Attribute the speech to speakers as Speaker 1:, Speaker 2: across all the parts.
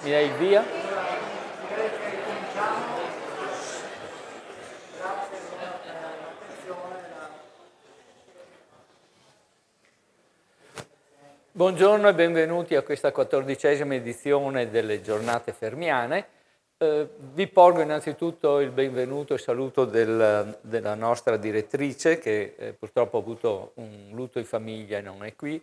Speaker 1: Mi dai il via? Buongiorno e benvenuti a questa quattordicesima edizione delle giornate fermiane. Eh, vi porgo innanzitutto il benvenuto e saluto del, della nostra direttrice che eh, purtroppo ha avuto un lutto in famiglia e non è qui,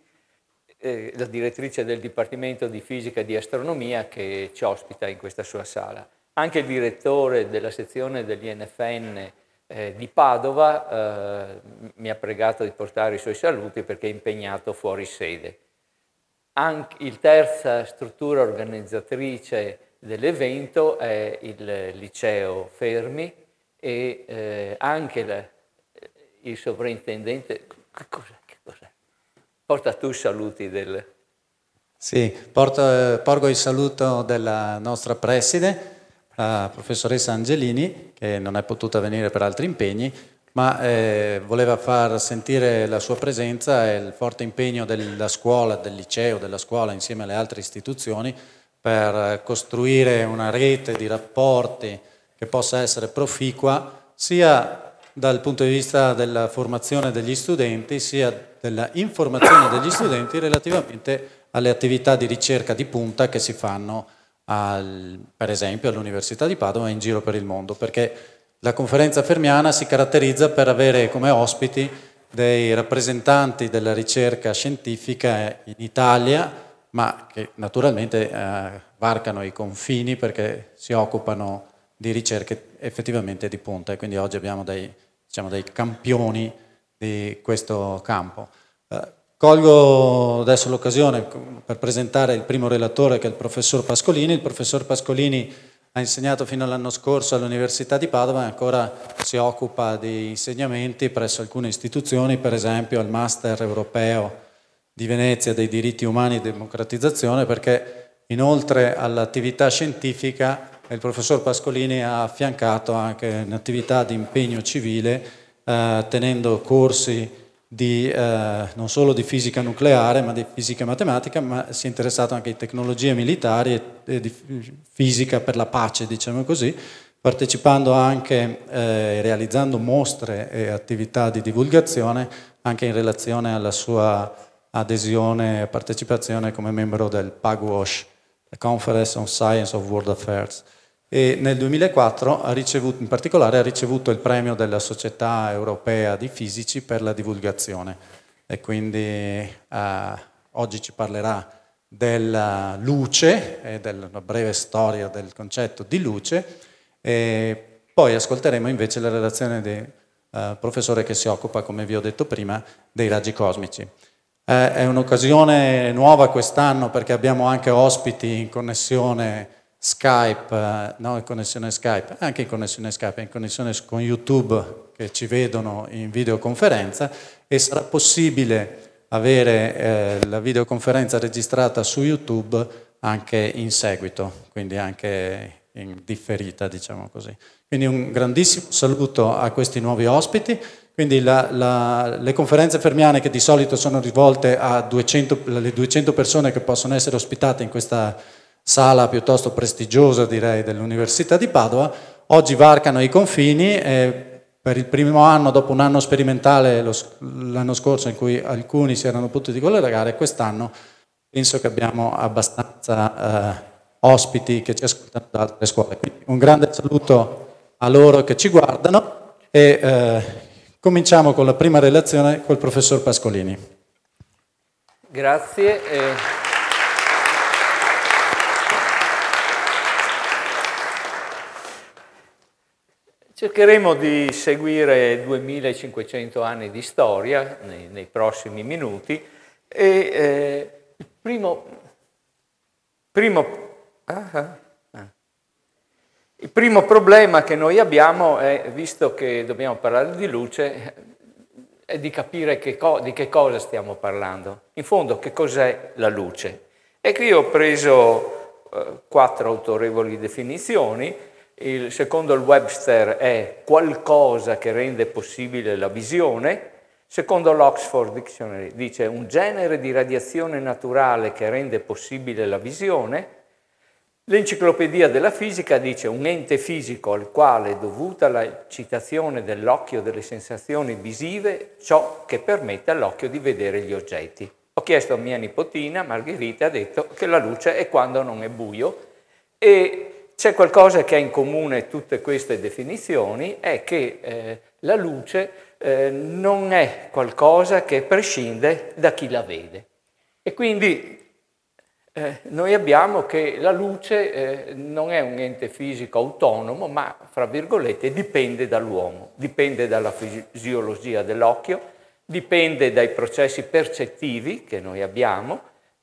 Speaker 1: eh, la direttrice del Dipartimento di Fisica e di Astronomia che ci ospita in questa sua sala. Anche il direttore della sezione dell'INFN eh, di Padova eh, mi ha pregato di portare i suoi saluti perché è impegnato fuori sede. Anche il terza struttura organizzatrice dell'evento è il liceo Fermi e eh, anche la, il sovrintendente, Porta tu i saluti del...
Speaker 2: Sì, porto, eh, porgo il saluto della nostra preside, la professoressa Angelini, che non è potuta venire per altri impegni, ma eh, voleva far sentire la sua presenza e il forte impegno della scuola, del liceo, della scuola insieme alle altre istituzioni per costruire una rete di rapporti che possa essere proficua sia dal punto di vista della formazione degli studenti sia della informazione degli studenti relativamente alle attività di ricerca di punta che si fanno al, per esempio all'Università di Padova e in giro per il mondo, perché la conferenza fermiana si caratterizza per avere come ospiti dei rappresentanti della ricerca scientifica in Italia, ma che naturalmente eh, varcano i confini perché si occupano di ricerche effettivamente di punta e quindi oggi abbiamo dei, diciamo, dei campioni di questo campo. Eh, colgo adesso l'occasione per presentare il primo relatore che è il professor Pascolini. Il professor Pascolini ha insegnato fino all'anno scorso all'Università di Padova e ancora si occupa di insegnamenti presso alcune istituzioni, per esempio al Master Europeo di Venezia dei diritti umani e democratizzazione, perché inoltre all'attività scientifica il professor Pascolini ha affiancato anche un'attività di impegno civile eh, tenendo corsi di, eh, non solo di fisica nucleare ma di fisica matematica, ma si è interessato anche di tecnologie militari e, e di fisica per la pace, diciamo così, partecipando anche eh, e eh, realizzando mostre e attività di divulgazione anche in relazione alla sua adesione e partecipazione come membro del PAGWASH, Conference on Science of World Affairs e nel 2004 ha ricevuto, in particolare ha ricevuto il premio della Società Europea di Fisici per la divulgazione e quindi eh, oggi ci parlerà della luce e della breve storia del concetto di luce e poi ascolteremo invece la relazione del eh, professore che si occupa, come vi ho detto prima, dei raggi cosmici. Eh, è un'occasione nuova quest'anno perché abbiamo anche ospiti in connessione Skype, eh, no, in connessione Skype, anche in connessione Skype, in connessione con YouTube che ci vedono in videoconferenza e sarà possibile avere eh, la videoconferenza registrata su YouTube anche in seguito, quindi anche in differita, diciamo così. Quindi un grandissimo saluto a questi nuovi ospiti. Quindi la, la, le conferenze fermiane che di solito sono rivolte alle 200, 200 persone che possono essere ospitate in questa sala piuttosto prestigiosa direi dell'Università di Padova, oggi varcano i confini e per il primo anno, dopo un anno sperimentale l'anno scorso in cui alcuni si erano potuti collegare, quest'anno penso che abbiamo abbastanza eh, ospiti che ci ascoltano da altre scuole. Quindi un grande saluto a loro che ci guardano e eh, cominciamo con la prima relazione col professor Pascolini.
Speaker 1: Grazie. Eh. Cercheremo di seguire 2500 anni di storia nei, nei prossimi minuti e eh, il primo, primo, ah, ah, ah. il primo problema che noi abbiamo è, visto che dobbiamo parlare di luce, è di capire che co- di che cosa stiamo parlando. In fondo che cos'è la luce? E qui ho preso eh, quattro autorevoli definizioni il, secondo il Webster è qualcosa che rende possibile la visione, secondo l'Oxford Dictionary dice un genere di radiazione naturale che rende possibile la visione, l'Enciclopedia della Fisica dice un ente fisico al quale, è dovuta la citazione dell'occhio delle sensazioni visive, ciò che permette all'occhio di vedere gli oggetti. Ho chiesto a mia nipotina, Margherita, ha detto che la luce è quando non è buio e c'è qualcosa che ha in comune tutte queste definizioni, è che eh, la luce eh, non è qualcosa che prescinde da chi la vede. E quindi eh, noi abbiamo che la luce eh, non è un ente fisico autonomo, ma, fra virgolette, dipende dall'uomo, dipende dalla fisiologia dell'occhio, dipende dai processi percettivi che noi abbiamo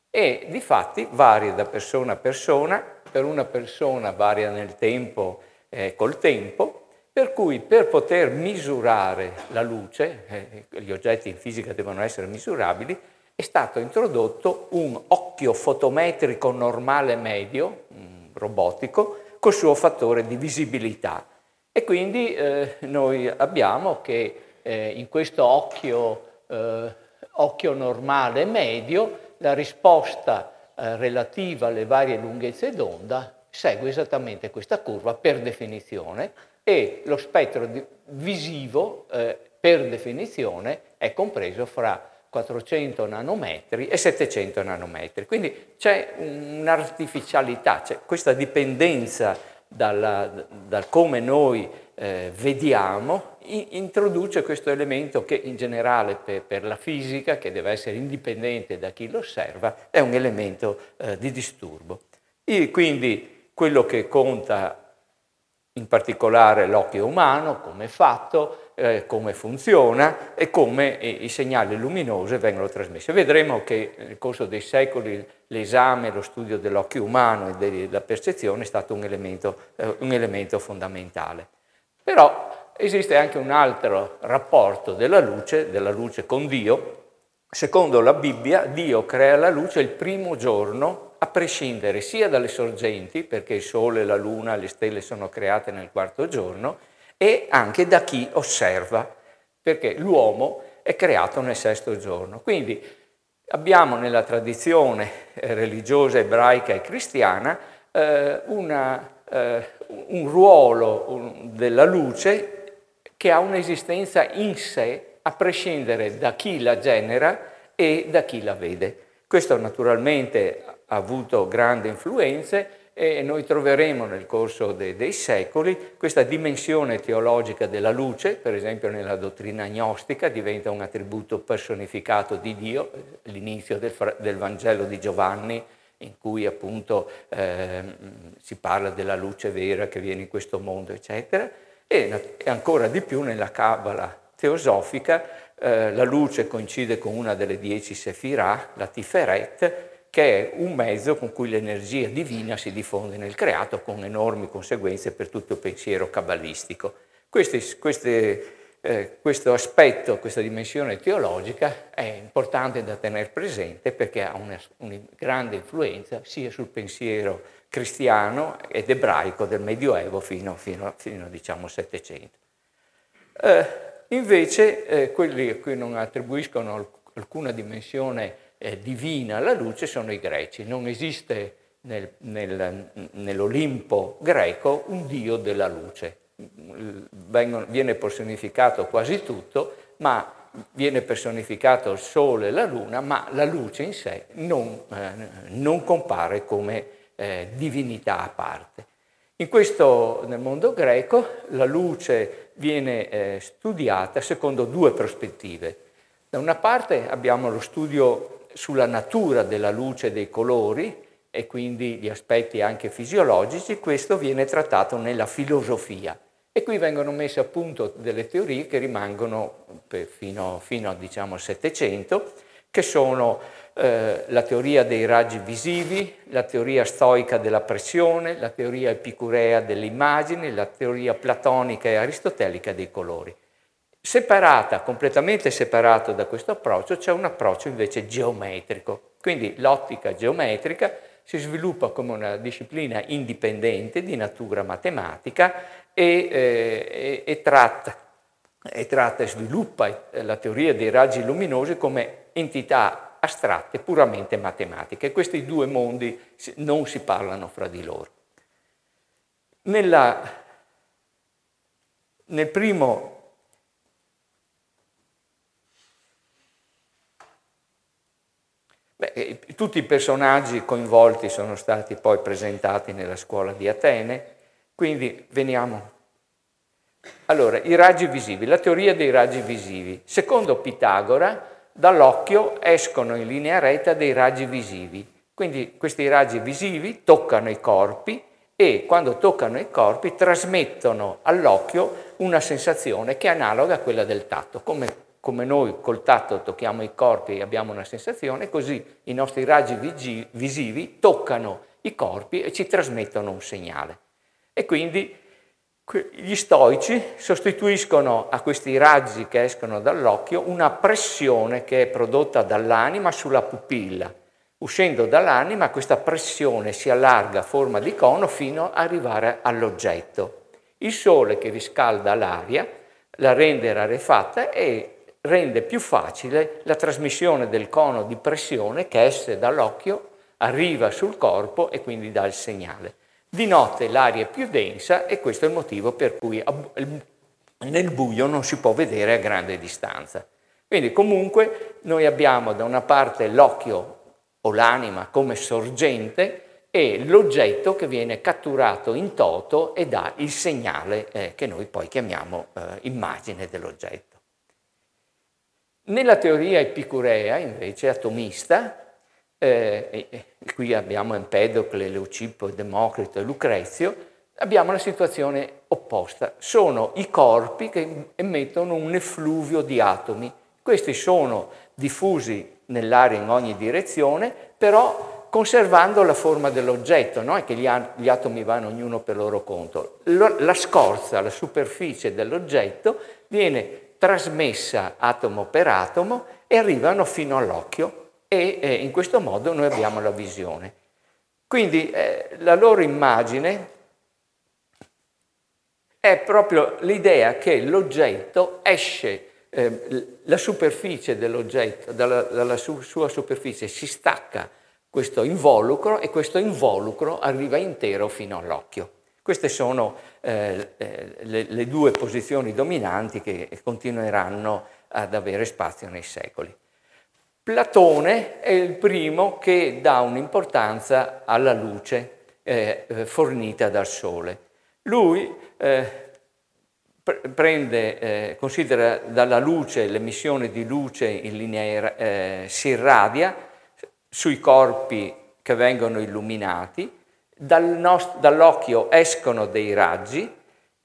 Speaker 1: e di fatti varia da persona a persona per una persona varia nel tempo, eh, col tempo, per cui per poter misurare la luce, eh, gli oggetti in fisica devono essere misurabili, è stato introdotto un occhio fotometrico normale medio, mm, robotico, col suo fattore di visibilità. E quindi eh, noi abbiamo che eh, in questo occhio, eh, occhio normale medio la risposta eh, relativa alle varie lunghezze d'onda segue esattamente questa curva per definizione e lo spettro visivo eh, per definizione è compreso fra 400 nanometri e 700 nanometri. Quindi c'è un'artificialità, c'è questa dipendenza dalla, dal come noi eh, vediamo introduce questo elemento che in generale per, per, la fisica, che deve essere indipendente da chi lo osserva, è un elemento eh, di disturbo. E quindi quello che conta in particolare l'occhio umano, come è fatto, eh, come funziona e come eh, i segnali luminosi vengono trasmessi. Vedremo che eh, nel corso dei secoli l'esame, lo studio dell'occhio umano e della percezione è stato un elemento, eh, un elemento fondamentale. Però esiste anche un altro rapporto della luce, della luce con Dio. Secondo la Bibbia, Dio crea la luce il primo giorno, a prescindere sia dalle sorgenti, perché il sole, la luna, le stelle sono create nel quarto giorno, e anche da chi osserva, perché l'uomo è creato nel sesto giorno. Quindi abbiamo nella tradizione eh, religiosa ebraica e cristiana eh, una, eh, un ruolo della luce che ha un'esistenza in sé a prescindere da chi la genera e da chi la vede. Questo naturalmente ha avuto grandi influenze e noi troveremo nel corso de- dei secoli questa dimensione teologica della luce, per esempio nella dottrina gnostica diventa un attributo personificato di Dio, l'inizio del, fra- del Vangelo di Giovanni in cui appunto eh, si parla della luce vera che viene in questo mondo, eccetera e, e ancora di più nella Cabala teosofica eh, la luce coincide con una delle dieci Sefirah, la Tiferet, che è un mezzo con cui l'energia divina si diffonde nel creato con enormi conseguenze per tutto il pensiero cabalistico. Questi, queste, eh, questo aspetto, questa dimensione teologica è importante da tenere presente perché ha una, una grande influenza sia sul pensiero cristiano ed ebraico del Medioevo fino, fino, fino diciamo, Settecento. Eh, invece eh, quelli a cui non attribuiscono alcuna dimensione eh, divina alla luce sono i greci. Non esiste nel, nel, nell'Olimpo greco un dio della luce. Vengono, viene personificato quasi tutto, ma viene personificato il sole e la luna, ma la luce in sé non, eh, non compare come eh, divinità a parte. In questo, nel mondo greco, la luce viene eh, studiata secondo due prospettive. Da una parte abbiamo lo studio sulla natura della luce e dei colori e quindi gli aspetti anche fisiologici, questo viene trattato nella filosofia. E qui vengono messe a punto delle teorie che rimangono per, fino, fino a, diciamo, al Settecento, che sono eh, la teoria dei raggi visivi, la teoria stoica della pressione, la teoria epicurea delle immagini, la teoria platonica e aristotelica dei colori. Separata, completamente separato da questo approccio, c'è un approccio invece geometrico. Quindi l'ottica geometrica si sviluppa come una disciplina indipendente di natura matematica e, eh, e, e tratta e tratta e sviluppa eh, la teoria dei raggi luminosi come entità astratte, puramente matematiche. Questi due mondi non si parlano fra di loro. Nella, nel primo Beh, eh, tutti i personaggi coinvolti sono stati poi presentati nella scuola di Atene, quindi veniamo. Allora, i raggi visivi, la teoria dei raggi visivi. Secondo Pitagora, dall'occhio escono in linea retta dei raggi visivi. Quindi questi raggi visivi toccano i corpi e quando toccano i corpi trasmettono all'occhio una sensazione che è analoga a quella del tatto. Come, come noi col tatto tocchiamo i corpi e abbiamo una sensazione, così i nostri raggi vigi, visivi toccano i corpi e ci trasmettono un segnale. E quindi gli stoici sostituiscono a questi raggi che escono dall'occhio una pressione che è prodotta dall'anima sulla pupilla. Uscendo dall'anima questa pressione si allarga a forma di cono fino ad arrivare all'oggetto. Il sole che riscalda l'aria la rende rarefatta e rende più facile la trasmissione del cono di pressione che esce dall'occhio, arriva sul corpo e quindi dà il segnale. Di notte l'aria è più densa e questo è il motivo per cui nel buio non si può vedere a grande distanza. Quindi comunque noi abbiamo da una parte l'occhio o l'anima come sorgente e l'oggetto che viene catturato in toto e dà il segnale eh, che noi poi chiamiamo eh, immagine dell'oggetto. Nella teoria epicurea, invece atomista, eh, e qui abbiamo Empedocle, Leucippo, Democrito e Lucrezio, abbiamo una situazione opposta. Sono i corpi che emettono un effluvio di atomi. Questi sono diffusi nell'aria in ogni direzione, però conservando la forma dell'oggetto, non è che gli, gli atomi vanno ognuno per loro conto. Lo, la scorza, la superficie dell'oggetto viene trasmessa atomo per atomo e arrivano fino all'occhio e eh, in questo modo noi abbiamo la visione. Quindi eh, la loro immagine è proprio l'idea che l'oggetto esce, eh, la superficie dell'oggetto, dalla, dalla su, sua superficie si stacca questo involucro e questo involucro arriva intero fino all'occhio. Queste sono eh, eh le, le due posizioni dominanti che continueranno ad avere spazio nei secoli. Platone è il primo che dà un'importanza alla luce eh, eh fornita dal Sole. Lui eh, prende, eh, considera dalla luce l'emissione di luce in linea eh, si irradia sui corpi che vengono illuminati, dal dall'occhio escono dei raggi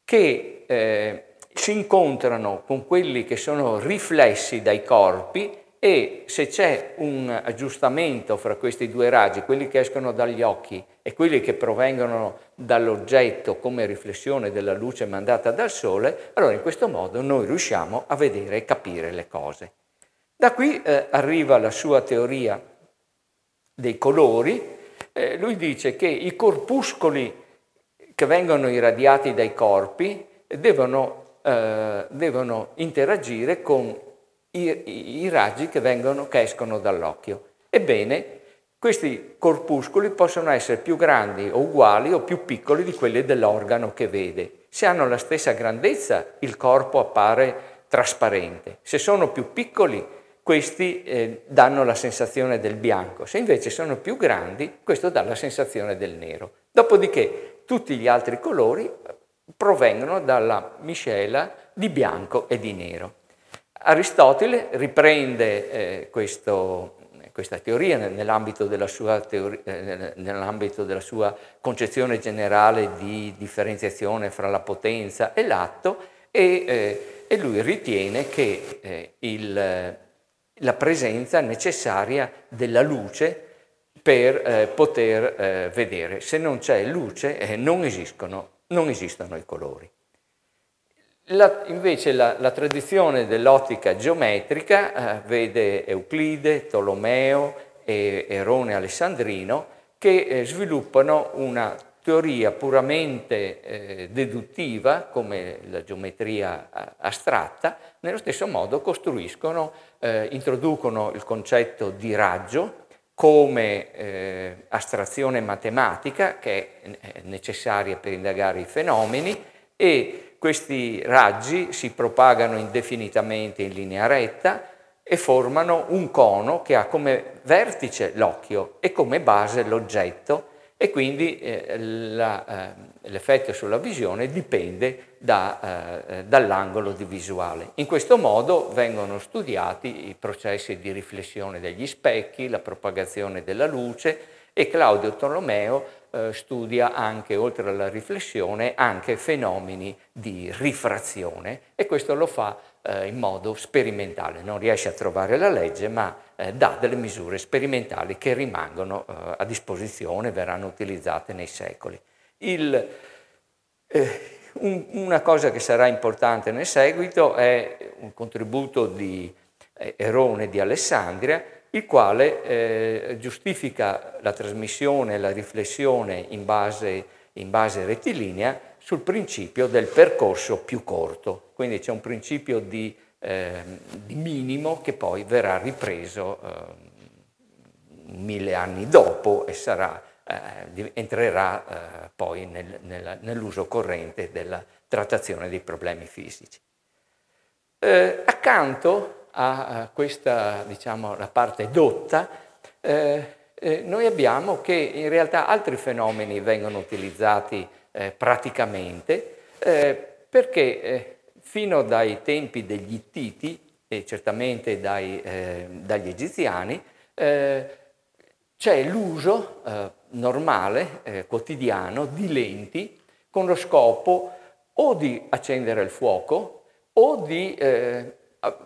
Speaker 1: che eh, si incontrano con quelli che sono riflessi dai corpi e se c'è un aggiustamento fra questi due raggi, quelli che escono dagli occhi e quelli che provengono dall'oggetto come riflessione della luce mandata dal sole, allora in questo modo noi riusciamo a vedere e capire le cose. Da qui eh, arriva la sua teoria dei colori, eh, lui dice che i corpuscoli che vengono irradiati dai corpi devono, eh, devono interagire con i, i raggi che, vengono, che escono dall'occhio. Ebbene, questi corpuscoli possono essere più grandi o uguali o più piccoli di quelli dell'organo che vede. Se hanno la stessa grandezza, il corpo appare trasparente. Se sono più piccoli, questi eh, danno la sensazione del bianco. Se invece sono più grandi, questo dà la sensazione del nero. Dopodiché tutti gli altri colori provengono dalla miscela di bianco e di nero. Aristotele riprende eh, questo, questa teoria nell'ambito della, teori- eh, nell'ambito della, sua concezione generale di differenziazione fra la potenza e l'atto e, eh, e lui ritiene che eh, il, la presenza necessaria della luce per eh, poter eh, vedere. Se non c'è luce eh, non esistono, non esistono i colori. La, invece la, la, tradizione dell'ottica geometrica eh, vede Euclide, Tolomeo e Erone Alessandrino che eh, sviluppano una teoria puramente eh, deduttiva come la geometria eh, astratta, nello stesso modo costruiscono, eh, introducono il concetto di raggio come eh, astrazione matematica che è necessaria per indagare i fenomeni e questi raggi si propagano indefinitamente in linea retta e formano un cono che ha come vertice l'occhio e come base l'oggetto e quindi eh, la, eh, l'effetto sulla visione dipende da, eh, eh dall'angolo di visuale. In questo modo vengono studiati i processi di riflessione degli specchi, la propagazione della luce e Claudio Tolomeo eh, studia anche, oltre alla riflessione, anche fenomeni di rifrazione e questo lo fa eh, in modo sperimentale, non riesce a trovare la legge ma eh, dà delle misure sperimentali che rimangono eh, a disposizione, verranno utilizzate nei secoli. Il, eh, un, una cosa che sarà importante nel seguito è un contributo di Erone di Alessandria il quale eh, giustifica la trasmissione e la riflessione in base, in base rettilinea sul principio del percorso più corto. Quindi c'è un principio di, eh, di minimo che poi verrà ripreso eh, mille anni dopo e sarà, eh, entrerà eh, poi nel, nella, nell'uso corrente della trattazione dei problemi fisici. Eh, accanto a questa, diciamo, la parte dotta, eh, eh, noi abbiamo che in realtà altri fenomeni vengono utilizzati eh, praticamente eh, perché eh, fino dai tempi degli Ittiti e certamente dai, eh, dagli egiziani c'è l'uso normale, quotidiano, di lenti con lo scopo o di accendere il fuoco o di eh,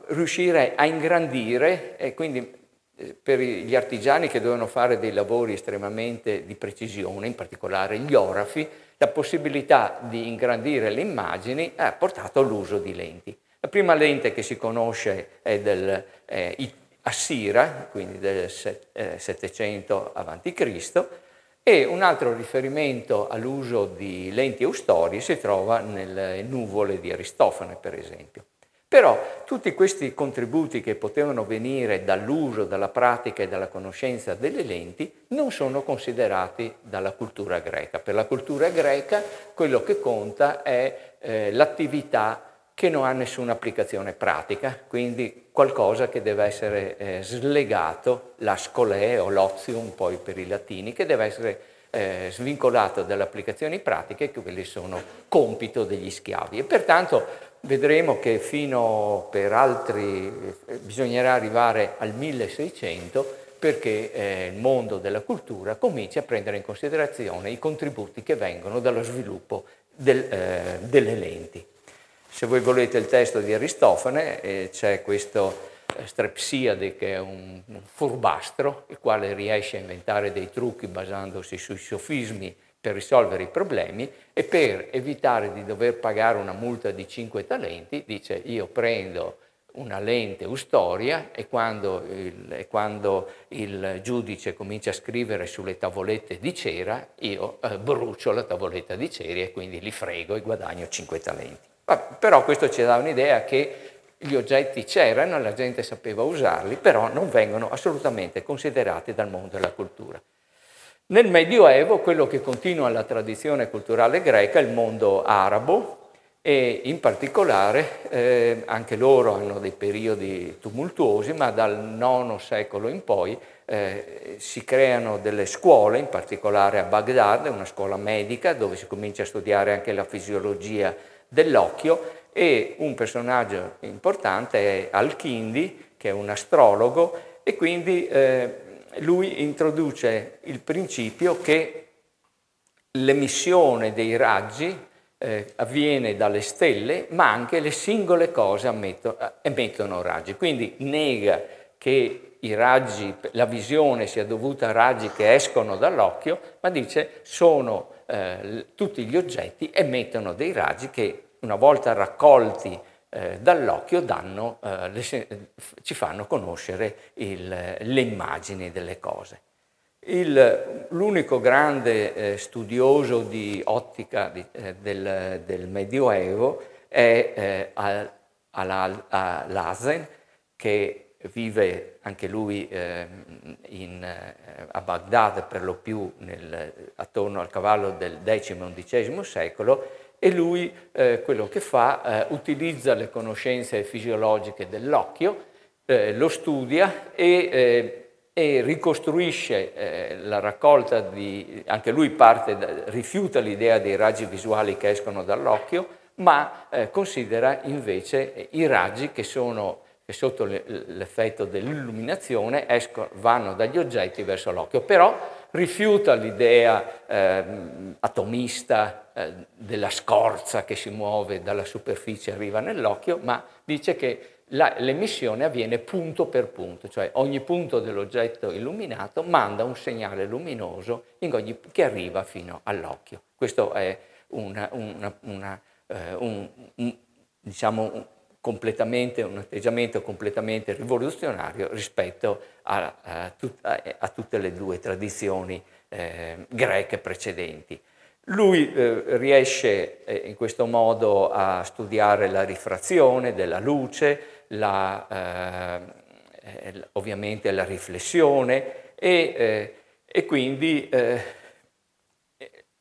Speaker 1: riuscire a ingrandire e quindi eh, per gli artigiani che dovevano fare dei lavori estremamente di precisione, in particolare gli orafi, la possibilità di ingrandire le immagini ha portato all'uso di lenti. La prima lente che si conosce è del eh, Assira, quindi del set, eh, 700 a.C., e un altro riferimento all'uso di lenti eustorie si trova nelle nuvole di Aristofane, per esempio. Però tutti questi contributi che potevano venire dall'uso, dalla pratica e dalla conoscenza delle lenti non sono considerati dalla cultura greca. Per la cultura greca quello che conta è eh, l'attività che non ha nessuna applicazione pratica, quindi qualcosa che deve essere eh, slegato, la scolè o l'ozium poi per i latini, che deve essere eh, svincolato dalle applicazioni pratiche, che quelli sono compito degli schiavi. E pertanto vedremo che fino per altri eh, bisognerà arrivare al 1600 perché eh, il mondo della cultura comincia a prendere in considerazione i contributi che vengono dallo sviluppo del, eh, delle lenti. Se voi volete il testo di Aristofane eh, c'è questo eh, Strepsiade che è un, un furbastro il quale riesce a inventare dei trucchi basandosi sui sofismi per risolvere i problemi e per evitare di dover pagare una multa di 5 talenti, dice io prendo una lente ustoria e quando, il, e quando il giudice comincia a scrivere sulle tavolette di cera, io eh, brucio la tavoletta di cera e quindi li frego e guadagno 5 talenti. Vabbè, però questo ci dà un'idea che gli oggetti c'erano, la gente sapeva usarli, però non vengono assolutamente considerati dal mondo della cultura. Nel Medioevo, quello che continua la tradizione culturale greca è il mondo arabo e in particolare eh, anche loro hanno dei periodi tumultuosi, ma dal IX secolo in poi eh, si creano delle scuole, in particolare a Baghdad, una scuola medica dove si comincia a studiare anche la fisiologia dell'occhio e un personaggio importante è Al-Kindi, che è un astrologo e quindi eh, lui introduce il principio che l'emissione dei raggi eh, avviene dalle stelle, ma anche le singole cose ammetto, eh, emettono raggi. Quindi nega che i raggi, la visione sia dovuta a raggi che escono dall'occhio, ma dice sono eh, tutti gli oggetti emettono dei raggi che una volta raccolti eh, dall'occhio danno, eh, le, ci fanno conoscere il, le immagini delle cose. Il, l'unico grande eh, studioso di ottica di, eh, del, del, Medioevo è eh, al, al, a Lazen, che vive anche lui ehm, in, eh, a Baghdad per lo più nel, attorno al cavallo del X-XI secolo e lui eh, quello che fa, eh, utilizza le conoscenze fisiologiche dell'occhio, eh, lo studia e, eh, e ricostruisce eh, la raccolta di, anche lui parte, da, rifiuta l'idea dei raggi visuali che escono dall'occhio, ma eh, considera invece i raggi che sono che sotto l'effetto dell'illuminazione esco, vanno dagli oggetti verso l'occhio. Però rifiuta l'idea eh, atomista eh, della scorza che si muove dalla superficie e arriva nell'occhio, ma dice che la, l'emissione avviene punto per punto, cioè ogni punto dell'oggetto illuminato manda un segnale luminoso ogni, che arriva fino all'occhio. Questo è una, una, una, eh, un, un, diciamo, un, un atteggiamento completamente rivoluzionario rispetto a a, a, a, tutte le due tradizioni eh, greche precedenti. Lui eh, riesce eh, in questo modo a studiare la rifrazione della luce, la, ehm, eh, ovviamente la riflessione e, eh, e quindi eh,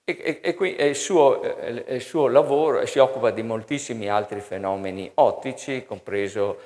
Speaker 1: e, e, qui il suo, il suo, lavoro si occupa di moltissimi altri fenomeni ottici, compreso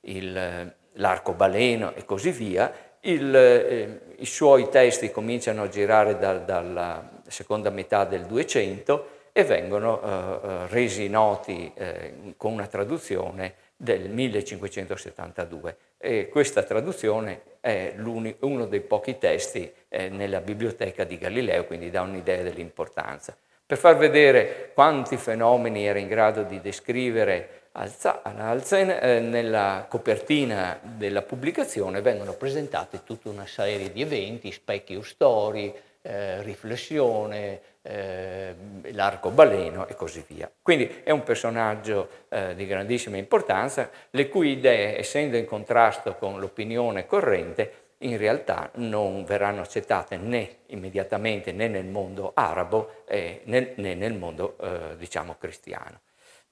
Speaker 1: il l'arcobaleno e così via, il, eh, i suoi testi cominciano a girare da, dalla seconda metà del 200 e vengono eh, eh, resi noti eh, con una traduzione del 1572 e questa traduzione è uno dei pochi testi eh, nella biblioteca di Galileo, quindi dà un'idea dell'importanza. Per far vedere quanti fenomeni era in grado di descrivere alza, Alzheimer, eh, nella copertina della pubblicazione vengono presentate tutta una serie di eventi, specchio story, eh, riflessione, eh, l'arcobaleno e così via. Quindi è un personaggio eh, di grandissima importanza, le cui idee, essendo in contrasto con l'opinione corrente, in realtà non verranno accettate né immediatamente né nel mondo arabo eh, né, né nel mondo eh, diciamo cristiano.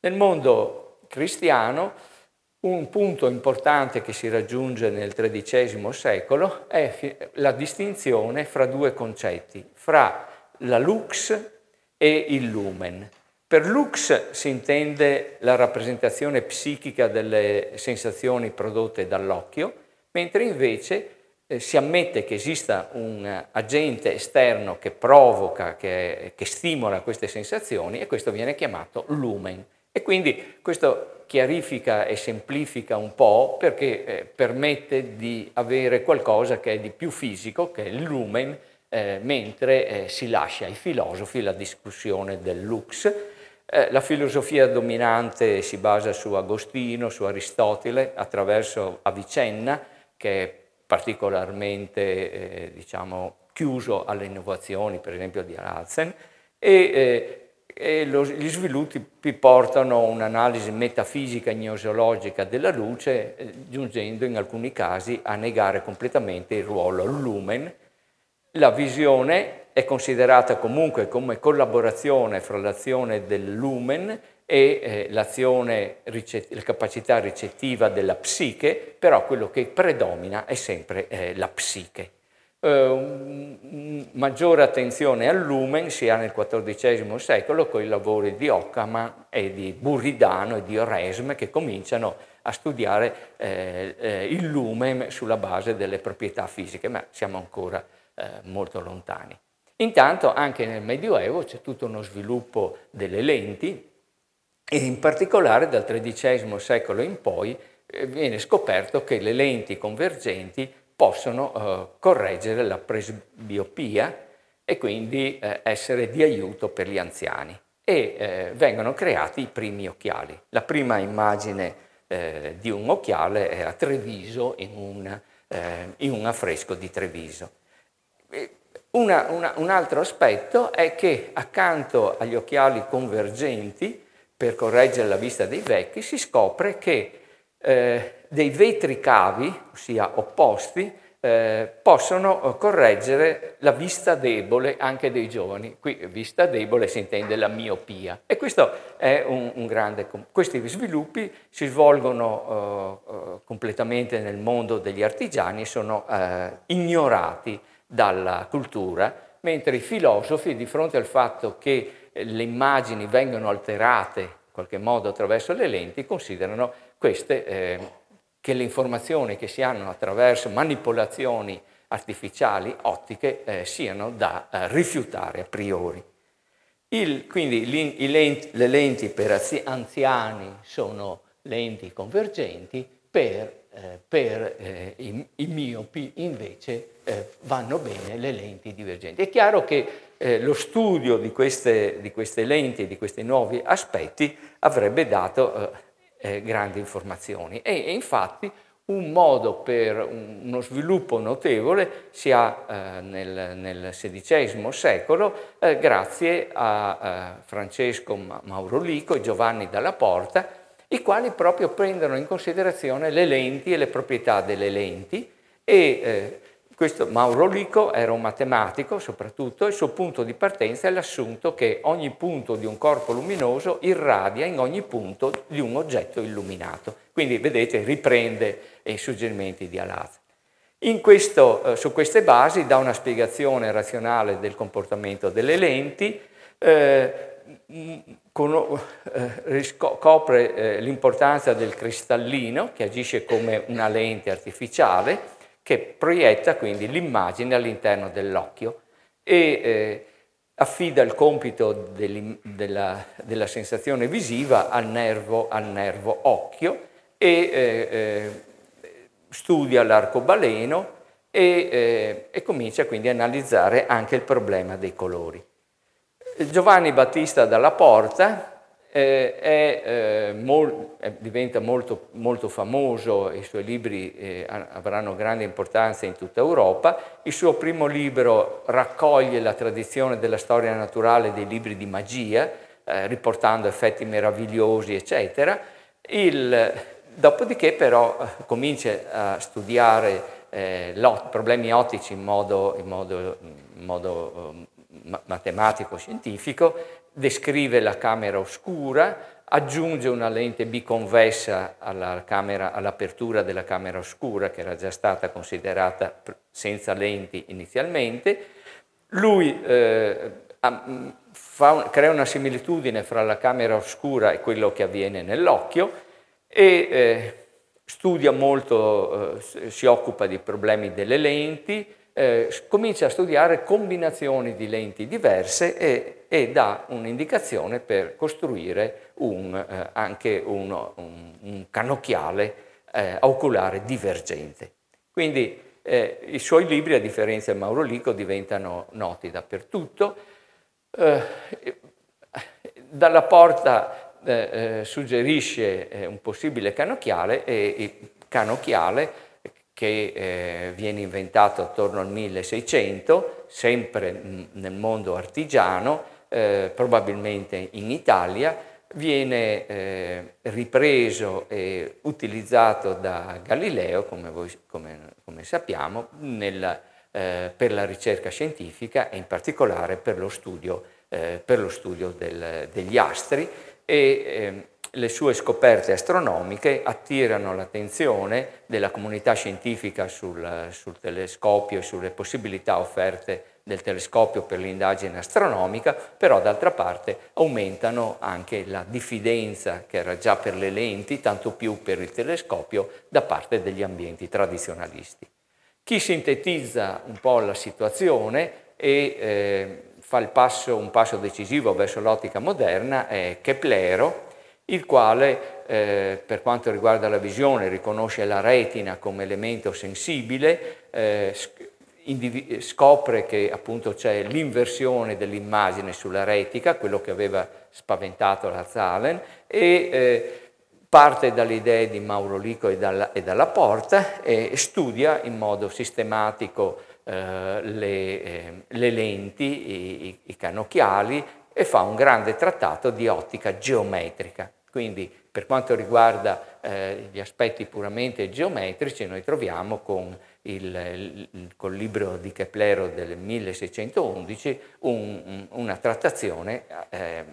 Speaker 1: Nel mondo cristiano, un punto importante che si raggiunge nel XIII secolo è la distinzione fra due concetti, fra la lux e il lumen. Per lux si intende la rappresentazione psichica delle sensazioni prodotte dall'occhio, mentre invece eh, si ammette che esista un agente esterno che provoca, che, che stimola queste sensazioni e questo viene chiamato lumen. E quindi questo chiarifica e semplifica un po' perché eh, permette di avere qualcosa che è di più fisico, che è il lumen, eh, mentre eh, si lascia ai filosofi la discussione del lux. Eh, la filosofia dominante si basa su Agostino, su Aristotele, attraverso Avicenna, che è particolarmente eh, diciamo, chiuso alle innovazioni, per esempio, di Arazen, e eh, e lo, gli sviluppi portano a un'analisi metafisica e gnoseologica della luce, eh, giungendo in alcuni casi a negare completamente il ruolo al lumen. La visione è considerata comunque come collaborazione fra l'azione del lumen e eh, l'azione, la capacità ricettiva della psiche, però quello che predomina è sempre eh, la psiche eh, un, maggiore attenzione al lumen si ha nel XIV secolo con i lavori di Occaman e di Buridano e di Oresme che cominciano a studiare eh, eh, il lumen sulla base delle proprietà fisiche, ma siamo ancora eh, molto lontani. Intanto anche nel Medioevo c'è tutto uno sviluppo delle lenti e in particolare dal XIII secolo in poi eh, viene scoperto che le lenti convergenti possono eh, correggere la presbiopia e quindi eh, essere di aiuto per gli anziani. E eh, vengono creati i primi occhiali. La prima immagine eh, di un occhiale è a Treviso in, un, eh, in un affresco di Treviso. Una, una, un altro aspetto è che accanto agli occhiali convergenti per correggere la vista dei vecchi si scopre che eh, dei vetri cavi, ossia opposti, eh, possono eh, correggere la vista debole anche dei giovani. Qui eh, vista debole si intende la miopia e questo è un, un grande... Questi sviluppi si svolgono eh, eh, completamente nel mondo degli artigiani e sono eh, ignorati dalla cultura, mentre i filosofi di fronte al fatto che le immagini vengono alterate in qualche modo attraverso le lenti considerano queste che le informazioni che si hanno attraverso manipolazioni artificiali, ottiche, eh, siano da eh, rifiutare a priori. Il, quindi li, lenti, le lenti per anziani sono lenti convergenti, per, eh, per eh, i, i, miopi invece eh, vanno bene le lenti divergenti. È chiaro che eh, lo studio di queste, di queste lenti, di questi nuovi aspetti, avrebbe dato eh, grandi informazioni. E, e, infatti un modo per uno sviluppo notevole si ha eh, nel, nel, XVI secolo eh, grazie a eh, Francesco Maurolico e Giovanni Dalla Porta, i quali proprio prendono in considerazione le lenti e le proprietà delle lenti e eh, questo Mauro Lico era un matematico soprattutto, il suo punto di partenza è l'assunto che ogni punto di un corpo luminoso irradia in ogni punto di un oggetto illuminato. Quindi vedete riprende i suggerimenti di Alaz. Questo, eh, su queste basi dà una spiegazione razionale del comportamento delle lenti, eh, con, eh, scopre eh, l'importanza del cristallino che agisce come una lente artificiale che proietta quindi l'immagine all'interno dell'occhio e eh, affida il compito della, della, sensazione visiva al nervo, al nervo occhio e eh, eh, studia l'arcobaleno e, eh, e comincia quindi a analizzare anche il problema dei colori. Giovanni Battista dalla Porta, eh, è, eh, mol, eh, diventa molto, molto, famoso, i suoi libri eh, avranno grande importanza in tutta Europa. Il suo primo libro raccoglie la tradizione della storia naturale dei libri di magia, eh, riportando effetti meravigliosi, eccetera. Il, dopodiché però eh, comincia a studiare lot, problemi ottici in modo, in modo, in modo matematico-scientifico descrive la camera oscura, aggiunge una lente biconvessa all'apertura della camera oscura che era già stata considerata senza lenti inizialmente. Lui eh, fa, crea una similitudine fra la camera oscura e quello che avviene nell'occhio e eh, studia molto, eh, si occupa di problemi delle lenti, eh, comincia a studiare combinazioni di lenti diverse e, e dà un'indicazione per costruire un, eh, anche uno, un, un cannocchiale eh, oculare divergente. Quindi eh, i suoi libri, a differenza di Mauro Lico, diventano noti dappertutto. Eh, dalla porta eh, suggerisce un possibile cannocchiale e il cannocchiale che eh, viene inventato attorno al 1600, sempre nel mondo artigiano, eh, probabilmente in Italia, viene eh, ripreso e utilizzato da Galileo, come, voi, come, come sappiamo, nel, eh, per la ricerca scientifica e in particolare per lo studio, eh, per lo studio del, degli astri e ehm, le sue scoperte astronomiche attirano l'attenzione della comunità scientifica sul, sul telescopio e sulle possibilità offerte del telescopio per l'indagine astronomica, però d'altra parte aumentano anche la diffidenza che era già per le lenti, tanto più per il telescopio, da parte degli ambienti tradizionalisti. Chi sintetizza un po' la situazione e eh, fa passo, un passo decisivo verso l'ottica moderna è Keplero, il quale eh, per quanto riguarda la visione riconosce la retina come elemento sensibile, eh, scopre che appunto c'è l'inversione dell'immagine sulla retica, quello che aveva spaventato la Zalen, e eh, parte dalle idee di Mauro Lico e, dalla, e dalla Porta e studia in modo sistematico eh, le, eh, le, lenti, i, i, i, cannocchiali e fa un grande trattato di ottica geometrica. Quindi per quanto riguarda eh, gli aspetti puramente geometrici noi troviamo con il, il, col libro di Keplero del 1611 un, una trattazione eh,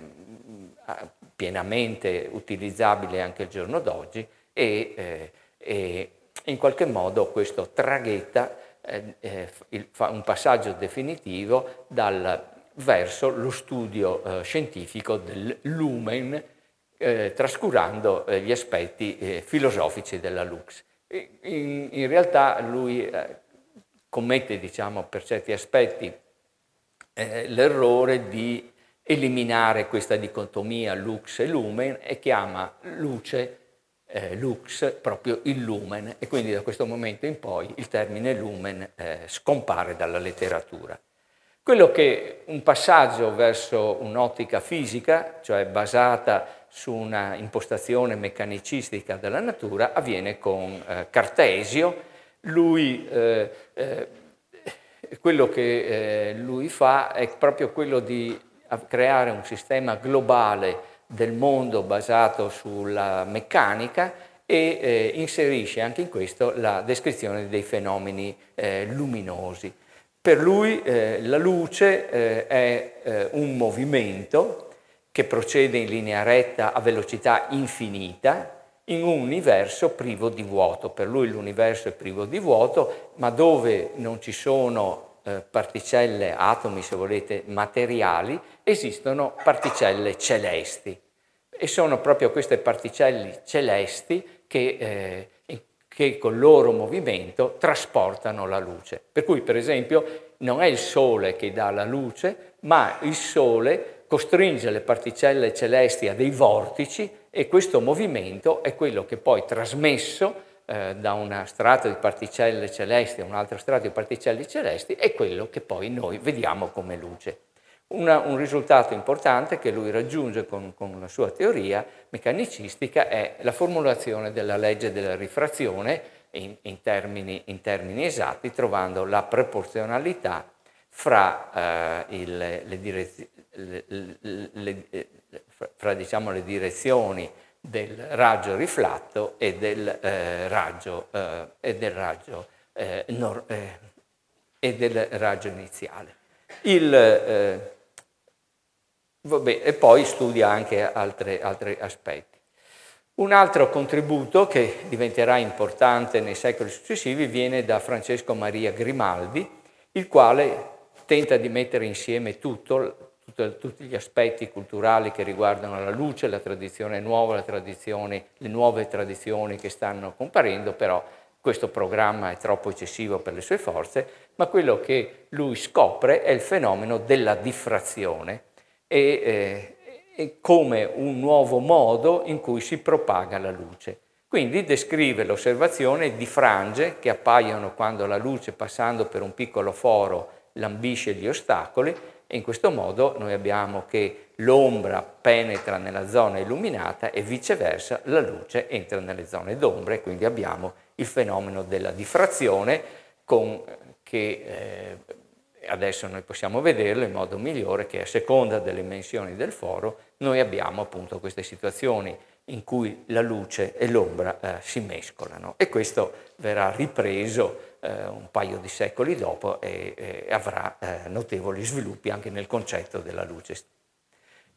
Speaker 1: pienamente utilizzabile anche il giorno d'oggi e, eh, e in qualche modo questo traghetta eh, eh, il, un passaggio definitivo dal, verso lo studio eh, scientifico del lumen eh, trascurando eh, gli aspetti eh, filosofici della Lux. E, in, in, realtà lui eh, commette, diciamo, per certi aspetti eh, l'errore di eliminare questa dicotomia lux e lumen e chiama luce eh, lux proprio il lumen e quindi da questo momento in poi il termine lumen eh, scompare dalla letteratura. Quello che un passaggio verso un'ottica fisica, cioè basata su una impostazione meccanicistica della natura avviene con eh, Cartesio. Lui, eh, eh, quello che eh, lui fa è proprio quello di creare un sistema globale del mondo basato sulla meccanica e eh, inserisce anche in questo la descrizione dei fenomeni eh, luminosi. Per lui la luce è un movimento che procede in linea retta a velocità infinita in un universo privo di vuoto. Per lui l'universo è privo di vuoto, ma dove non ci sono eh, particelle, atomi se volete, materiali, esistono particelle celesti. E sono proprio queste particelle celesti che eh, che col loro movimento trasportano la luce. Per cui, per esempio, non è il Sole che dà la luce, ma il Sole costringe le particelle celesti a dei vortici e questo movimento è quello che poi trasmesso eh, da una strato di particelle celesti a un altro strato di particelle celesti è quello che poi noi vediamo come luce. Una, un risultato importante che lui raggiunge con, con la sua teoria meccanicistica è la formulazione della legge della rifrazione in, in, termini, in, termini, esatti, trovando la proporzionalità fra eh, il, le, direz- le, le, fra diciamo, le direzioni del raggio riflatto e del eh, raggio, eh, e del raggio, eh, nor, eh, e del raggio iniziale. Il, eh, vabbè, e poi studia anche altre, altri aspetti. Un altro contributo che diventerà importante nei secoli successivi viene da Francesco Maria Grimaldi, il quale tenta di mettere insieme tutto, tutto, tutti gli aspetti culturali che riguardano la luce, la tradizione nuova, la tradizione, le nuove tradizioni che stanno comparendo, però questo programma è troppo eccessivo per le sue forze, ma quello che lui scopre è il fenomeno della diffrazione e, eh, e come un nuovo modo in cui si propaga la luce. Quindi descrive l'osservazione di frange che appaiono quando la luce passando per un piccolo foro lambisce gli ostacoli e in questo modo noi abbiamo che l'ombra penetra nella zona illuminata e viceversa la luce entra nelle zone d'ombra e quindi abbiamo il fenomeno della diffrazione con, che eh, adesso noi possiamo vederlo in modo migliore che a seconda delle dimensioni del foro noi abbiamo appunto queste situazioni in cui la luce e l'ombra eh, si mescolano e questo verrà ripreso eh, un paio di secoli dopo e, e avrà eh, notevoli sviluppi anche nel concetto della luce.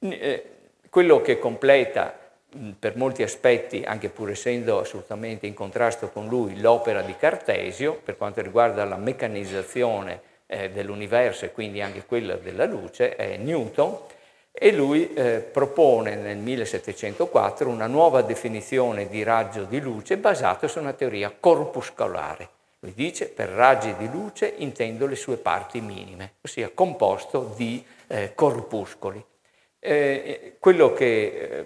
Speaker 1: Eh, quello che completa mh, per molti aspetti, anche pur essendo assolutamente in contrasto con lui, l'opera di Cartesio per quanto riguarda la meccanizzazione eh, dell'universo e quindi anche quella della luce è Newton e lui eh, propone nel 1704 una nuova definizione di raggio di luce basata su una teoria corpuscolare, poi dice, per raggi di luce intendo le sue parti minime, ossia composto di eh, corpuscoli. Eh, eh quello che,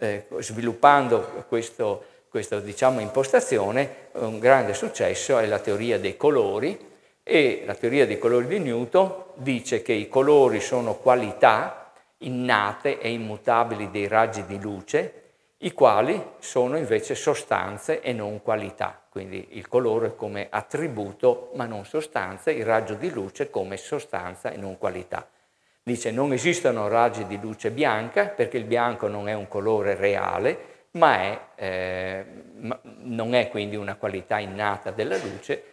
Speaker 1: eh, eh, sviluppando questo, questa diciamo, impostazione, un grande successo è la teoria dei colori, e la teoria dei colori di Newton dice che i colori sono qualità innate e immutabili dei raggi di luce i quali sono invece sostanze e non qualità, quindi il colore come attributo ma non sostanza, il raggio di luce come sostanza e non qualità. Dice non esistono raggi di luce bianca perché il bianco non è un colore reale, ma, è, eh, ma non è quindi una qualità innata della luce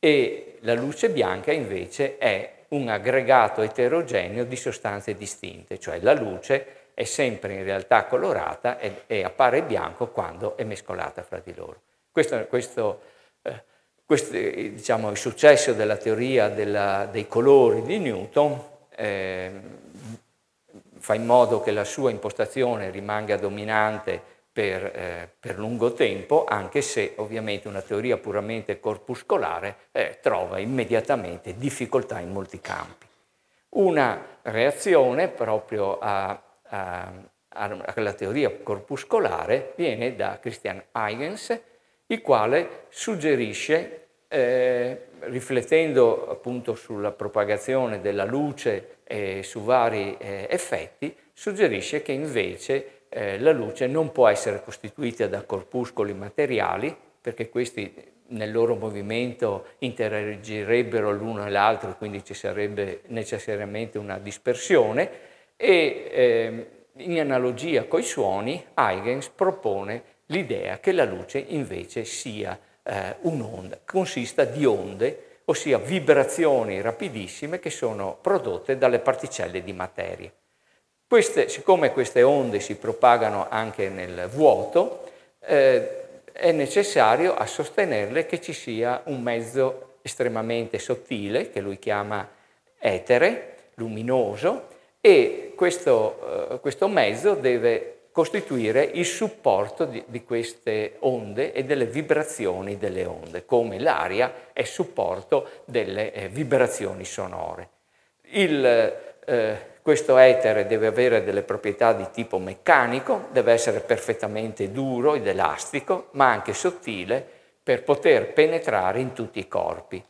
Speaker 1: e la luce bianca invece è un aggregato eterogeneo di sostanze distinte, cioè la luce è sempre in realtà colorata e, e appare bianco quando è mescolata fra di loro. Questo, questo, eh, questo diciamo, il successo della teoria della, dei colori di Newton eh, fa in modo che la sua impostazione rimanga dominante per, eh, per, lungo tempo, anche se ovviamente una teoria puramente corpuscolare eh, trova immediatamente difficoltà in molti campi. Una reazione proprio a, Ehm, alla teoria corpuscolare viene da Christian Huygens, il quale suggerisce, eh, riflettendo appunto sulla propagazione della luce e su vari eh, effetti, suggerisce che invece eh, la luce non può essere costituita da corpuscoli materiali, perché questi nel loro movimento interagirebbero l'uno e l'altro, quindi ci sarebbe necessariamente una dispersione, e eh, in analogia coi suoni Huygens propone l'idea che la luce invece sia eh, un'onda, consista di onde, ossia vibrazioni rapidissime che sono prodotte dalle particelle di materia. Queste, siccome queste onde si propagano anche nel vuoto, eh, è necessario a sostenerle che ci sia un mezzo estremamente sottile, che lui chiama etere, luminoso, e questo, eh, questo mezzo deve costituire il supporto di, di, queste onde e delle vibrazioni delle onde, come l'aria è supporto delle eh, vibrazioni sonore. Il, eh, questo etere deve avere delle proprietà di tipo meccanico, deve essere perfettamente duro ed elastico, ma anche sottile per poter penetrare in tutti i corpi.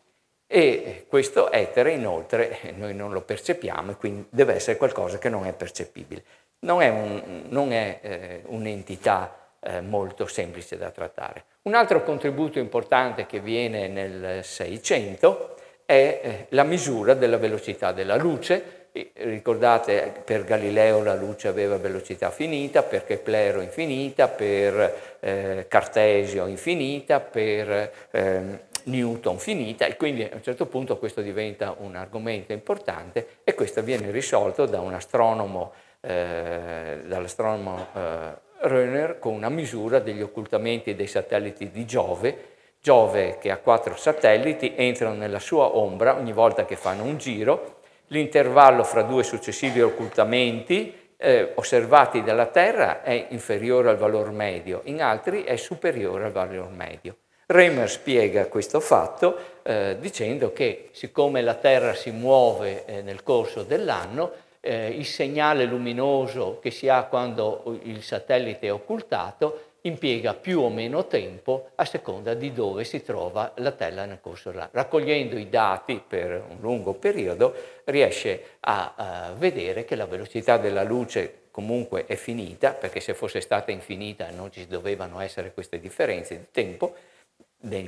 Speaker 1: E questo etere inoltre eh, noi non lo percepiamo e quindi deve essere qualcosa che non è percepibile. Non è, un, non è eh, un'entità eh, molto semplice da trattare. Un altro contributo importante che viene nel 600 è eh, la misura della velocità della luce. Ricordate per Galileo la luce aveva velocità finita, per Keplero infinita, per eh, Cartesio infinita, per ehm, Newton finita e quindi a un certo punto questo diventa un argomento importante e questo viene risolto da un astronomo, eh, dall'astronomo eh, Röner con una misura degli occultamenti dei satelliti di Giove. Giove che ha quattro satelliti entrano nella sua ombra ogni volta che fanno un giro, l'intervallo fra due successivi occultamenti eh, osservati dalla Terra è inferiore al valore medio, in altri è superiore al valore medio. Reimer spiega questo fatto eh, dicendo che siccome la Terra si muove eh, nel corso dell'anno, eh, il segnale luminoso che si ha quando il satellite è occultato impiega più o meno tempo a seconda di dove si trova la Terra nel corso dell'anno. Raccogliendo i dati per un lungo periodo riesce a, a vedere che la velocità della luce comunque è finita, perché se fosse stata infinita non ci dovevano essere queste differenze di tempo,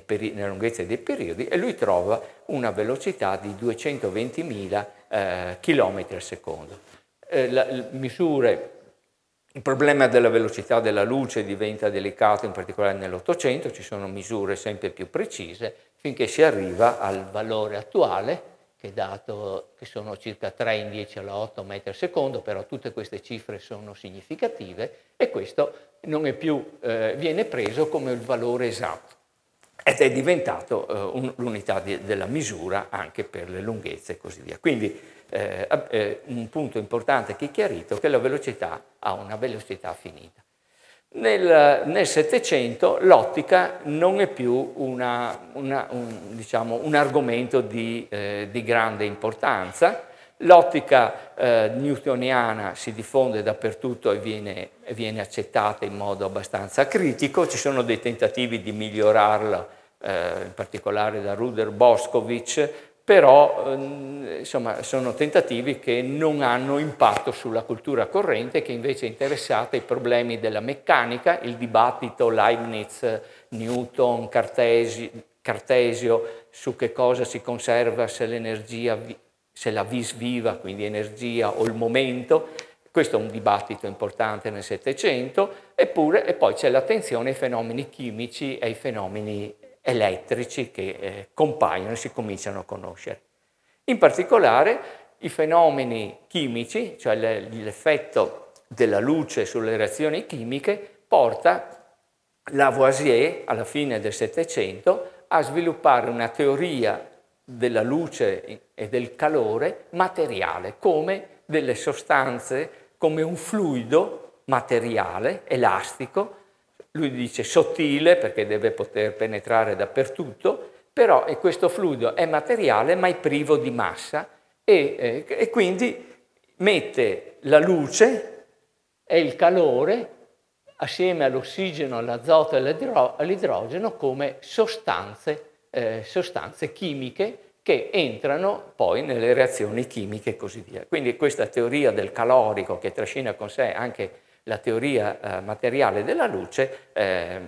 Speaker 1: peri- nella lunghezza dei periodi e lui trova una velocità di 220.000 eh, km al secondo. Eh, la, misure, il problema della velocità della luce diventa delicato, in particolare nell'Ottocento, ci sono misure sempre più precise, finché si arriva al valore attuale, che, è dato, che sono circa 3 in 10 alla 8 metri al secondo, però tutte queste cifre sono significative e questo non è più, eh, viene preso come il valore esatto ed è diventato uh, un, l'unità di, della misura anche per le lunghezze e così via. Quindi eh, eh, un punto importante che è chiarito è che la velocità ha una velocità finita. Nel, Settecento l'ottica non è più una, una, un, diciamo, un, argomento di, eh, di grande importanza, L'ottica eh, newtoniana si diffonde dappertutto e viene, viene, accettata in modo abbastanza critico, ci sono dei tentativi di migliorarla, eh, in particolare da Ruder Boscovich, però eh, insomma, sono tentativi che non hanno impatto sulla cultura corrente, che invece è interessata ai problemi della meccanica, il dibattito Leibniz, Newton, Cartesi, Cartesio su che cosa si conserva se l'energia se la vis viva, quindi energia o il momento, questo è un dibattito importante nel Settecento, eppure e poi c'è l'attenzione ai fenomeni chimici e ai fenomeni elettrici che eh, compaiono e si cominciano a conoscere. In particolare i fenomeni chimici, cioè le, l'effetto della luce sulle reazioni chimiche, porta Lavoisier alla fine del Settecento a sviluppare una teoria della luce e del calore materiale, come delle sostanze, come un fluido materiale, elastico, lui dice sottile perché deve poter penetrare dappertutto, però questo fluido è materiale ma è privo di massa e, eh, e quindi mette la luce e il calore assieme all'ossigeno, all'azoto e all'idrogeno come sostanze eh, sostanze chimiche che entrano poi nelle reazioni chimiche e così via. Quindi questa teoria del calorico che trascina con sé anche la teoria eh, materiale della luce, eh,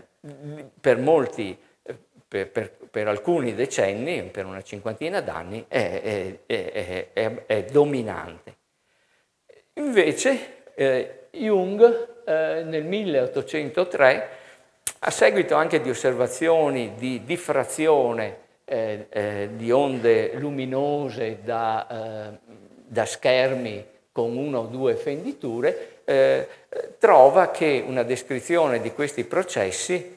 Speaker 1: per, molti, eh, per, per, per, alcuni decenni, per una cinquantina d'anni, è, è, è, è dominante. Invece eh, Jung eh, nel 1803 a seguito anche di osservazioni di diffrazione eh, eh, di onde luminose da, eh, da, schermi con una o due fenditure, eh, trova che una descrizione di questi processi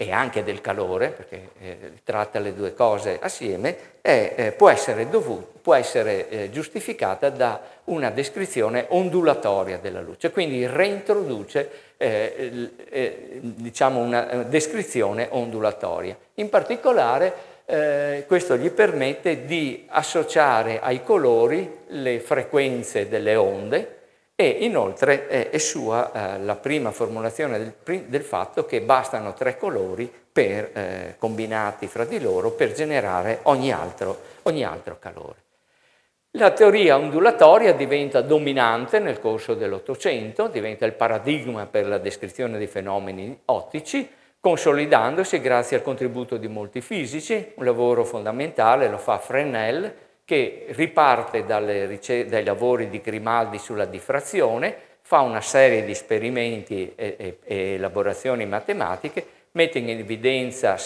Speaker 1: e anche del calore, perché eh, tratta le due cose assieme, è, eh, può essere, dovuto, può essere giustificata da una descrizione ondulatoria della luce, quindi reintroduce eh, eh, diciamo una eh, descrizione ondulatoria. In particolare eh, questo gli permette di associare ai colori le frequenze delle onde e inoltre eh, è sua eh, la prima formulazione del, del, fatto che bastano tre colori per, combinati fra di loro per generare ogni altro, ogni altro calore. La teoria ondulatoria diventa dominante nel corso dell'Ottocento, diventa il paradigma per la descrizione dei fenomeni ottici, consolidandosi grazie al contributo di molti fisici. Un lavoro fondamentale lo fa Fresnel, che riparte dai lavori di Grimaldi sulla diffrazione, fa una serie di esperimenti e, e, e elaborazioni matematiche, mette in evidenza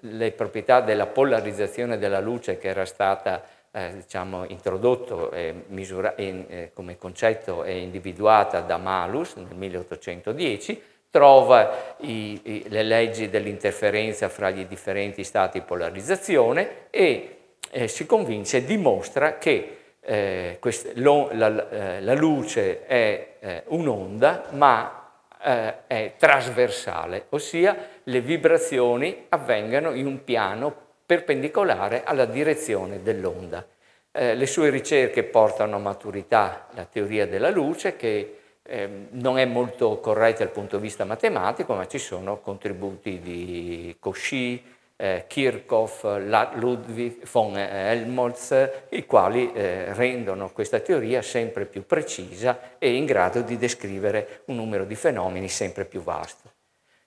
Speaker 1: le proprietà della polarizzazione della luce che era stata eh, diciamo, introdotto eh, misura, in, eh, come concetto e individuata da Malus nel 1810, trova i, i, le leggi dell'interferenza fra gli differenti stati di polarizzazione e eh, si convince e dimostra che eh, quest, lo, la, eh, la, luce è eh, un'onda ma è trasversale, ossia le vibrazioni avvengano in un piano perpendicolare alla direzione dell'onda. Eh, le sue ricerche portano a maturità la teoria della luce che eh, non è molto corretta dal punto di vista matematico, ma ci sono contributi di Cauchy, eh, Kirchhoff, Ludwig von Helmholtz, i quali eh, rendono questa teoria sempre più precisa e in grado di descrivere un numero di fenomeni sempre più vasto.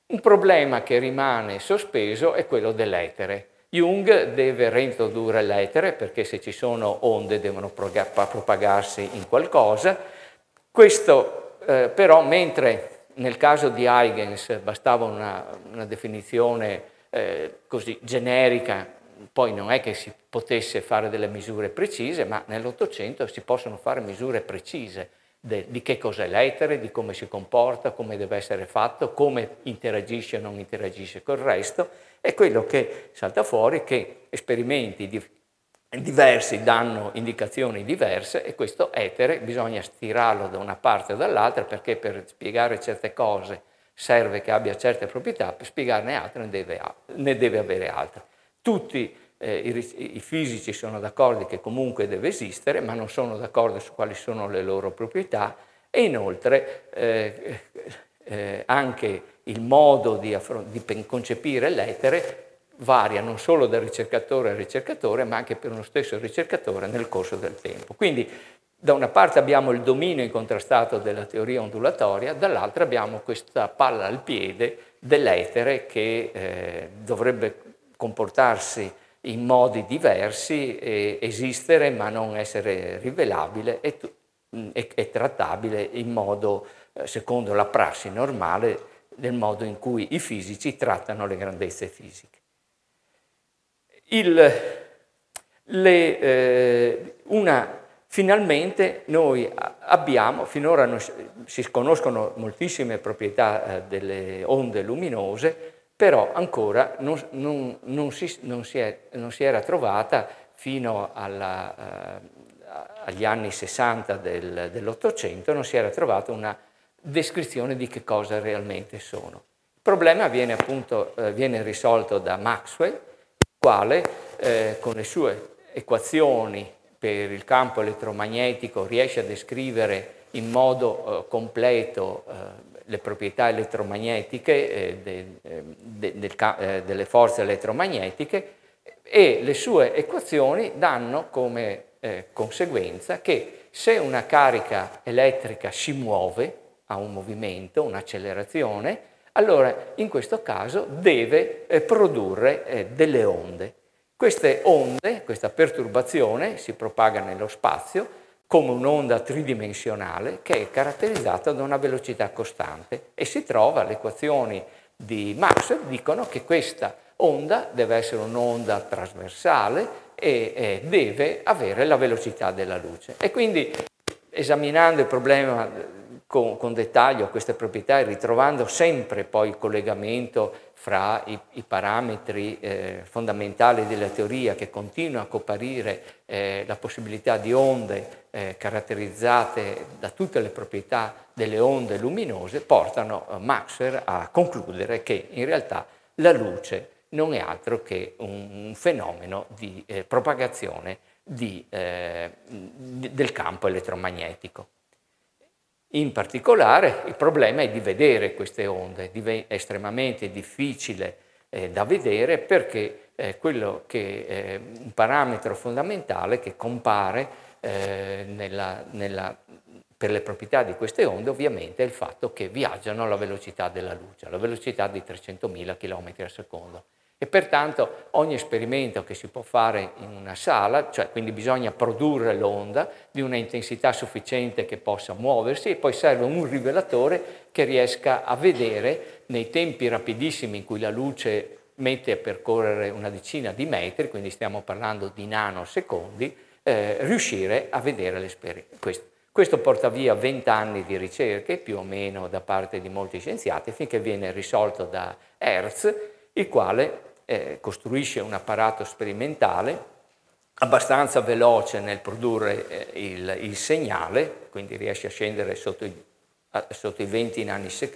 Speaker 1: Un problema che rimane sospeso è quello dell'etere. Jung deve reintrodurre l'etere perché se ci sono onde devono propagarsi in qualcosa. Questo eh, però mentre nel caso di Huygens bastava una, una definizione eh, così generica, poi non è che si potesse fare delle misure precise, ma nell'Ottocento si possono fare misure precise de, di che cos'è l'etere, di come si comporta, come deve essere fatto, come interagisce o non interagisce col resto è quello che salta fuori che esperimenti di diversi danno indicazioni diverse e questo etere bisogna stirarlo da una parte o dall'altra perché per spiegare certe cose serve che abbia certe proprietà, per spiegarne altre ne deve, ne deve avere altre. Tutti eh, i, i, fisici sono d'accordo che comunque deve esistere, ma non sono d'accordo su quali sono le loro proprietà e inoltre eh, eh, anche il modo di, affron- di concepire l'etere varia non solo da ricercatore a ricercatore, ma anche per uno stesso ricercatore nel corso del tempo. Quindi da una parte abbiamo il dominio incontrastato della teoria ondulatoria, dall'altra abbiamo questa palla al piede dell'etere che eh, dovrebbe comportarsi in modi diversi, esistere ma non essere rivelabile e, e, e trattabile in modo, eh, secondo la prassi normale, del modo in cui i fisici trattano le grandezze fisiche. Il, le, eh, una, finalmente noi abbiamo, finora non, si conoscono moltissime proprietà eh, delle onde luminose, però ancora non, non, non si, si, è, si era trovata fino alla, eh, agli anni 60 del, dell'Ottocento, non si era trovata una descrizione di che cosa realmente sono. Il problema viene appunto eh, viene risolto da Maxwell, il quale eh, con le sue equazioni per il campo elettromagnetico riesce a descrivere in modo eh, completo eh, le proprietà elettromagnetiche eh, de, eh, de, del, delle forze elettromagnetiche e le sue equazioni danno come conseguenza che se una carica elettrica si muove, ha un movimento, un'accelerazione, allora in questo caso deve eh, produrre eh, delle onde. Queste onde, questa perturbazione si propaga nello spazio come un'onda tridimensionale che è caratterizzata da una velocità costante e si trova, le equazioni di Maxwell dicono che questa onda deve essere un'onda trasversale e, e eh, deve avere la velocità della luce. E quindi esaminando il problema con, con dettaglio queste proprietà e ritrovando sempre poi il collegamento fra i, i parametri eh, fondamentali della teoria che continua a coprire eh, la possibilità di onde eh, caratterizzate da tutte le proprietà delle onde luminose, portano eh, Maxwell a concludere che in realtà la luce non è altro che un, un fenomeno di eh, propagazione eh, di, del campo elettromagnetico. In particolare il problema è di vedere queste onde, è estremamente difficile eh, da vedere perché eh, quello che eh, un parametro fondamentale che compare eh, nella, nella, per le proprietà di queste onde ovviamente è il fatto che viaggiano alla velocità della luce, alla velocità di 300.000 km al secondo. E pertanto ogni esperimento che si può fare in una sala, cioè quindi bisogna produrre l'onda di una intensità sufficiente che possa muoversi e poi serve un rivelatore che riesca a vedere nei tempi rapidissimi in cui la luce mette a percorrere una decina di metri, quindi stiamo parlando di nanosecondi, eh, riuscire a vedere l'esperimento. Questo. Questo porta via 20 anni di ricerche, più o meno da parte di molti scienziati, finché viene risolto da Hertz, il quale eh, costruisce un apparato sperimentale abbastanza veloce nel produrre eh, il, il, segnale, quindi riesce a scendere sotto i, a, sotto i 20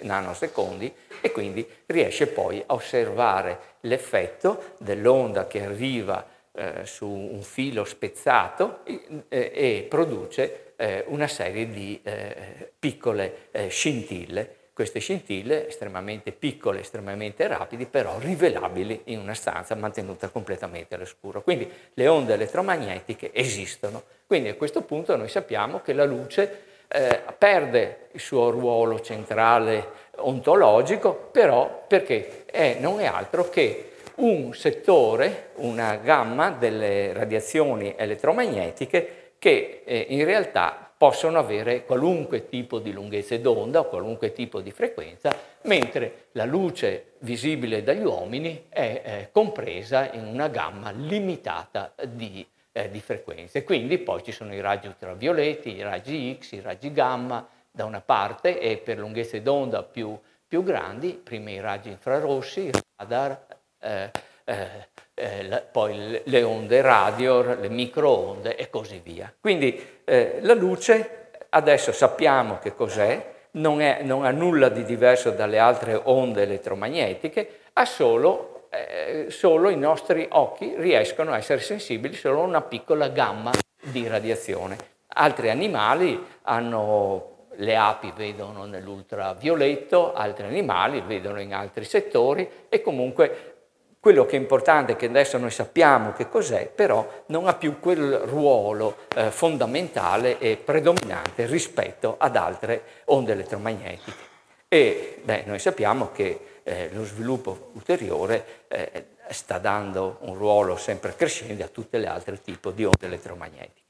Speaker 1: nanosecondi e quindi riesce poi a osservare l'effetto dell'onda che arriva eh, su un filo spezzato e, eh, e produce eh, una serie di eh, piccole scintille queste scintille estremamente piccole, estremamente rapide, però rivelabili in una stanza mantenuta completamente all'oscuro. Quindi le onde elettromagnetiche esistono. Quindi a questo punto noi sappiamo che la luce eh, perde il suo ruolo centrale ontologico, però perché è, eh, non è altro che un settore, una gamma delle radiazioni elettromagnetiche che eh, in realtà possono avere qualunque tipo di lunghezza d'onda o qualunque tipo di frequenza, mentre la luce visibile dagli uomini è eh, compresa in una gamma limitata di, eh, di, frequenze. Quindi poi ci sono i raggi ultravioletti, i raggi X, i raggi gamma da una parte e per lunghezze d'onda più, più grandi, prima i raggi infrarossi, i radar, eh, eh eh, poi le onde radio, le microonde e così via. Quindi eh, la luce adesso sappiamo che cos'è, non, è, non, ha nulla di diverso dalle altre onde elettromagnetiche, ha solo, eh, solo i nostri occhi riescono a essere sensibili solo a una piccola gamma di radiazione. Altri animali hanno le api vedono nell'ultravioletto, altri animali vedono in altri settori e comunque quello che è importante, che adesso noi sappiamo che cos'è, però non ha più quel ruolo eh, fondamentale e predominante rispetto ad altre onde elettromagnetiche. E beh, noi sappiamo che eh, lo sviluppo ulteriore eh, sta dando un ruolo sempre crescente a tutte le altre tipi di onde elettromagnetiche.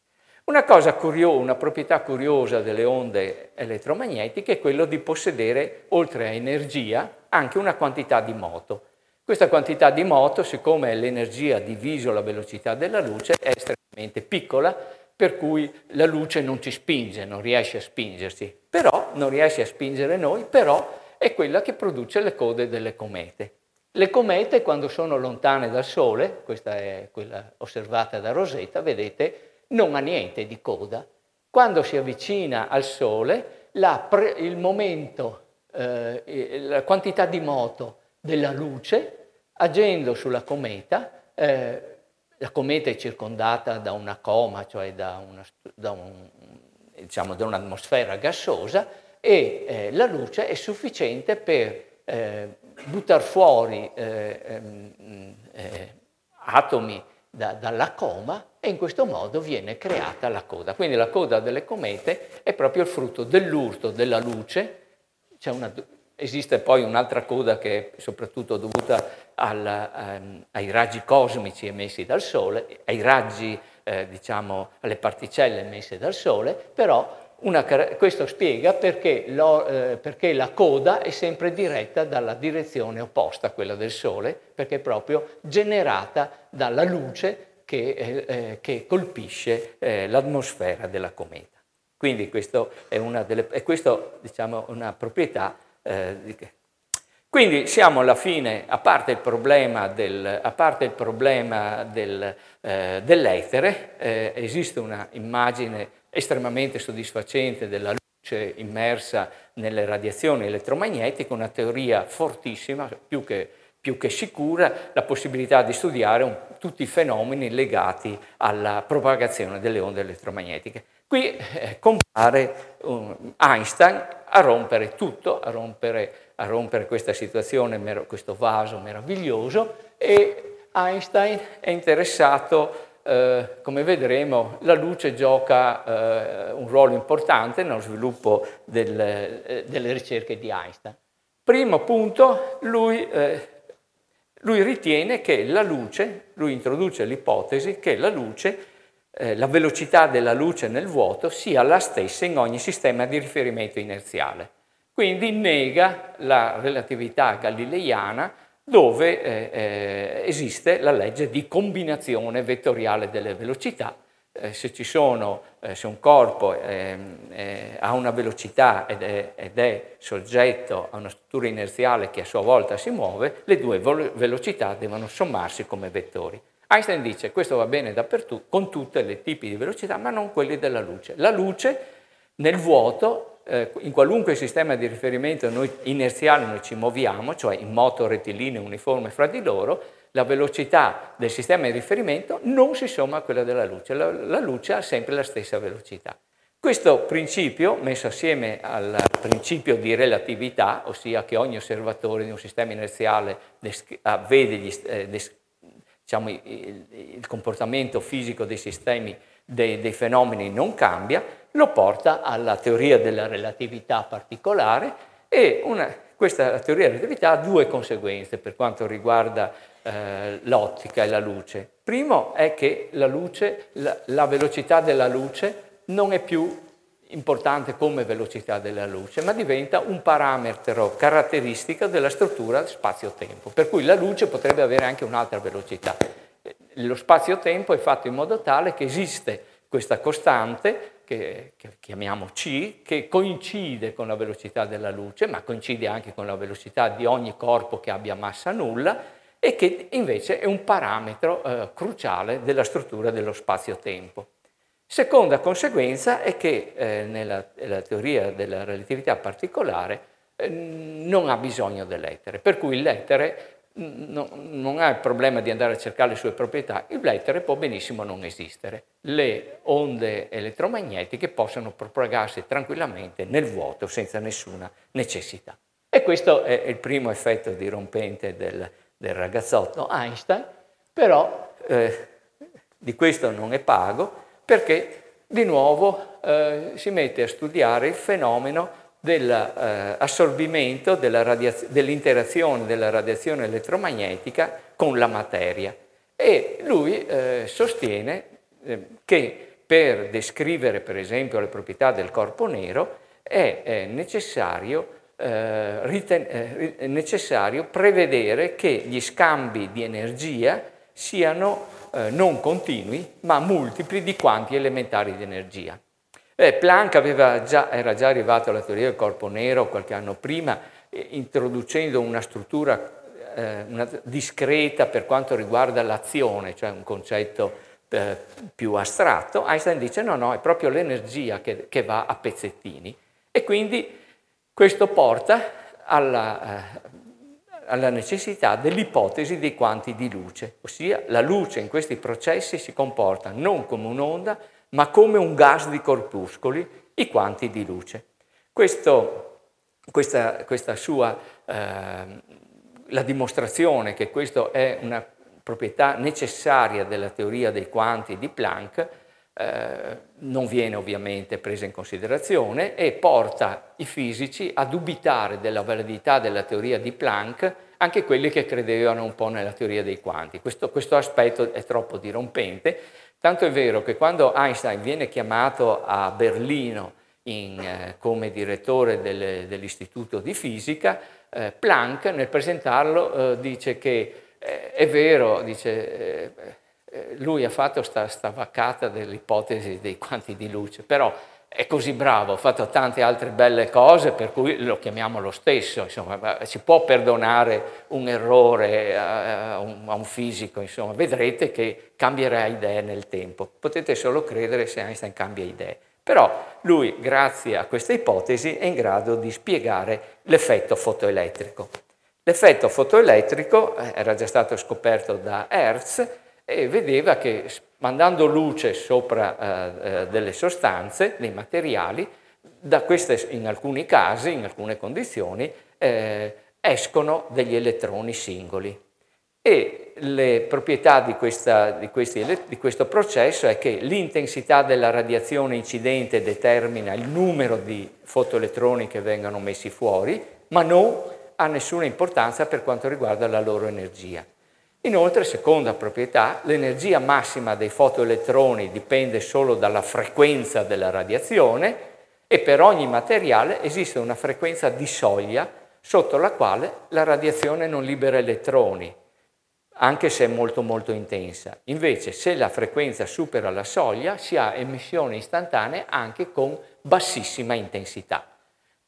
Speaker 1: Una cosa curiosa, una proprietà curiosa delle onde elettromagnetiche è quello di possedere, oltre a energia, anche una quantità di moto. Questa quantità di moto, siccome l'energia diviso la velocità della luce, è estremamente piccola, per cui la luce non ci spinge, non riesce a spingersi, però non riesce a spingere noi, però è quella che produce le code delle comete. Le comete quando sono lontane dal Sole, questa è quella osservata da Rosetta, vedete, non ha niente di coda. Quando si avvicina al Sole, pre- il momento, eh, la quantità di moto della luce agendo sulla cometa, eh, la cometa è circondata da una coma, cioè da, una, da, un, diciamo, da un'atmosfera gassosa e eh, la luce è sufficiente per eh, buttare fuori eh, ehm, eh, atomi da, dalla coma e in questo modo viene creata la coda. Quindi la coda delle comete è proprio il frutto dell'urto della luce, c'è una Esiste poi un'altra coda che è soprattutto dovuta al, ehm, ai raggi cosmici emessi dal Sole, ai raggi, eh, diciamo, alle particelle emesse dal Sole, però una, questo spiega perché, lo, eh, perché, la coda è sempre diretta dalla direzione opposta a quella del Sole, perché è proprio generata dalla luce che, eh, eh che colpisce eh, l'atmosfera della cometa. Quindi questo è una delle, è questo, diciamo, una proprietà eh, quindi siamo alla fine, a parte il problema, del, il problema del, eh, dell'etere, eh, esiste un'immagine estremamente soddisfacente della luce immersa nelle radiazioni elettromagnetiche, una teoria fortissima, più che, più che sicura, la possibilità di studiare un, tutti i fenomeni legati alla propagazione delle onde elettromagnetiche. Qui eh, compare um, Einstein a rompere tutto, a rompere, a rompere questa situazione, questo vaso meraviglioso e Einstein è interessato Uh, come vedremo, la luce gioca uh, un ruolo importante nello sviluppo del, uh, delle ricerche di Einstein. Primo punto, lui, lui ritiene che la luce, lui introduce l'ipotesi che la luce eh, la velocità della luce nel vuoto sia la stessa in ogni sistema di riferimento inerziale. Quindi nega la relatività galileiana dove eh, eh esiste la legge di combinazione vettoriale delle velocità. Eh, se, sono, eh, se, un corpo ehm, eh, ha una velocità ed è, ed è, soggetto a una struttura inerziale che a sua volta si muove, le due velocità devono sommarsi come vettori. Einstein dice che questo va bene dappertutto, con tutti i tipi di velocità, ma non quelli della luce. La luce nel vuoto, eh, in qualunque sistema di riferimento noi, inerziale noi ci muoviamo, cioè in moto rettilineo uniforme fra di loro, la velocità del sistema di riferimento non si somma a quella della luce, la, la luce ha sempre la stessa velocità. Questo principio, messo assieme al principio di relatività, ossia che ogni osservatore di un sistema inerziale vede gli, eh, diciamo, il, il, comportamento fisico dei sistemi, dei, dei fenomeni non cambia, lo porta alla teoria della relatività particolare e una, questa teoria della relatività ha due conseguenze per quanto riguarda eh, l'ottica e la luce. Primo è che la, luce, la, la velocità della luce non è più importante come velocità della luce, ma diventa un parametro caratteristico della struttura spazio-tempo, per cui la luce potrebbe avere anche un'altra velocità. Lo spazio-tempo è fatto in modo tale che esiste questa costante che, che, chiamiamo C, che coincide con la velocità della luce, ma coincide anche con la velocità di ogni corpo che abbia massa nulla e che invece è un parametro eh, cruciale della struttura dello spazio-tempo. Seconda conseguenza è che eh, nella, nella, teoria della relatività particolare eh, non ha bisogno dell'etere, per cui l'etere mm, no, non ha il problema di andare a cercare le sue proprietà, l'etere può benissimo non esistere. Le onde elettromagnetiche possono propagarsi tranquillamente nel vuoto senza nessuna necessità. E questo è il primo effetto dirompente del, del ragazzotto Einstein, però eh, di questo non è pago perché di nuovo eh, si mette a studiare il fenomeno dell'assorbimento, eh, della radiaz- dell'interazione della radiazione elettromagnetica con la materia. E lui eh, sostiene eh, che per descrivere per esempio le proprietà del corpo nero è, è, necessario, eh, riten- eh, è necessario prevedere che gli scambi di energia siano eh, non continui, ma multipli di quanti elementari di energia. Eh, Planck già, era già arrivato alla teoria del corpo nero qualche anno prima, eh, introducendo una struttura eh, una discreta per quanto riguarda l'azione, cioè un concetto eh, più astratto. Einstein dice no, no, è proprio l'energia che, che va a pezzettini. E quindi questo porta alla eh, alla necessità dell'ipotesi dei quanti di luce, ossia la luce in questi processi si comporta non come un'onda, ma come un gas di corpuscoli, i quanti di luce. Questo, questa, questa, sua, eh, la dimostrazione che questa è una proprietà necessaria della teoria dei quanti di Planck eh, non viene ovviamente presa in considerazione e porta i fisici a dubitare della validità della teoria di Planck, anche quelli che credevano un po' nella teoria dei quanti. Questo, questo aspetto è troppo dirompente, tanto è vero che quando Einstein viene chiamato a Berlino in, eh, come direttore del, dell'istituto di fisica, eh, Planck nel presentarlo eh, dice che eh, è vero, dice eh, lui ha fatto questa vaccata dell'ipotesi dei quanti di luce, però è così bravo, ha fatto tante altre belle cose per cui lo chiamiamo lo stesso, insomma, si può perdonare un errore a, a, un, a un, fisico, insomma, vedrete che cambierà idee nel tempo, potete solo credere se Einstein cambia idee, però lui grazie a questa ipotesi è in grado di spiegare l'effetto fotoelettrico. L'effetto fotoelettrico eh, era già stato scoperto da Hertz, e vedeva che mandando luce sopra eh, eh, delle sostanze, dei materiali, da queste in alcuni casi, in alcune condizioni, eh, escono degli elettroni singoli. E le proprietà di, questa, di, questi, di questo processo è che l'intensità della radiazione incidente determina il numero di fotoelettroni che vengono messi fuori, ma non ha nessuna importanza per quanto riguarda la loro energia. Inoltre, seconda proprietà, l'energia massima dei fotoelettroni dipende solo dalla frequenza della radiazione e per ogni materiale esiste una frequenza di soglia sotto la quale la radiazione non libera elettroni, anche se è molto molto intensa. Invece se la frequenza supera la soglia si ha emissione istantanea anche con bassissima intensità.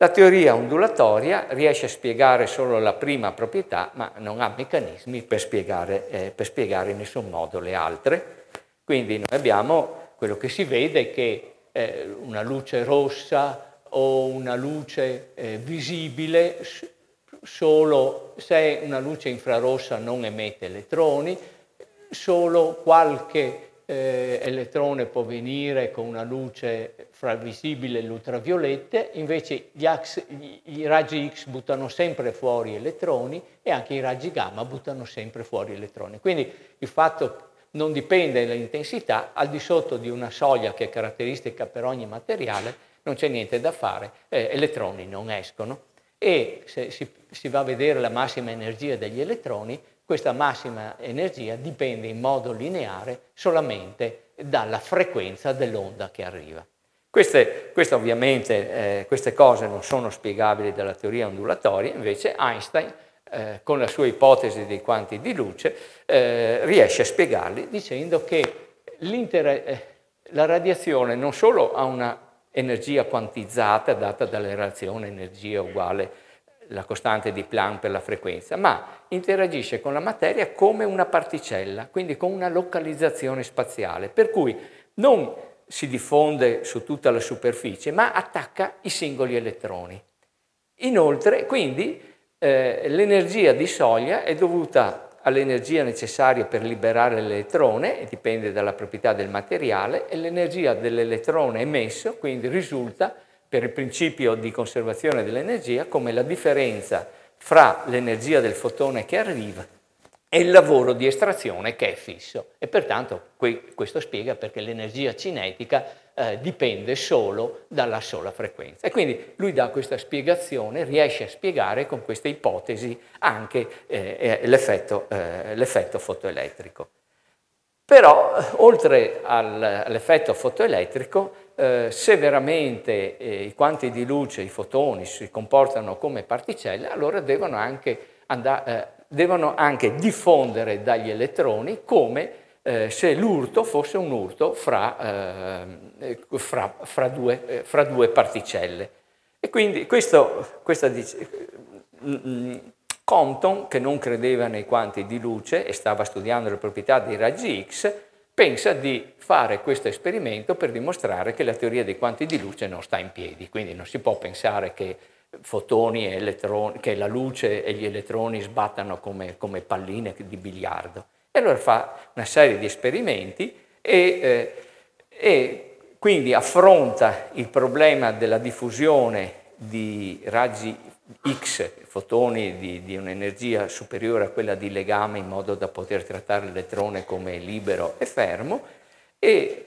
Speaker 1: La teoria ondulatoria riesce a spiegare solo la prima proprietà, ma non ha meccanismi per spiegare, eh, per spiegare in nessun modo le altre. Quindi noi abbiamo quello che si vede che eh, una luce rossa o una luce eh, visibile solo se una luce infrarossa non emette elettroni, solo qualche eh, elettrone può venire con una luce fra il visibile e l'ultraviolette, invece gli, X, gli raggi X buttano sempre fuori elettroni e anche i raggi gamma buttano sempre fuori elettroni. Quindi il fatto non dipende dall'intensità, al di sotto di una soglia che è caratteristica per ogni materiale non c'è niente da fare, eh, elettroni non escono e se si, si va a vedere la massima energia degli elettroni questa massima energia dipende in modo lineare solamente dalla frequenza dell'onda che arriva. Queste, queste ovviamente, eh, queste cose non sono spiegabili dalla teoria ondulatoria, invece Einstein, eh, con la sua ipotesi dei quanti di luce, eh, riesce a spiegarli dicendo che eh, la radiazione non solo ha una energia quantizzata data dalla relazione energia uguale la costante di Planck per la frequenza, ma interagisce con la materia come una particella, quindi con una localizzazione spaziale, per cui non si diffonde su tutta la superficie, ma attacca i singoli elettroni. Inoltre, quindi, eh, l'energia di soglia è dovuta all'energia necessaria per liberare l'elettrone, dipende dalla proprietà del materiale, e l'energia dell'elettrone emesso, quindi risulta per il principio di conservazione dell'energia come la differenza fra l'energia del fotone che arriva e il lavoro di estrazione che è fisso. E pertanto questo spiega perché l'energia cinetica eh, dipende solo dalla sola frequenza. E quindi lui dà questa spiegazione, riesce a spiegare con questa ipotesi anche eh, eh, l'effetto, eh, l'effetto fotoelettrico. Però, eh, oltre all'effetto fotoelettrico, eh, se veramente eh, i quanti di luce, i fotoni, si comportano come particelle, allora devono anche, eh, devono anche diffondere dagli elettroni come eh, se l'urto fosse un urto fra, eh, fra, fra, due, fra due, particelle. E quindi questo, questa dice, mm, mm, Compton, che non credeva nei quanti di luce e stava studiando le proprietà dei raggi X, pensa di fare questo esperimento per dimostrare che la teoria dei quanti di luce non sta in piedi, quindi non si può pensare che fotoni e elettroni, che la luce e gli elettroni sbattano come, come palline di biliardo. E allora fa una serie di esperimenti e, eh, e quindi affronta il problema della diffusione di raggi X fotoni di, di un'energia superiore a quella di legame in modo da poter trattare l'elettrone come libero e fermo e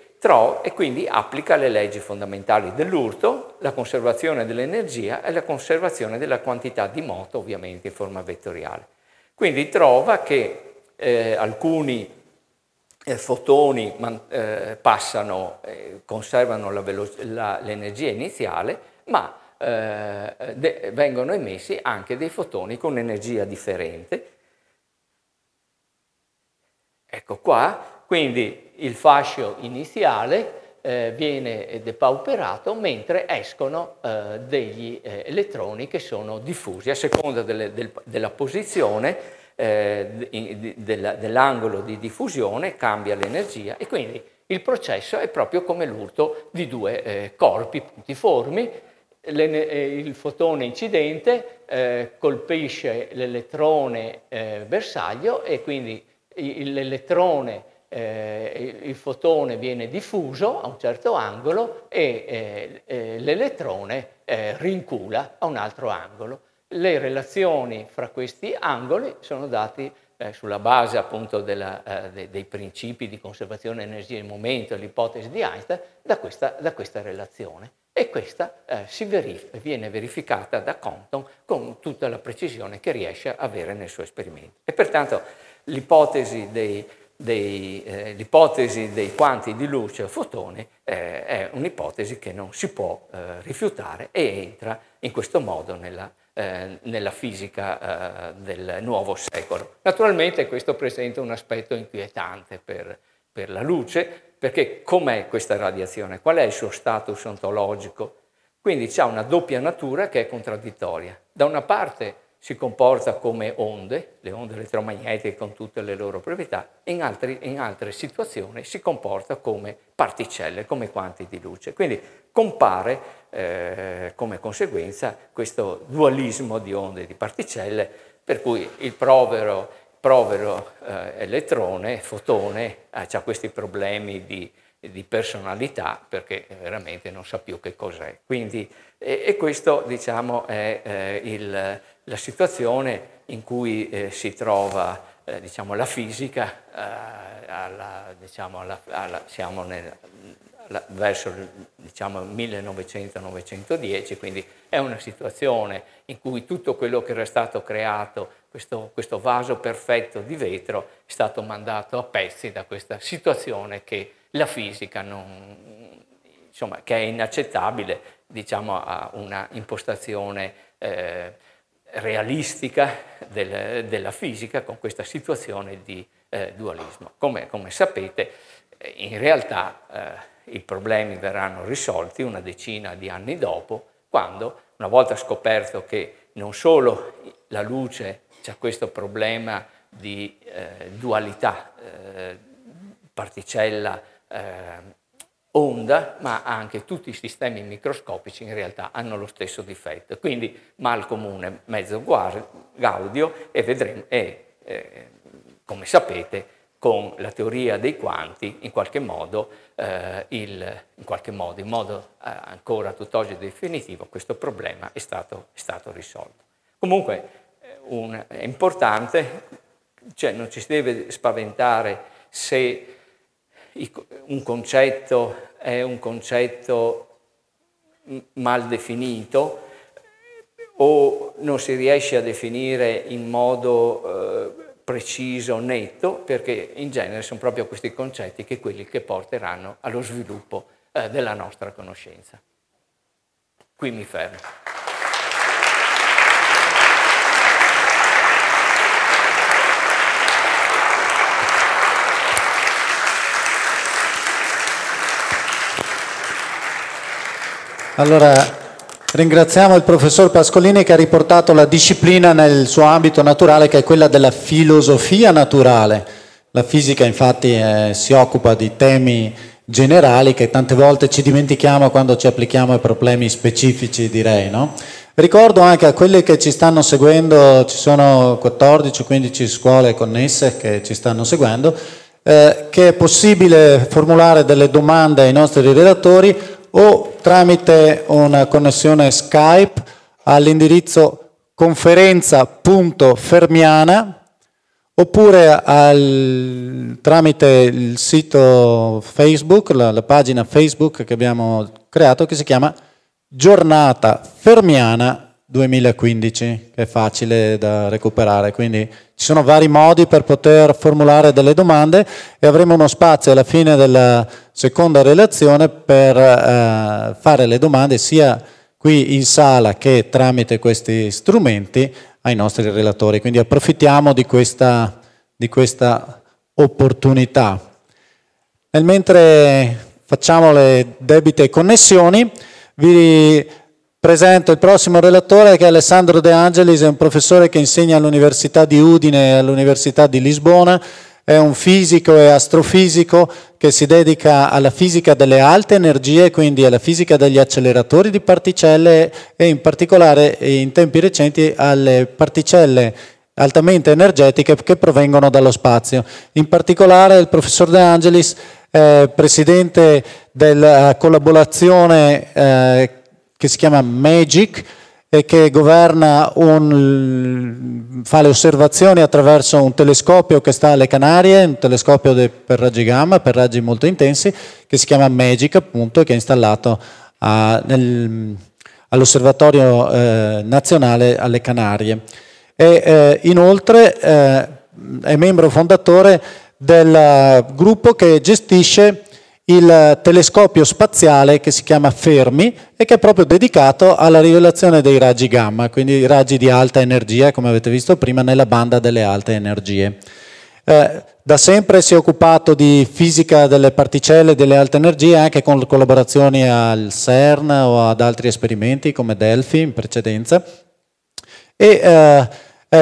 Speaker 1: e quindi applica le leggi fondamentali dell'urto, la conservazione dell'energia e la conservazione della quantità di moto, ovviamente in forma vettoriale. Quindi trova che eh, alcuni eh, fotoni man, eh, passano, eh, conservano la la, l'energia iniziale, ma eh, vengono emessi anche dei fotoni con energia differente. Ecco qua, quindi il fascio iniziale eh, viene depauperato mentre escono eh, degli eh, elettroni che sono diffusi a seconda delle, del, della posizione eh, dell'angolo di diffusione, cambia l'energia e quindi il processo è proprio come l'urto di due eh, corpi puntiformi eh, il fotone incidente eh, colpisce l'elettrone eh, bersaglio e quindi l'elettrone, eh, il fotone viene diffuso a un certo angolo e eh, eh, l'elettrone rincula a un altro angolo. Le relazioni fra questi angoli sono date sulla base appunto della, de, dei principi di conservazione energia e momento, l'ipotesi di Einstein, da questa, da questa relazione e questa eh, verif- viene verificata da Compton con tutta la precisione che riesce ad avere nel suo esperimento. E pertanto l'ipotesi dei, dei, eh, l'ipotesi dei quanti di luce o fotoni eh, è un'ipotesi che non si può eh, rifiutare e entra in questo modo nella, eh, nella fisica eh, del nuovo secolo. Naturalmente questo presenta un aspetto inquietante per, per la luce, perché com'è questa radiazione? Qual è il suo status ontologico? Quindi c'è una doppia natura che è contraddittoria. Da una parte si comporta come onde, le onde elettromagnetiche con tutte le loro proprietà, e in, altri, in altre situazioni si comporta come particelle, come quanti di luce. Quindi compare eh, come conseguenza questo dualismo di onde e di particelle, per cui il provero povero eh, elettrone, fotone, eh, ah, ha questi problemi di, di, personalità perché veramente non sa più che cos'è. Quindi, e, e questo diciamo, è eh, il, la situazione in cui eh, si trova eh, diciamo, la fisica, eh, alla, diciamo, alla, alla, siamo nel, verso diciamo 1900-910, quindi è una situazione in cui tutto quello che era stato creato, questo, questo vaso perfetto di vetro, è stato mandato a pezzi da questa situazione che la fisica non, insomma, che è inaccettabile diciamo, a una impostazione eh, realistica del, della fisica con questa situazione di eh, dualismo. Come, come, sapete, in realtà... Eh, i problemi verranno risolti una decina di anni dopo, quando, una volta scoperto che non solo la luce c'è questo problema di eh, dualità eh, particella-onda, eh, ma anche tutti i sistemi microscopici in realtà hanno lo stesso difetto. Quindi mal comune, mezzo guar, gaudio e vedremo, e, eh, come sapete con la teoria dei quanti, in qualche modo, eh, il, in, qualche modo in, modo eh, ancora tutt'oggi definitivo, questo problema è stato, è stato risolto. Comunque eh, un, è importante, cioè non ci si deve spaventare se i, un concetto è un concetto mal definito eh, o non si riesce a definire in modo... Eh, preciso, netto, perché in genere sono proprio questi concetti che quelli che porteranno allo sviluppo eh, della nostra conoscenza. Qui mi fermo.
Speaker 2: Allora, Ringraziamo il professor Pascolini che ha riportato la disciplina nel suo ambito naturale che è quella della filosofia naturale. La fisica infatti eh, si occupa di temi generali che tante volte ci dimentichiamo quando ci applichiamo ai problemi specifici direi. No? Ricordo anche a quelli che ci stanno seguendo, ci sono 14-15 scuole connesse che ci stanno seguendo, eh, che è possibile formulare delle domande ai nostri redattori o tramite una connessione Skype all'indirizzo conferenza.fermiana oppure al, tramite il sito Facebook, la, la, pagina Facebook che abbiamo creato che si chiama Giornata Fermiana 2015, che è facile da recuperare. Quindi ci sono vari modi per poter formulare delle domande e avremo uno spazio alla fine della seconda relazione per eh, fare le domande sia qui in sala che tramite questi strumenti ai nostri relatori. Quindi approfittiamo di questa, di questa opportunità. Nel mentre facciamo le debite connessioni, vi Presento il prossimo relatore che è Alessandro De Angelis, è un professore che insegna all'Università di Udine e all'Università di Lisbona, è un fisico e astrofisico che si dedica alla fisica delle alte energie, quindi alla fisica degli acceleratori di particelle e in particolare in tempi recenti alle particelle altamente energetiche che provengono dallo spazio. In particolare il professor De Angelis è presidente della collaborazione eh, che si chiama Magic e che governa un, fa le osservazioni attraverso un telescopio che sta alle Canarie, un telescopio de, per raggi gamma, per raggi molto intensi, che si chiama Magic appunto, e che è installato a, nel, all'osservatorio eh, nazionale alle Canarie. E, eh, inoltre eh, è membro fondatore del eh, gruppo che gestisce il telescopio spaziale che si chiama Fermi e che è proprio dedicato alla rivelazione dei raggi gamma, quindi raggi di alta energia, come avete visto prima, nella banda delle alte energie. Eh, da sempre si è occupato di fisica delle particelle delle alte energie anche con collaborazioni al CERN o ad altri esperimenti come Delphi in precedenza e eh,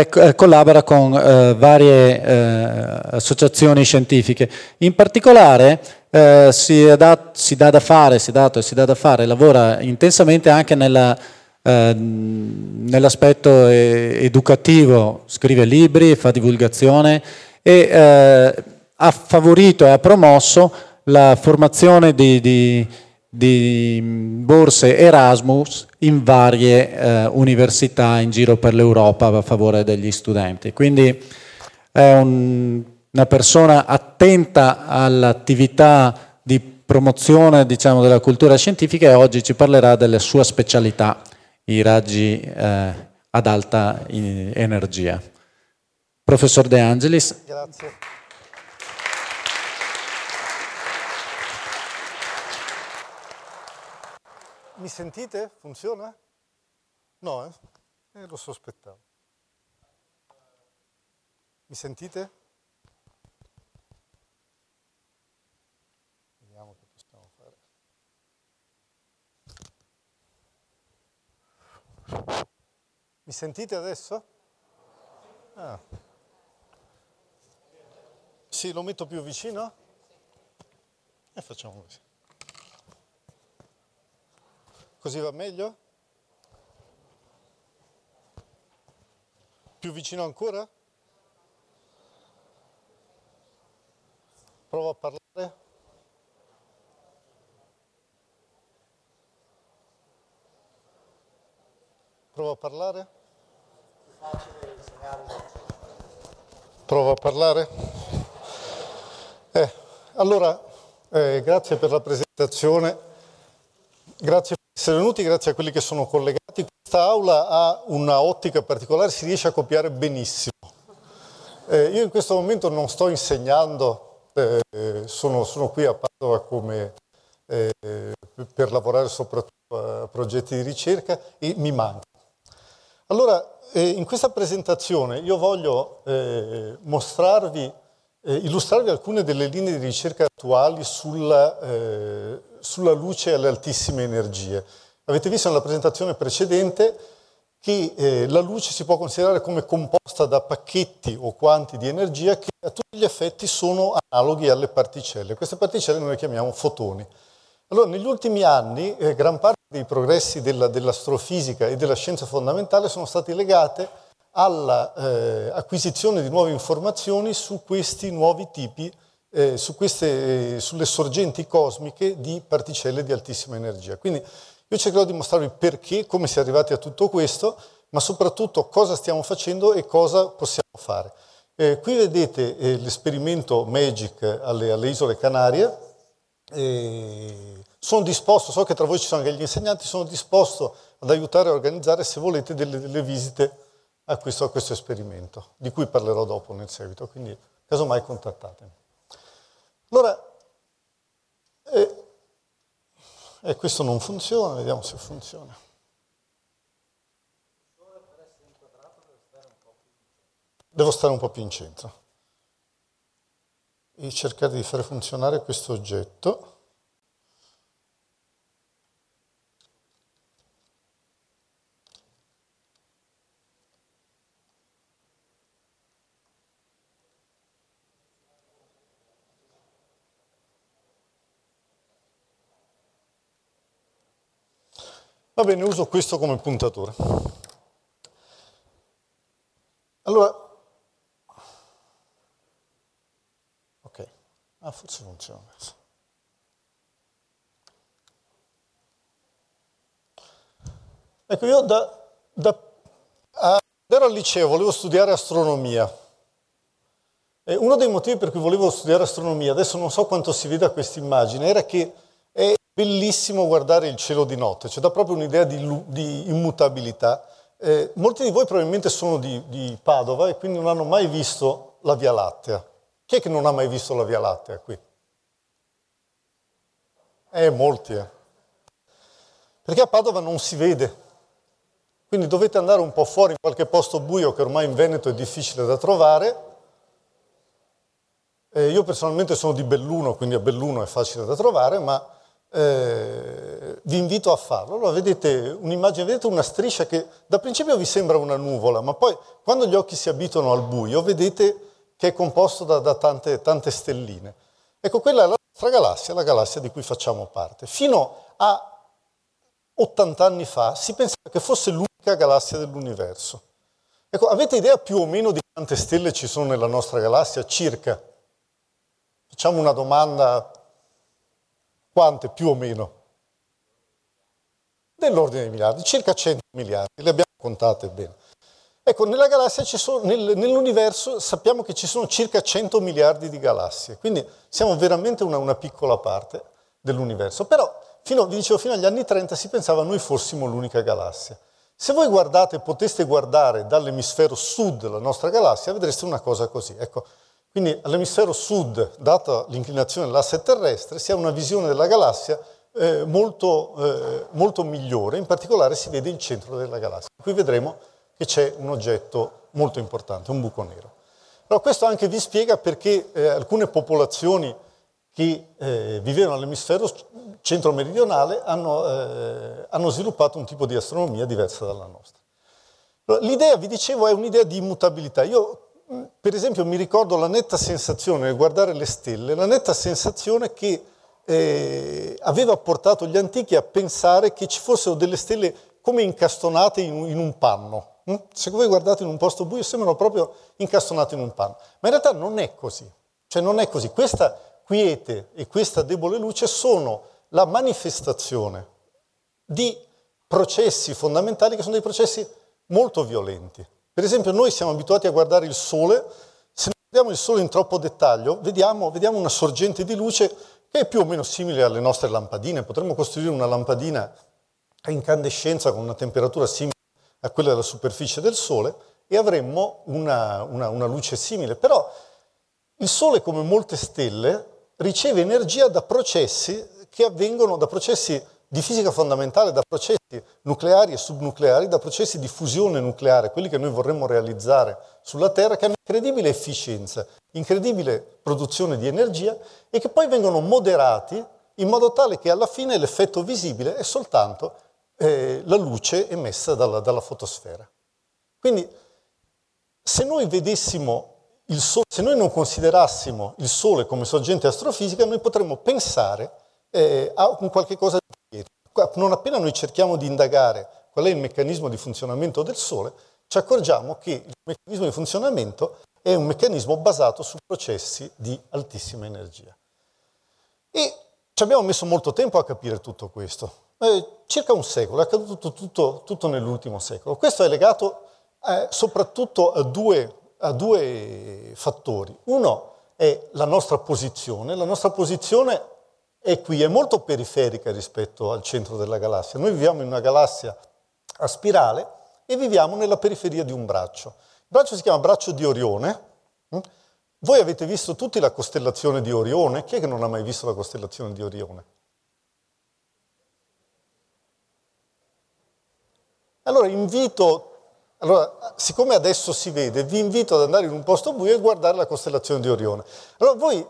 Speaker 2: eh, collabora con eh, varie eh, associazioni scientifiche. In particolare eh, si, da, si, dà da fare, si è dato e si dà da fare, lavora intensamente anche nella, eh, nell'aspetto educativo, scrive libri, fa divulgazione e eh, ha favorito e ha promosso la formazione di, di, di borse Erasmus in varie eh, università in giro per l'Europa a favore degli studenti. Quindi è un una persona attenta all'attività di promozione diciamo, della cultura scientifica e oggi ci parlerà della sua specialità, i raggi eh, ad alta energia. Professor De Angelis. Grazie.
Speaker 3: Mi sentite? Funziona? No, eh? eh lo sospettavo. Mi sentite? Mi sentite adesso? Ah. Sì, lo metto più vicino? E facciamo così. Così va meglio? Più vicino ancora? Provo a parlare. Prova a parlare. Prova a parlare. Eh, allora, eh, grazie per la presentazione, grazie per essere venuti, grazie a quelli che sono collegati. Questa aula ha una ottica particolare, si riesce a copiare benissimo. Eh, io in questo momento non sto insegnando, eh, sono, sono, qui a Padova come, eh, per lavorare soprattutto a progetti di ricerca e mi manca allora, eh, in questa presentazione io voglio eh, mostrarvi, eh, illustrarvi alcune delle linee di ricerca attuali sulla, eh, sulla luce alle altissime energie. Avete visto nella presentazione precedente che eh, la luce si può considerare come composta da pacchetti o quanti di energia che a tutti gli effetti sono analoghi alle particelle. Queste particelle noi le chiamiamo fotoni. Allora, negli ultimi anni eh, gran parte dei progressi della, dell'astrofisica e della scienza fondamentale sono stati legati all'acquisizione eh, di nuove informazioni su questi nuovi tipi, eh, su queste, eh, sulle sorgenti cosmiche di particelle di altissima energia. Quindi io cercherò di mostrarvi perché, come si è arrivati a tutto questo, ma soprattutto cosa stiamo facendo e cosa possiamo fare. Eh, qui vedete eh, l'esperimento MAGIC alle, alle Isole Canarie sono disposto, so che tra voi ci sono anche gli insegnanti, sono disposto ad aiutare a organizzare se volete delle, delle visite a questo, a questo, esperimento, di cui parlerò dopo nel seguito, quindi casomai contattatemi. Allora, eh, eh, questo non funziona, vediamo se funziona. Devo stare un po' più in centro e cercare di fare funzionare questo oggetto. Va bene, uso questo come puntatore. Allora, ok, ah, forse funziona adesso. Ecco, io da, da ero al liceo, volevo studiare astronomia. E uno dei motivi per cui volevo studiare astronomia, adesso non so quanto si veda questa immagine, era che bellissimo guardare il cielo di notte, cioè dà proprio un'idea di, di immutabilità. Eh, molti di voi probabilmente sono di, di, Padova e quindi non hanno mai visto la Via Lattea. Chi è che non ha mai visto la Via Lattea qui? Eh, molti, eh. Perché a Padova non si vede. Quindi dovete andare un po' fuori in qualche posto buio che ormai in Veneto è difficile da trovare. Eh, io personalmente sono di Belluno, quindi a Belluno è facile da trovare, ma eh, vi invito a farlo. Allora vedete un'immagine, vedete una striscia che da principio vi sembra una nuvola, ma poi quando gli occhi si abituano al buio vedete che è composto da, da tante, tante, stelline. Ecco, quella è la nostra galassia, la galassia di cui facciamo parte. Fino a 80 anni fa si pensava che fosse l'unica galassia dell'universo. Ecco, avete idea più o meno di quante stelle ci sono nella nostra galassia? Circa. Facciamo una domanda quante più o meno? Dell'ordine di miliardi, circa 100 miliardi, le abbiamo contate bene. Ecco, nella galassia sono, nel, nell'universo sappiamo che ci sono circa 100 miliardi di galassie, quindi siamo veramente una, una piccola parte dell'universo. Però, fino, vi dicevo, fino agli anni 30 si pensava noi fossimo l'unica galassia. Se voi guardate, poteste guardare dall'emisfero sud la nostra galassia, vedreste una cosa così. Ecco, quindi all'emisfero sud, data l'inclinazione dell'asse terrestre, si ha una visione della galassia eh, molto, eh, molto migliore, in particolare si vede il centro della galassia. Qui vedremo che c'è un oggetto molto importante, un buco nero. Però questo anche vi spiega perché eh, alcune popolazioni che eh, vivevano all'emisfero centro-meridionale hanno, eh, hanno, sviluppato un tipo di astronomia diversa dalla nostra. L'idea, vi dicevo, è un'idea di immutabilità. Io per esempio mi ricordo la netta sensazione nel guardare le stelle, la netta sensazione che eh, aveva portato gli antichi a pensare che ci fossero delle stelle come incastonate in, in un panno. Hm? Se voi guardate in un posto buio sembrano proprio incastonate in un panno, ma in realtà non è così. Cioè non è così. Questa quiete e questa debole luce sono la manifestazione di processi fondamentali che sono dei processi molto violenti. Per esempio noi siamo abituati a guardare il Sole, se non guardiamo il Sole in troppo dettaglio, vediamo, vediamo una sorgente di luce che è più o meno simile alle nostre lampadine, potremmo costruire una lampadina a incandescenza con una temperatura simile a quella della superficie del Sole e avremmo una, una, una luce simile, però il Sole come molte stelle riceve energia da processi che avvengono, da processi di fisica fondamentale da processi nucleari e subnucleari, da processi di fusione nucleare, quelli che noi vorremmo realizzare sulla Terra, che hanno incredibile efficienza, incredibile produzione di energia e che poi vengono moderati in modo tale che alla fine l'effetto visibile è soltanto eh, la luce emessa dalla, dalla, fotosfera. Quindi se noi vedessimo il Sole, se noi non considerassimo il Sole come sorgente astrofisica, noi potremmo pensare eh, ha un qualche cosa dietro. Non appena noi cerchiamo di indagare qual è il meccanismo di funzionamento del Sole, ci accorgiamo che il meccanismo di funzionamento è un meccanismo basato su processi di altissima energia. E ci abbiamo messo molto tempo a capire tutto questo, eh, circa un secolo, è accaduto tutto, tutto, tutto nell'ultimo secolo. Questo è legato eh, soprattutto a due, a due fattori. Uno è la nostra posizione, la nostra posizione è qui è molto periferica rispetto al centro della galassia. Noi viviamo in una galassia a spirale e viviamo nella periferia di un braccio. Il braccio si chiama braccio di Orione. Mm? Voi avete visto tutti la costellazione di Orione? Chi è che non ha mai visto la costellazione di Orione? Allora invito, allora, siccome adesso si vede, vi invito ad andare in un posto buio e guardare la costellazione di Orione. Allora voi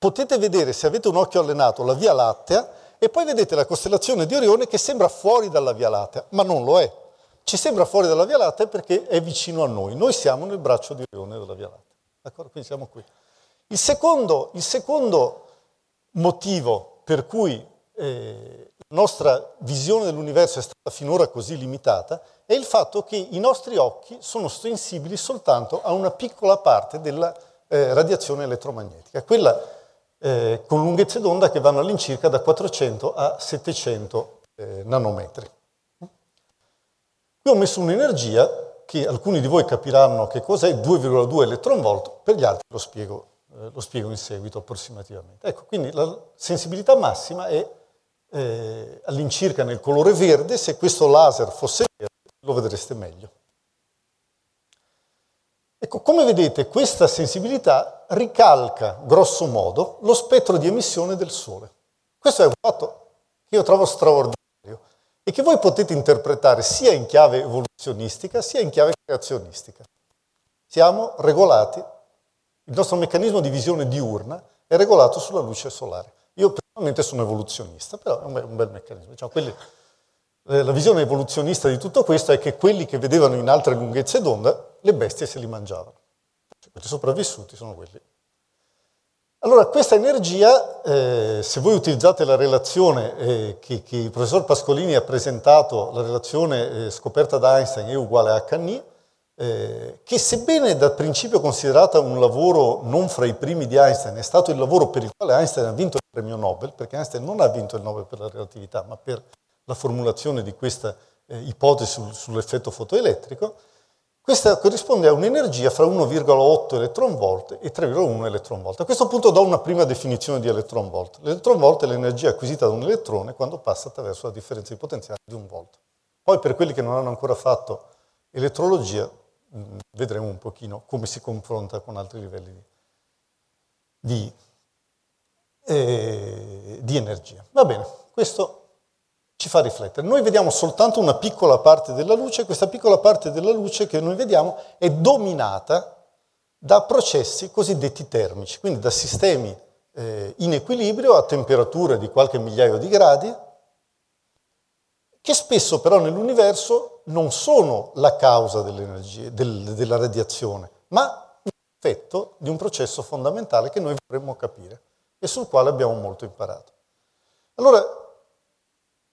Speaker 3: potete vedere, se avete un occhio allenato, la Via Lattea e poi vedete la costellazione di Orione che sembra fuori dalla Via Lattea, ma non lo è. Ci sembra fuori dalla Via Lattea perché è vicino a noi. Noi siamo nel braccio di Orione della Via Lattea. D'accordo? Quindi siamo qui. Il secondo, il secondo motivo per cui eh, la nostra visione dell'universo è stata finora così limitata è il fatto che i nostri occhi sono sensibili soltanto a una piccola parte della eh, radiazione elettromagnetica. Quella eh, con lunghezze d'onda che vanno all'incirca da 400 a 700 eh, nanometri. Qui ho messo un'energia che alcuni di voi capiranno che cos'è, 2,2 elettronvolt, per gli altri lo spiego, eh, lo spiego, in seguito approssimativamente. Ecco, quindi la sensibilità massima è eh, all'incirca nel colore verde, se questo laser fosse verde lo vedreste meglio. Ecco, come vedete questa sensibilità ricalca, grosso modo, lo spettro di emissione del Sole. Questo è un fatto che io trovo straordinario e che voi potete interpretare sia in chiave evoluzionistica sia in chiave creazionistica. Siamo regolati, il nostro meccanismo di visione diurna è regolato sulla luce solare. Io personalmente sono evoluzionista, però è un bel, un bel meccanismo. Diciamo, quelli, eh, la visione evoluzionista di tutto questo è che quelli che vedevano in altre lunghezze d'onda, le bestie se li mangiavano perché I sopravvissuti sono quelli. Allora, questa energia, eh, se voi utilizzate la relazione eh, che, che, il professor Pascolini ha presentato, la relazione eh, scoperta da Einstein E uguale a HNI, eh, che sebbene dal principio considerata un lavoro non fra i primi di Einstein, è stato il lavoro per il quale Einstein ha vinto il premio Nobel, perché Einstein non ha vinto il Nobel per la relatività, ma per la formulazione di questa eh, ipotesi sul, sull'effetto fotoelettrico, questa corrisponde a un'energia fra 1,8 elettronvolt e 3,1 elettronvolt. A questo punto do una prima definizione di elettronvolt. L'elettronvolt è l'energia acquisita da un elettrone quando passa attraverso la differenza di potenziale di un volt. Poi per quelli che non hanno ancora fatto elettrologia mm, vedremo un pochino come si confronta con altri livelli di, eh, di energia. Va bene, questo ci fa riflettere. Noi vediamo soltanto una piccola parte della luce, questa piccola parte della luce che noi vediamo è dominata da processi cosiddetti termici, quindi da sistemi eh, in equilibrio a temperature di qualche migliaio di gradi, che spesso però nell'universo non sono la causa del, della radiazione, ma un effetto di un processo fondamentale che noi vorremmo capire e sul quale abbiamo molto imparato. Allora,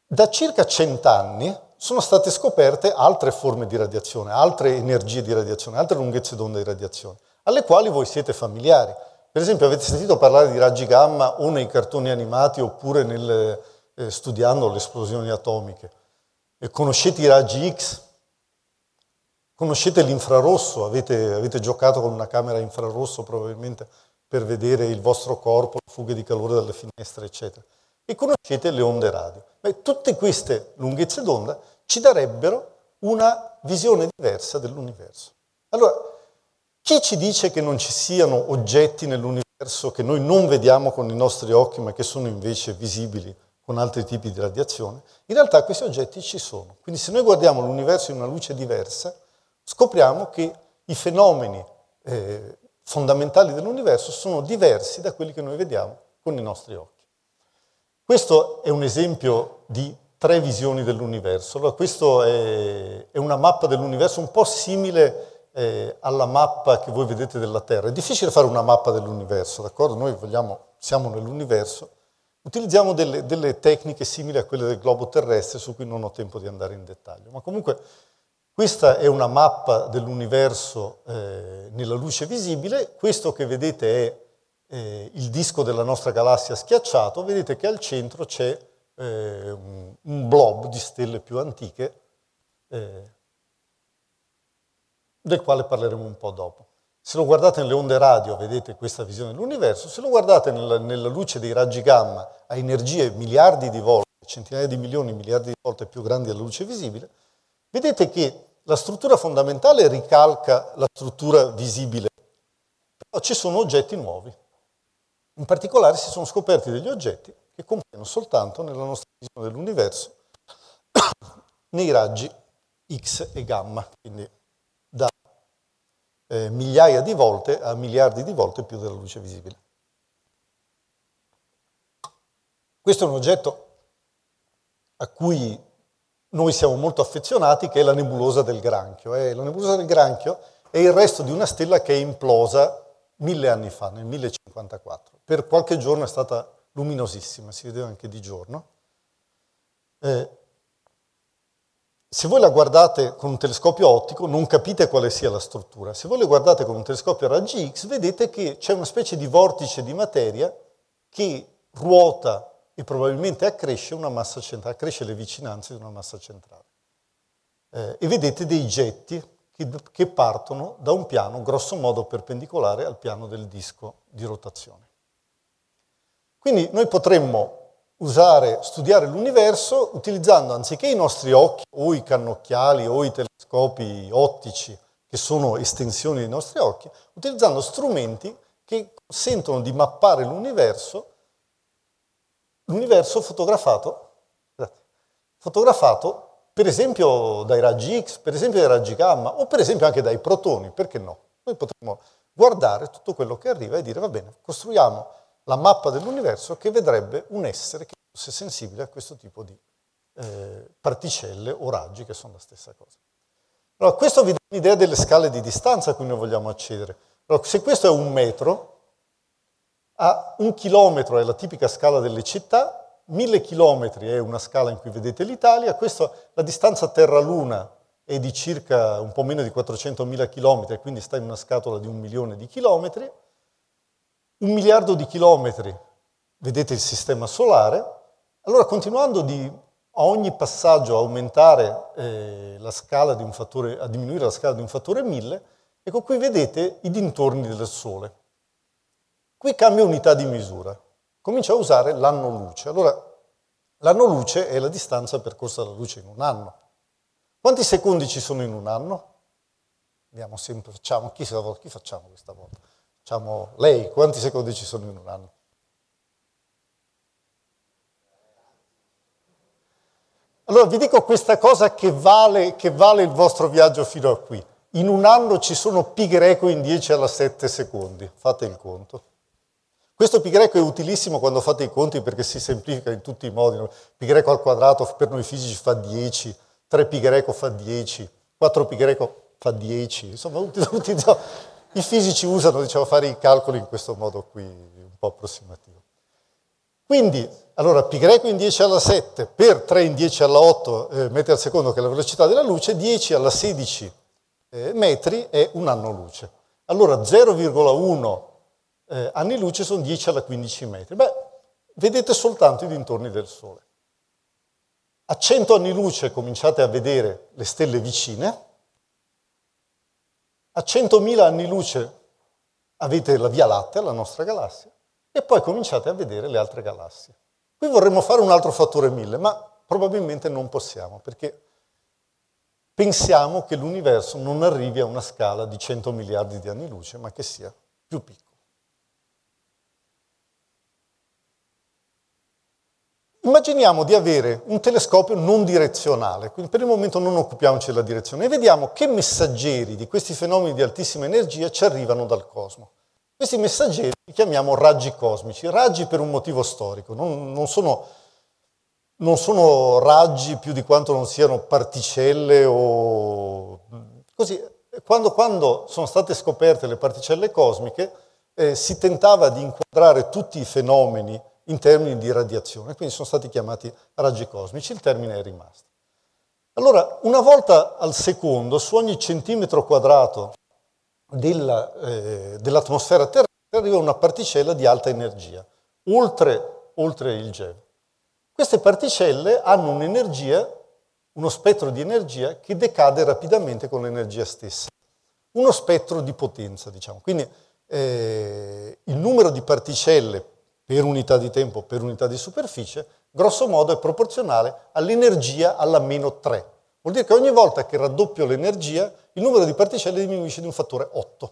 Speaker 3: da circa cent'anni sono state scoperte altre forme di radiazione, altre energie di radiazione, altre lunghezze d'onda di radiazione, alle quali voi siete familiari. Per esempio avete sentito parlare di raggi gamma o nei cartoni animati oppure nel, eh, studiando le esplosioni atomiche. E conoscete i raggi X, conoscete l'infrarosso, avete, avete giocato con una camera infrarosso probabilmente per vedere il vostro corpo, le fughe di calore dalle finestre, eccetera e conoscete le onde radio. Beh, tutte queste lunghezze d'onda ci darebbero una visione diversa dell'universo. Allora, chi ci dice che non ci siano oggetti nell'universo che noi non vediamo con i nostri occhi ma che sono invece visibili con altri tipi di radiazione? In realtà questi oggetti ci sono. Quindi se noi guardiamo l'universo in una luce diversa, scopriamo che i fenomeni eh, fondamentali dell'universo sono diversi da quelli che noi vediamo con i nostri occhi. Questo è un esempio di tre visioni dell'universo. Allora, questa è, è, una mappa dell'universo un po' simile eh, alla mappa che voi vedete della Terra. È difficile fare una mappa dell'universo, d'accordo? Noi vogliamo, siamo nell'universo. Utilizziamo delle, delle tecniche simili a quelle del globo terrestre, su cui non ho tempo di andare in dettaglio. Ma comunque questa è una mappa dell'universo eh, nella luce visibile, questo che vedete è eh, il disco della nostra galassia schiacciato, vedete che al centro c'è eh, un, un, blob di stelle più antiche, eh, del quale parleremo un po' dopo. Se lo guardate nelle onde radio vedete questa visione dell'universo, se lo guardate nella, nella luce dei raggi gamma a energie miliardi di volte, centinaia di milioni, miliardi di volte più grandi della luce visibile, vedete che la struttura fondamentale ricalca la struttura visibile, però ci sono oggetti nuovi. In particolare si sono scoperti degli oggetti che compaiono soltanto nella nostra visione dell'universo nei raggi X e gamma, quindi da eh, migliaia di volte a miliardi di volte più della luce visibile. Questo è un oggetto a cui noi siamo molto affezionati, che è la nebulosa del granchio. Eh, la nebulosa del granchio è il resto di una stella che è implosa mille anni fa, nel 1054 per qualche giorno è stata luminosissima, si vedeva anche di giorno. Eh, se voi la guardate con un telescopio ottico non capite quale sia la struttura. Se voi la guardate con un telescopio a raggi X vedete che c'è una specie di vortice di materia che ruota e probabilmente accresce una massa centrale, accresce le vicinanze di una massa centrale. Eh, e vedete dei getti che, che partono da un piano grossomodo perpendicolare al piano del disco di rotazione. Quindi noi potremmo usare, studiare l'universo utilizzando anziché i nostri occhi o i cannocchiali o i telescopi ottici, che sono estensioni dei nostri occhi, utilizzando strumenti che consentono di mappare l'universo, l'universo fotografato, fotografato per esempio dai raggi X, per esempio dai raggi gamma o per esempio anche dai protoni, perché no? Noi potremmo guardare tutto quello che arriva e dire va bene, costruiamo la mappa dell'universo che vedrebbe un essere che fosse sensibile a questo tipo di eh, particelle o raggi che sono la stessa cosa. Allora, questo vi dà un'idea delle scale di distanza a cui noi vogliamo accedere. Allora, se questo è un metro, a un chilometro è la tipica scala delle città, mille chilometri è una scala in cui vedete l'Italia, questa, la distanza Terra-Luna è di circa un po' meno di 400.000 chilometri, quindi sta in una scatola di un milione di chilometri, un miliardo di chilometri, vedete il sistema solare, allora continuando di, a ogni passaggio a aumentare eh, la scala di un fattore, a diminuire la scala di un fattore 1000, ecco qui vedete i dintorni del Sole. Qui cambia unità di misura, comincia a usare l'anno luce. Allora, l'anno luce è la distanza percorsa dalla luce in un anno. Quanti secondi ci sono in un anno? Vediamo sempre, facciamo, chi, volta, chi facciamo questa volta? diciamo, lei, quanti secondi ci sono in un anno? Allora vi dico questa cosa che vale, che vale il vostro viaggio fino a qui. In un anno ci sono pi greco in 10 alla 7 secondi, fate il conto. Questo pi greco è utilissimo quando fate i conti perché si semplifica in tutti i modi. Pi greco al quadrato per noi fisici fa 10, 3 pi greco fa 10, 4 pi greco fa 10, insomma, tutti, utilizziamo i fisici usano diciamo, fare i calcoli in questo modo qui, un po' approssimativo. Quindi, allora, π in 10 alla 7 per 3 in 10 alla 8 eh, metri al secondo, che è la velocità della luce, 10 alla 16 eh, metri è un anno luce. Allora 0,1 eh, anni luce sono 10 alla 15 metri. Beh, vedete soltanto i dintorni del Sole. A 100 anni luce cominciate a vedere le stelle vicine, a 100.000 anni luce avete la Via Lattea, la nostra galassia, e poi cominciate a vedere le altre galassie. Qui vorremmo fare un altro fattore 1000, ma probabilmente non possiamo, perché pensiamo che l'universo non arrivi a una scala di 100 miliardi di anni luce, ma che sia più piccola. Immaginiamo di avere un telescopio non direzionale, quindi per il momento non occupiamoci della direzione, e vediamo che messaggeri di questi fenomeni di altissima energia ci arrivano dal cosmo. Questi messaggeri li chiamiamo raggi cosmici, raggi per un motivo storico, non, non, sono, non sono, raggi più di quanto non siano particelle o... Così, quando, quando sono state scoperte le particelle cosmiche, eh, si tentava di inquadrare tutti i fenomeni in termini di radiazione, quindi sono stati chiamati raggi cosmici, il termine è rimasto. Allora, una volta al secondo, su ogni centimetro quadrato della, eh, dell'atmosfera terrestre arriva una particella di alta energia, oltre, oltre il gel. Queste particelle hanno un'energia, uno spettro di energia che decade rapidamente con l'energia stessa, uno spettro di potenza, diciamo. Quindi eh, il numero di particelle per unità di tempo, per unità di superficie, grosso modo è proporzionale all'energia alla meno 3. Vuol dire che ogni volta che raddoppio l'energia, il numero di particelle diminuisce di un fattore 8.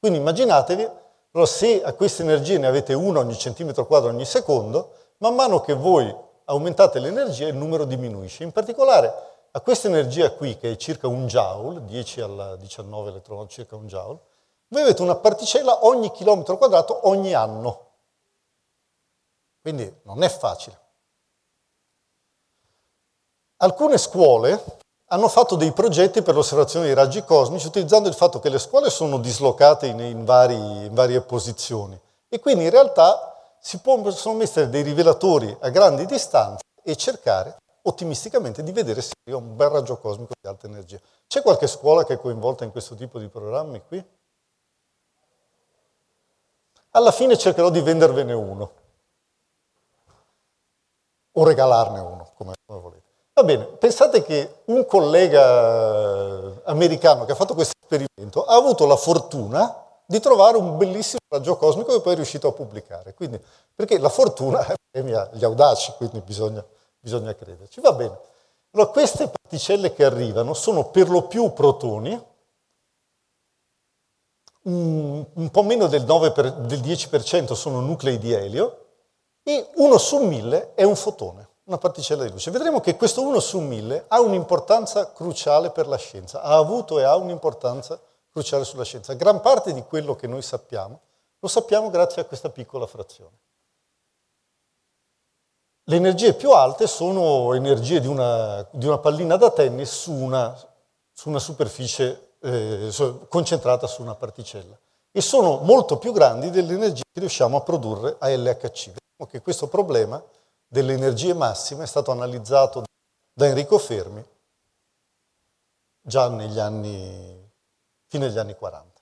Speaker 3: Quindi immaginatevi, allora se a queste energie ne avete una ogni centimetro quadro ogni secondo, man mano che voi aumentate l'energia il numero diminuisce. In particolare a questa energia qui, che è circa un joule, 10 alla 19 elettrovolt, circa un joule, voi avete una particella ogni chilometro quadrato ogni anno. Quindi non è facile. Alcune scuole hanno fatto dei progetti per l'osservazione dei raggi cosmici utilizzando il fatto che le scuole sono dislocate in, in, vari, in varie posizioni e quindi in realtà si possono mettere dei rivelatori a grandi distanze e cercare ottimisticamente di vedere se arriva un bel raggio cosmico di alta energia. C'è qualche scuola che è coinvolta in questo tipo di programmi qui? Alla fine cercherò di vendervene uno o regalarne uno, come, come volete. Va bene, pensate che un collega eh, americano che ha fatto questo esperimento ha avuto la fortuna di trovare un bellissimo raggio cosmico che poi è riuscito a pubblicare. Quindi, perché la fortuna premia gli audaci, quindi bisogna, bisogna crederci. Va bene. Allora, queste particelle che arrivano sono per lo più protoni, un, un po' meno del, per, del 10% sono nuclei di elio, e 1 su 1000 è un fotone, una particella di luce. Vedremo che questo 1 su 1000 ha un'importanza cruciale per la scienza, ha avuto e ha un'importanza cruciale sulla scienza. Gran parte di quello che noi sappiamo lo sappiamo grazie a questa piccola frazione. Le energie più alte sono energie di una, di una pallina da tennis su una, su una superficie eh, concentrata su una particella e sono molto più grandi delle energie che riusciamo a produrre a LHC che questo problema delle energie massime è stato analizzato da Enrico Fermi già negli anni, fine degli anni 40.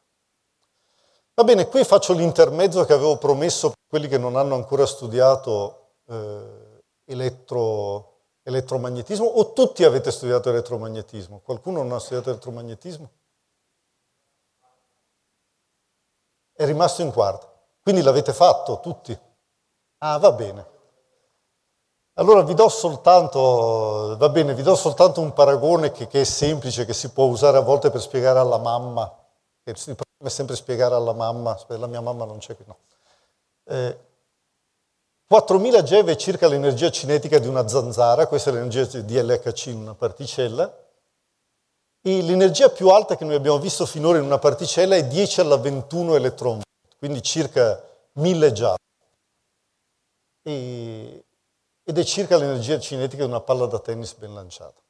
Speaker 3: Va bene, qui faccio l'intermezzo che avevo promesso per quelli che non hanno ancora studiato eh, elettro, elettromagnetismo, o tutti avete studiato elettromagnetismo? Qualcuno non ha studiato elettromagnetismo? È rimasto in quarta, quindi l'avete fatto tutti. Ah, va bene. Allora vi do soltanto, va bene, vi do soltanto un paragone che, che è semplice, che si può usare a volte per spiegare alla mamma, il problema è sempre spiegare alla mamma, la mia mamma non c'è qui, no. Eh, 4.000 GeV è circa l'energia cinetica di una zanzara, questa è l'energia di LHC in una particella, e l'energia più alta che noi abbiamo visto finora in una particella è 10 alla 21 elettronvolt, quindi circa 1000 Joule e, ed è circa l'energia cinetica di una palla da tennis ben lanciata.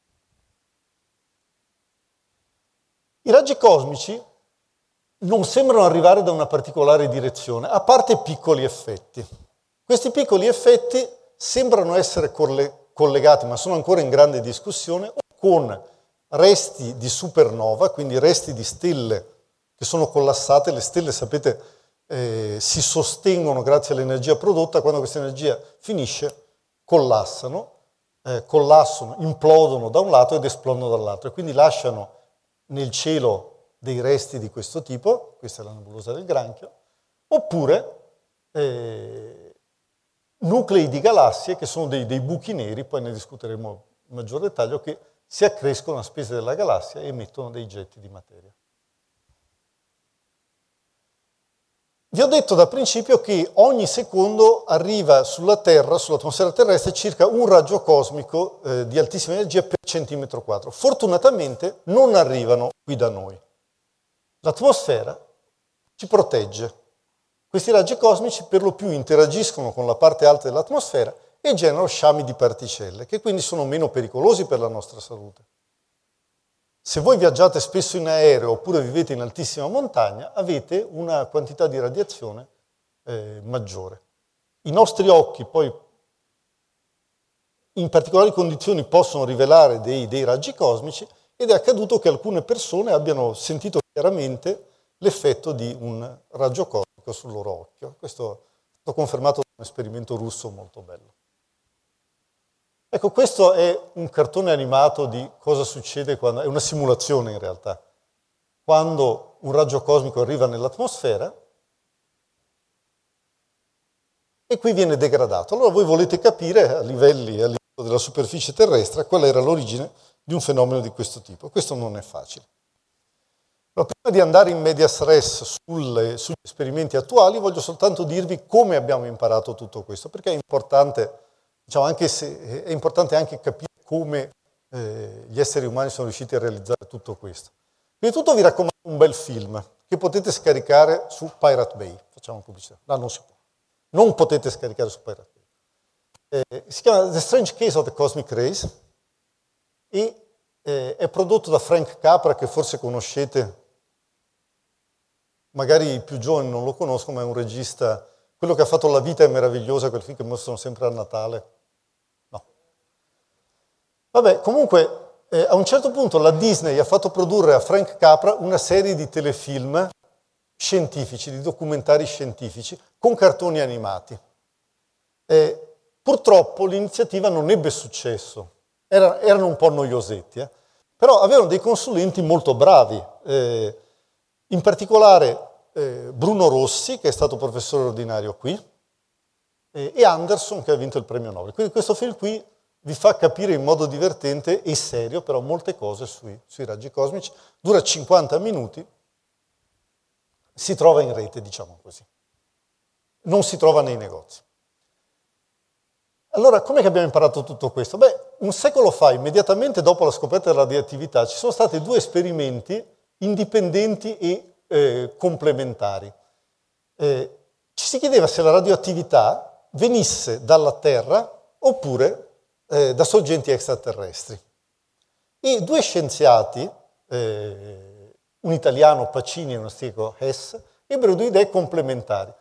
Speaker 3: I raggi cosmici non sembrano arrivare da una particolare direzione, a parte piccoli effetti. Questi piccoli effetti sembrano essere colle- collegati, ma sono ancora in grande discussione, con resti di supernova, quindi resti di stelle che sono collassate. Le stelle, sapete, eh, si sostengono grazie all'energia prodotta, quando questa energia finisce collassano, eh, collassano, implodono da un lato ed esplodono dall'altro e quindi lasciano nel cielo dei resti di questo tipo, questa è la nebulosa del granchio, oppure eh, nuclei di galassie che sono dei, dei buchi neri, poi ne discuteremo in maggior dettaglio, che si accrescono a spese della galassia e emettono dei getti di materia. Vi ho detto da principio che ogni secondo arriva sulla Terra, sull'atmosfera terrestre, circa un raggio cosmico eh, di altissima energia per centimetro quadro. Fortunatamente non arrivano qui da noi. L'atmosfera ci protegge. Questi raggi cosmici per lo più interagiscono con la parte alta dell'atmosfera e generano sciami di particelle, che quindi sono meno pericolosi per la nostra salute. Se voi viaggiate spesso in aereo oppure vivete in altissima montagna, avete una quantità di radiazione eh, maggiore. I nostri occhi poi in particolari condizioni possono rivelare dei, dei raggi cosmici ed è accaduto che alcune persone abbiano sentito chiaramente l'effetto di un raggio cosmico sul loro occhio. Questo è stato confermato da un esperimento russo molto bello. Ecco, questo è un cartone animato di cosa succede quando, è una simulazione in realtà. Quando un raggio cosmico arriva nell'atmosfera e qui viene degradato. Allora voi volete capire a livelli a livello della superficie terrestre qual era l'origine di un fenomeno di questo tipo. Questo non è facile. Però prima di andare in media stress sulle, sugli esperimenti attuali, voglio soltanto dirvi come abbiamo imparato tutto questo, perché è importante diciamo, se, eh, è importante anche capire come eh, gli esseri umani sono riusciti a realizzare tutto questo. Prima di tutto vi raccomando un bel film che potete scaricare su Pirate Bay. Facciamo pubblicità. No, non si può. Non potete scaricare su Pirate Bay. Eh, si chiama The Strange Case of the Cosmic Rays e eh, è prodotto da Frank Capra, che forse conoscete, magari i più giovani non lo conoscono, ma è un regista, quello che ha fatto La vita è meravigliosa, quel film che mostrano sempre a Natale, Vabbè, comunque eh, a un certo punto la Disney ha fatto produrre a Frank Capra una serie di telefilm scientifici, di documentari scientifici, con cartoni animati. Eh, purtroppo l'iniziativa non ebbe successo, Era, erano un po' noiosetti, eh? però avevano dei consulenti molto bravi, eh, in particolare eh, Bruno Rossi, che è stato professore ordinario qui, eh, e Anderson, che ha vinto il premio Nobel. Quindi questo film qui vi fa capire in modo divertente e serio però molte cose sui, sui raggi cosmici. Dura 50 minuti, si trova in rete, diciamo così. Non si trova nei negozi. Allora, com'è che abbiamo imparato tutto questo? Beh, un secolo fa, immediatamente dopo la scoperta della radioattività, ci sono stati due esperimenti indipendenti e eh, complementari. Eh, ci si chiedeva se la radioattività venisse dalla Terra oppure eh, da sorgenti extraterrestri. I due scienziati, eh, un italiano Pacini e uno austriaco Hess, ebbero due idee complementari.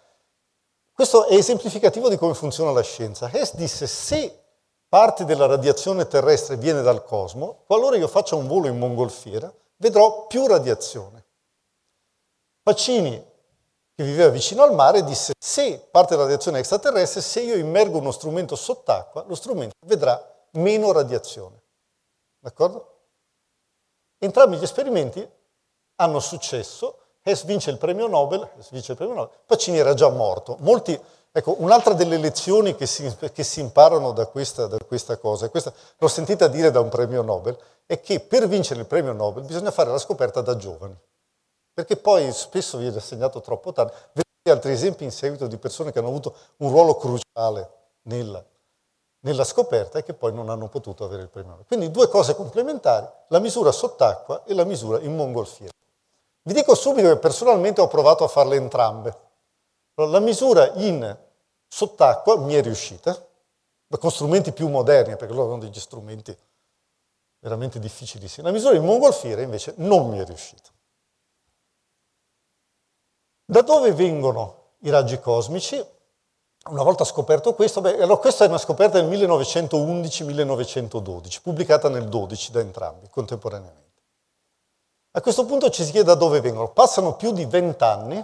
Speaker 3: Questo è esemplificativo di come funziona la scienza. Hess disse se parte della radiazione terrestre viene dal cosmo, qualora io faccia un volo in mongolfiera, vedrò più radiazione. Pacini che viveva vicino al mare, disse se parte la radiazione extraterrestre, se io immergo uno strumento sott'acqua, lo strumento vedrà meno radiazione. D'accordo? Entrambi gli esperimenti hanno successo, Hess vince il premio Nobel, vince il premio Nobel Pacini era già morto. Molti, ecco, un'altra delle lezioni che si, che si imparano da questa, da questa cosa, questa l'ho sentita dire da un premio Nobel, è che per vincere il premio Nobel bisogna fare la scoperta da giovani perché poi spesso viene assegnato troppo tardi. Vedete altri esempi in seguito di persone che hanno avuto un ruolo cruciale nella, nella scoperta e che poi non hanno potuto avere il premio Quindi due cose complementari, la misura sott'acqua e la misura in mongolfiera. Vi dico subito che personalmente ho provato a farle entrambe. La misura in sott'acqua mi è riuscita, ma con strumenti più moderni, perché loro hanno degli strumenti veramente difficilissimi. La misura in mongolfiera invece non mi è riuscita. Da dove vengono i raggi cosmici? Una volta scoperto questo, beh, allora questa è una scoperta del 1911-1912, pubblicata nel 12 da entrambi contemporaneamente. A questo punto ci si chiede da dove vengono. Passano più di vent'anni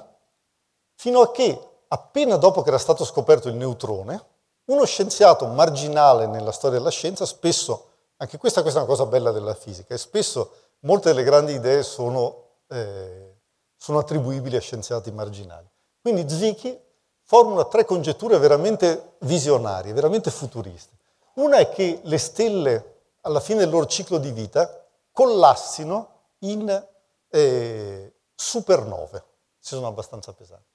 Speaker 3: fino a che, appena dopo che era stato scoperto il neutrone, uno scienziato marginale nella storia della scienza, spesso, anche questa, questa è una cosa bella della fisica, e spesso molte delle grandi idee sono eh, sono attribuibili a scienziati marginali. Quindi Zwicky formula tre congetture veramente visionarie, veramente futuriste. Una è che le stelle, alla fine del loro ciclo di vita, collassino in eh, supernove, se sono abbastanza pesanti.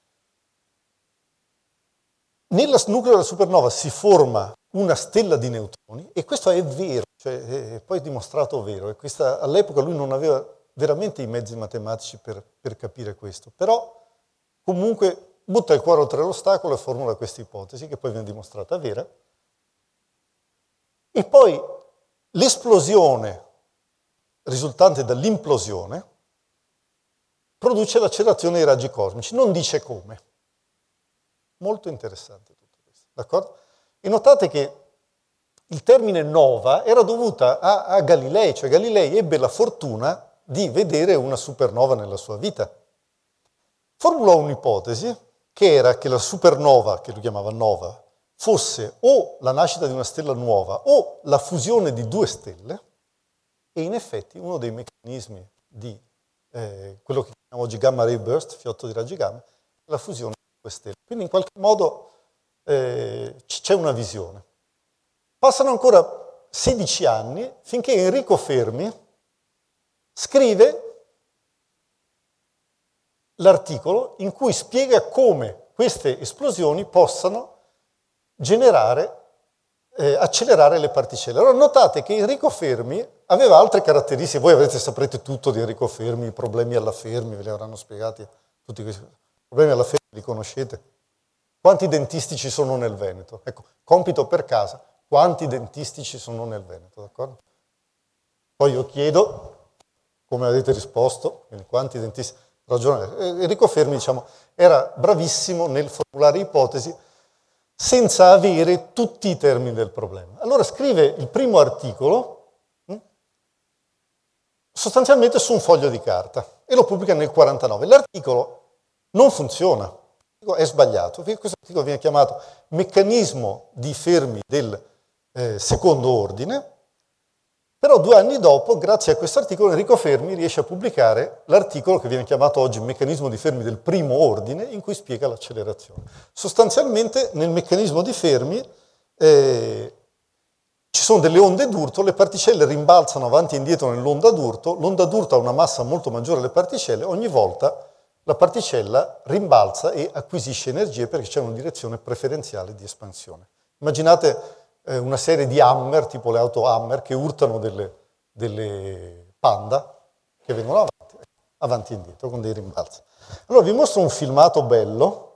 Speaker 3: Nel nucleo della supernova si forma una stella di neutroni e questo è vero, cioè, è poi dimostrato vero. Questa, all'epoca lui non aveva veramente i mezzi matematici per, per capire questo, però comunque butta il cuore oltre l'ostacolo e formula questa ipotesi che poi viene dimostrata vera. E poi l'esplosione risultante dall'implosione produce l'accelerazione dei raggi cosmici, non dice come. Molto interessante tutto questo, d'accordo? E notate che il termine nova era dovuto a, a Galilei, cioè Galilei ebbe la fortuna di vedere una supernova nella sua vita. Formulò un'ipotesi che era che la supernova, che lui chiamava nova, fosse o la nascita di una stella nuova o la fusione di due stelle, e in effetti uno dei meccanismi di eh, quello che chiamiamo oggi gamma ray burst, fiotto di raggi gamma, è la fusione di due stelle. Quindi in qualche modo eh, c'è una visione. Passano ancora 16 anni finché Enrico Fermi, scrive l'articolo in cui spiega come queste esplosioni possano generare, eh, accelerare le particelle. Allora notate che Enrico Fermi aveva altre caratteristiche, voi avrete, saprete tutto di Enrico Fermi, i problemi alla Fermi, ve li avranno spiegati tutti questi problemi alla Fermi, li conoscete? Quanti dentisti ci sono nel Veneto? Ecco, compito per casa, quanti dentisti ci sono nel Veneto, d'accordo? Poi io chiedo come avete risposto, quindi quanti dentisti ragionano. Eh, Enrico Fermi diciamo, era bravissimo nel formulare ipotesi senza avere tutti i termini del problema. Allora scrive il primo articolo hm, sostanzialmente su un foglio di carta e lo pubblica nel 49. L'articolo non funziona, è sbagliato. Questo articolo viene chiamato meccanismo di Fermi del eh, secondo ordine però due anni dopo, grazie a questo articolo, Enrico Fermi riesce a pubblicare l'articolo che viene chiamato oggi il meccanismo di Fermi del primo ordine, in cui spiega l'accelerazione. Sostanzialmente nel meccanismo di Fermi eh, ci sono delle onde d'urto, le particelle rimbalzano avanti e indietro nell'onda d'urto, l'onda d'urto ha una massa molto maggiore delle particelle, ogni volta la particella rimbalza e acquisisce energie perché c'è una direzione preferenziale di espansione. Immaginate eh, una serie di hammer, tipo le auto hammer, che urtano delle, delle panda che vengono avanti, avanti e indietro con dei rimbalzi. Allora vi mostro un filmato bello.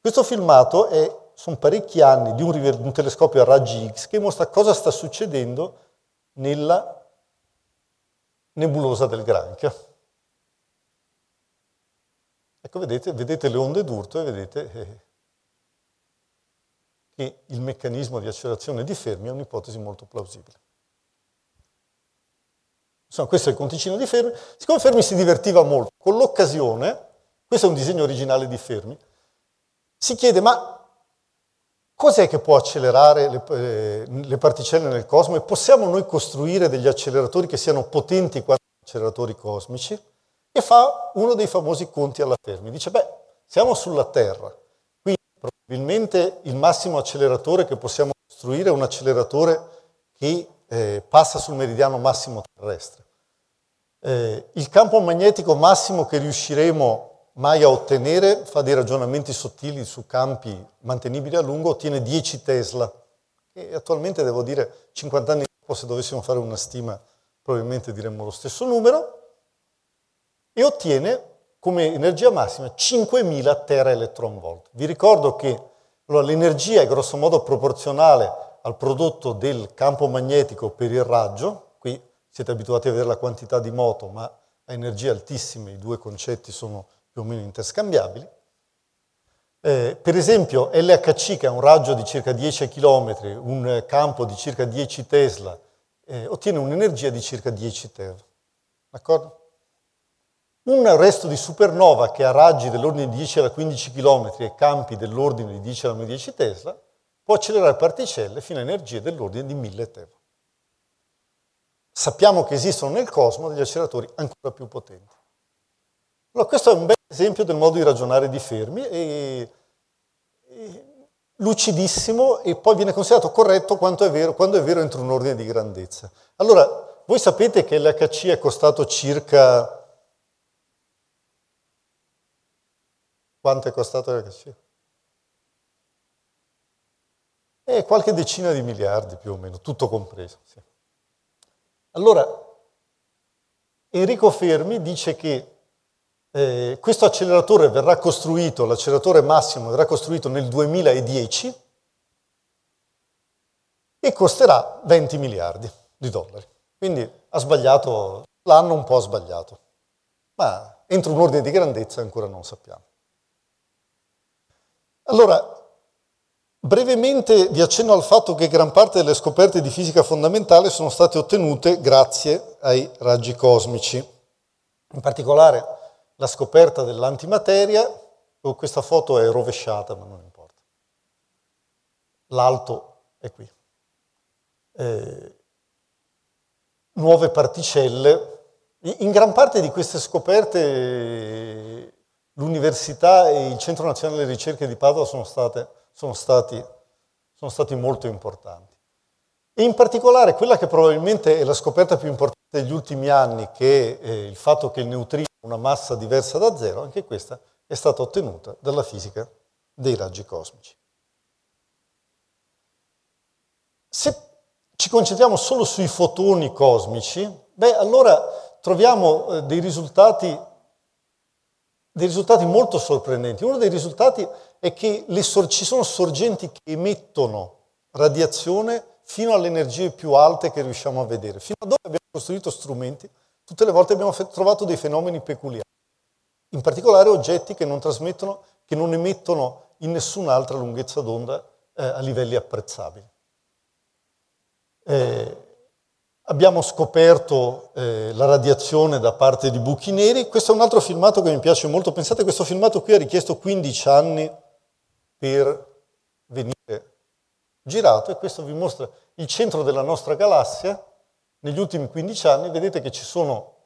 Speaker 3: Questo filmato è sono parecchi anni di un, un, telescopio a raggi X che mostra cosa sta succedendo nella nebulosa del Granchio. Ecco, vedete, vedete le onde d'urto e vedete eh, che il meccanismo di accelerazione di Fermi è un'ipotesi molto plausibile. Insomma, questo è il conticino di Fermi. Siccome Fermi si divertiva molto con l'occasione, questo è un disegno originale di Fermi, si chiede ma cos'è che può accelerare le, eh, le, particelle nel cosmo e possiamo noi costruire degli acceleratori che siano potenti quanto gli acceleratori cosmici? E fa uno dei famosi conti alla Fermi. Dice, beh, siamo sulla Terra, Probabilmente il massimo acceleratore che possiamo costruire è un acceleratore che eh, passa sul meridiano massimo terrestre. Eh, il campo magnetico massimo che riusciremo mai a ottenere fa dei ragionamenti sottili su campi mantenibili a lungo, ottiene 10 Tesla. E attualmente devo dire 50 anni dopo se dovessimo fare una stima probabilmente diremmo lo stesso numero e ottiene come energia massima 5.000 teraeletronvolt. Vi ricordo che allora, l'energia è grossomodo proporzionale al prodotto del campo magnetico per il raggio, qui siete abituati a vedere la quantità di moto, ma a energie altissime i due concetti sono più o meno interscambiabili. Eh, per esempio LHC, che ha un raggio di circa 10 km, un campo di circa 10 Tesla, eh, ottiene un'energia di circa 10 Tera. D'accordo? Un resto di supernova che ha raggi dell'ordine di 10 alla 15 km e campi dell'ordine di 10 alla 10 Tesla può accelerare particelle fino a energie dell'ordine di 1000 Tesla. Sappiamo che esistono nel cosmo degli acceleratori ancora più potenti. Allora, questo è un bel esempio del modo di ragionare di Fermi, e, e, lucidissimo e poi viene considerato corretto quando è, vero, quando è vero entro un ordine di grandezza. Allora, voi sapete che l'HC è costato circa Quanto è costato la cascina? E eh, qualche decina di miliardi più o meno, tutto compreso. Sì. Allora, Enrico Fermi dice che eh, questo acceleratore verrà costruito, l'acceleratore massimo verrà costruito nel 2010 e costerà 20 miliardi di dollari. Quindi ha sbagliato, l'anno un po' sbagliato, ma entro un ordine di grandezza ancora non sappiamo. Allora, brevemente vi accenno al fatto che gran parte delle scoperte di fisica fondamentale sono state ottenute grazie ai raggi cosmici. In particolare la scoperta dell'antimateria, oh, questa foto è rovesciata, ma non importa. L'alto è qui. Eh, nuove particelle. In gran parte di queste scoperte l'Università e il Centro Nazionale di Ricerche di Padova sono, state, sono, stati, sono stati molto importanti. E in particolare quella che probabilmente è la scoperta più importante degli ultimi anni, che è eh, il fatto che il neutrino ha una massa diversa da zero, anche questa è stata ottenuta dalla fisica dei raggi cosmici. Se ci concentriamo solo sui fotoni cosmici, beh, allora troviamo eh, dei risultati dei risultati molto sorprendenti. Uno dei risultati è che sor- ci sono sorgenti che emettono radiazione fino alle energie più alte che riusciamo a vedere. Fino ad ora abbiamo costruito strumenti, tutte le volte abbiamo f- trovato dei fenomeni peculiari, in particolare oggetti che non trasmettono, che non emettono in nessun'altra lunghezza d'onda eh, a livelli apprezzabili. Eh, Abbiamo scoperto eh, la radiazione da parte di buchi neri. Questo è un altro filmato che mi piace molto. Pensate, questo filmato qui ha richiesto 15 anni per venire girato e questo vi mostra il centro della nostra galassia. Negli ultimi 15 anni vedete che ci sono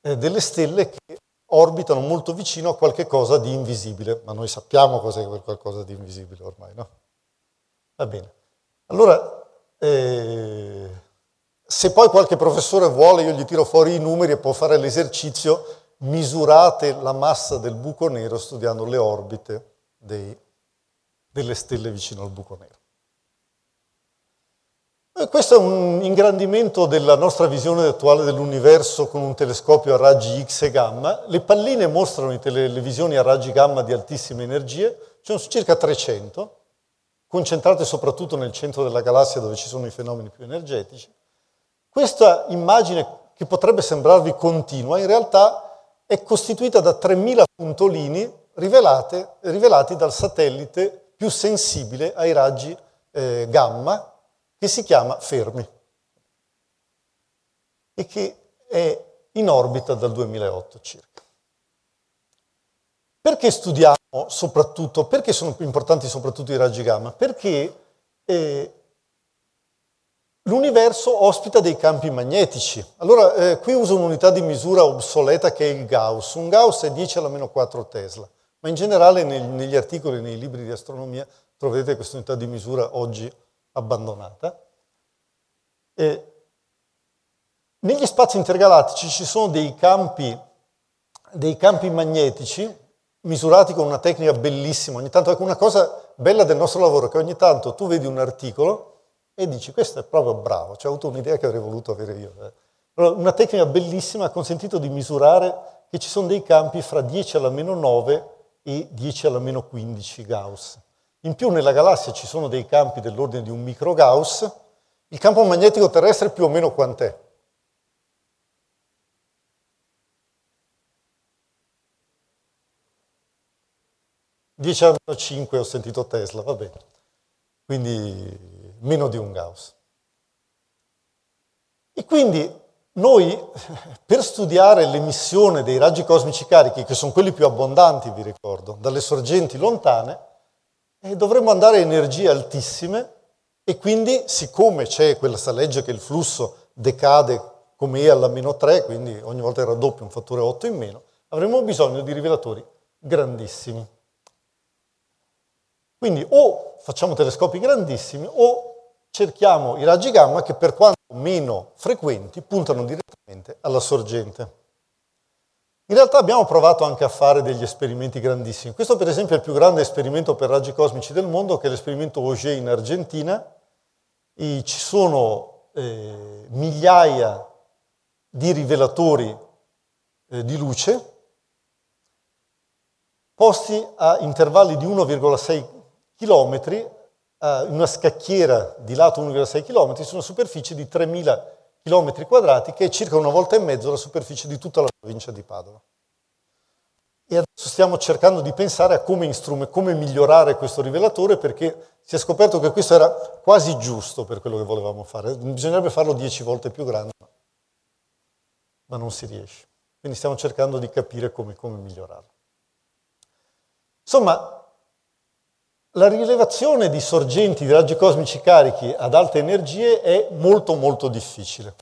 Speaker 3: eh, delle stelle che orbitano molto vicino a qualche cosa di invisibile, ma noi sappiamo cos'è quel qualcosa di invisibile ormai, no? Va bene. Allora, eh... Se poi qualche professore vuole, io gli tiro fuori i numeri e può fare l'esercizio, misurate la massa del buco nero studiando le orbite dei, delle stelle vicino al buco nero. E eh, questo è un ingrandimento della nostra visione attuale dell'universo con un telescopio a raggi X e gamma. Le palline mostrano le visioni a raggi gamma di altissime energie, ce ne sono circa 300, concentrate soprattutto nel centro della galassia dove ci sono i fenomeni più energetici. Questa immagine che potrebbe sembrarvi continua, in realtà è costituita da 3.000 puntolini rivelate, rivelati dal satellite più sensibile ai raggi eh, gamma, che si chiama Fermi, e che è in orbita dal 2008 circa. Perché studiamo soprattutto, perché sono importanti soprattutto i raggi gamma? Perché eh, L'universo ospita dei campi magnetici. Allora, eh, qui uso un'unità di misura obsoleta che è il Gauss. Un Gauss è 10 alla meno 4 Tesla, ma in generale nel, negli articoli, nei libri di astronomia, troverete questa unità di misura oggi abbandonata. Eh, negli spazi intergalattici ci sono dei campi, dei campi magnetici misurati con una tecnica bellissima. Ogni tanto, ecco una cosa bella del nostro lavoro, che ogni tanto tu vedi un articolo e dici questo è proprio bravo, cioè ho avuto un'idea che avrei voluto avere io. Eh. Allora, una tecnica bellissima ha consentito di misurare che ci sono dei campi fra 10 alla meno 9 e 10 alla meno 15 Gauss. In più nella galassia ci sono dei campi dell'ordine di un micro Gauss, il campo magnetico terrestre più o meno quant'è? Dieci anni 5 ho sentito Tesla, va bene. Quindi meno di un Gauss. E quindi noi, per studiare l'emissione dei raggi cosmici carichi, che sono quelli più abbondanti, vi ricordo, dalle sorgenti lontane, eh, dovremmo andare a energie altissime e quindi, siccome c'è questa legge che il flusso decade come E alla meno 3, quindi ogni volta raddoppia un fattore 8 in meno, avremo bisogno di rivelatori grandissimi. Quindi o facciamo telescopi grandissimi o cerchiamo i raggi gamma che per quanto meno frequenti puntano direttamente alla sorgente. In realtà abbiamo provato anche a fare degli esperimenti grandissimi. Questo per esempio è il più grande esperimento per raggi cosmici del mondo, che è l'esperimento Auger in Argentina. E ci sono eh, migliaia di rivelatori eh, di luce posti a intervalli di 1,6 km eh, in una scacchiera di lato 1,6 km su una superficie di 3.000 km quadrati che è circa una volta e mezzo la superficie di tutta la provincia di Padova. E adesso stiamo cercando di pensare a come, come migliorare questo rivelatore perché si è scoperto che questo era quasi giusto per quello che volevamo fare. Bisognerebbe farlo 10 volte più grande, ma non si riesce. Quindi stiamo cercando di capire come, come migliorarlo. Insomma, la rilevazione di sorgenti di raggi cosmici carichi ad alte energie è molto molto difficile.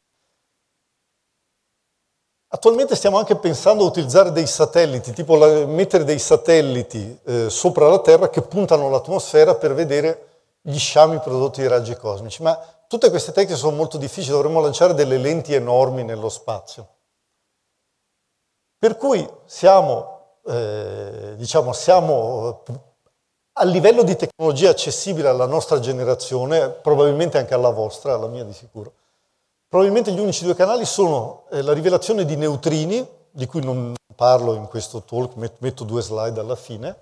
Speaker 3: Attualmente stiamo anche pensando a utilizzare dei satelliti, tipo la, mettere dei satelliti eh, sopra la Terra che puntano all'atmosfera per vedere gli sciami prodotti dai raggi cosmici, ma tutte queste tecniche sono molto difficili, dovremmo lanciare delle lenti enormi nello spazio. Per cui siamo, eh, diciamo, siamo a livello di tecnologia accessibile alla nostra generazione, probabilmente anche alla vostra, alla mia di sicuro, probabilmente gli unici due canali sono eh, la rivelazione di neutrini, di cui non parlo in questo talk, metto due slide alla fine,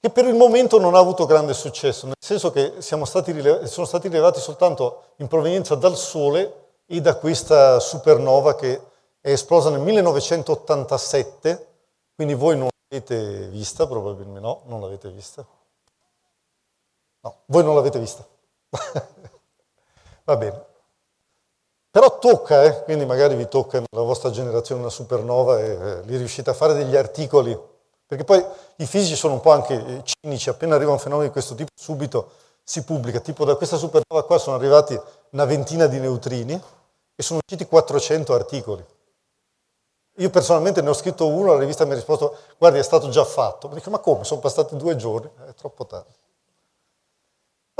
Speaker 3: che per il momento non ha avuto grande successo, nel senso che stati rilev- sono stati rilevati soltanto in provenienza dal Sole e da questa supernova che è esplosa nel 1987, quindi voi non l'avete vista, probabilmente no, non l'avete vista. No, voi non l'avete vista. Va bene. Però tocca, eh? quindi magari vi tocca nella vostra generazione una supernova e eh, li riuscite a fare degli articoli. Perché poi i fisici sono un po' anche eh, cinici, appena arriva un fenomeno di questo tipo subito si pubblica. Tipo da questa supernova qua sono arrivati una ventina di neutrini e sono usciti 400 articoli. Io personalmente ne ho scritto uno, la rivista mi ha risposto, guardi è stato già fatto. Mi dico, ma come? Sono passati due giorni, è troppo tardi.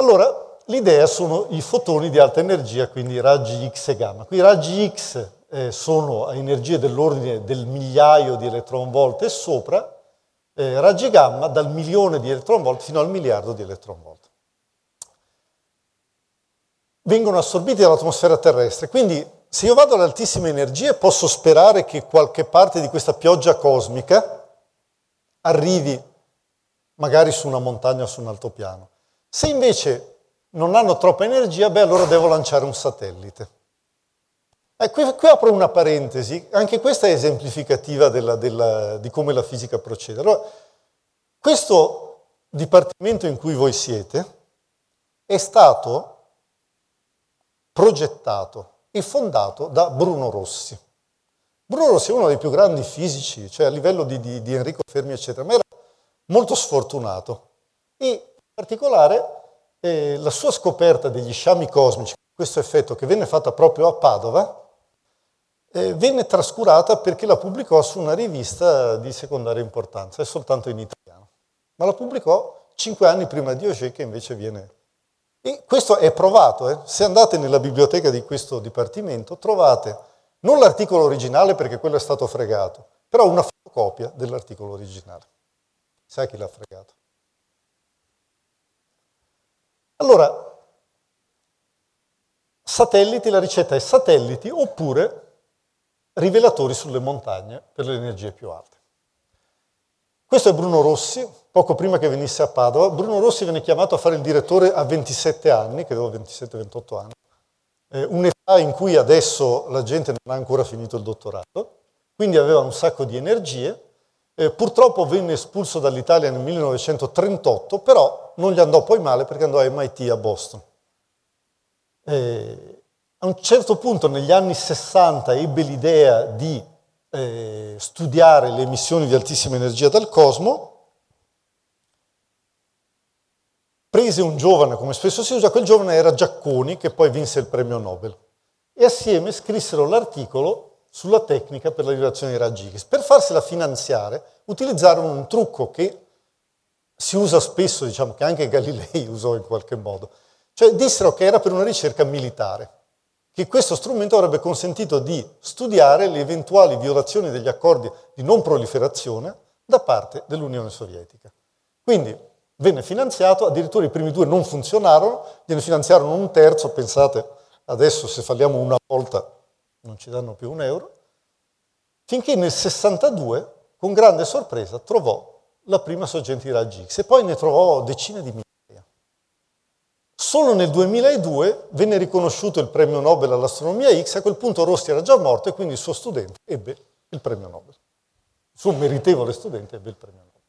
Speaker 3: Allora, l'idea sono i fotoni di alta energia, quindi raggi X e gamma. Qui i raggi X eh, sono a energie dell'ordine del migliaio di elettronvolt e sopra, eh, raggi gamma dal milione di elettronvolt fino al miliardo di elettronvolt. Vengono assorbiti dall'atmosfera terrestre, quindi se io vado ad altissime energie posso sperare che qualche parte di questa pioggia cosmica arrivi magari su una montagna o su un altopiano. Se invece non hanno troppa energia, beh allora devo lanciare un satellite. E eh, qui, qui apro una parentesi, anche questa è esemplificativa della, della, di come la fisica procede. Allora, questo dipartimento in cui voi siete è stato progettato e fondato da Bruno Rossi. Bruno Rossi è uno dei più grandi fisici, cioè a livello di, di, di Enrico Fermi, eccetera, ma era molto sfortunato. E in particolare eh, la sua scoperta degli sciami cosmici, questo effetto che venne fatta proprio a Padova, eh, venne trascurata perché la pubblicò su una rivista di secondaria importanza è soltanto in italiano. Ma la pubblicò cinque anni prima di Auger che invece viene... E questo è provato, eh. se andate nella biblioteca di questo dipartimento trovate non l'articolo originale perché quello è stato fregato, però una fotocopia dell'articolo originale. Sai chi l'ha fregato? Allora, satelliti, la ricetta è satelliti oppure rivelatori sulle montagne per le energie più alte. Questo è Bruno Rossi, poco prima che venisse a Padova. Bruno Rossi venne chiamato a fare il direttore a 27 anni, credo 27-28 anni, eh, un'età in cui adesso la gente non ha ancora finito il dottorato, quindi aveva un sacco di energie eh, purtroppo venne espulso dall'Italia nel 1938, però non gli andò poi male perché andò a MIT a Boston. Eh, a un certo punto negli anni 60 ebbe l'idea di eh, studiare le emissioni di altissima energia dal cosmo, prese un giovane, come spesso si usa, quel giovane era Giacconi che poi vinse il premio Nobel e assieme scrissero l'articolo sulla tecnica per la rilevazione dei raggi X. Per farsela finanziare utilizzarono un trucco che si usa spesso, diciamo che anche Galilei usò in qualche modo, cioè dissero che era per una ricerca militare, che questo strumento avrebbe consentito di studiare le eventuali violazioni degli accordi di non proliferazione da parte dell'Unione Sovietica. Quindi venne finanziato, addirittura i primi due non funzionarono, gliene finanziarono un terzo, pensate adesso se falliamo una volta non ci danno più un euro, finché nel 62, con grande sorpresa, trovò la prima sorgente di raggi X e poi ne trovò decine di migliaia. Solo nel 2002 venne riconosciuto il premio Nobel all'astronomia X, a quel punto Rossi era già morto e quindi il suo studente ebbe il premio Nobel. Il suo meritevole studente ebbe il premio Nobel.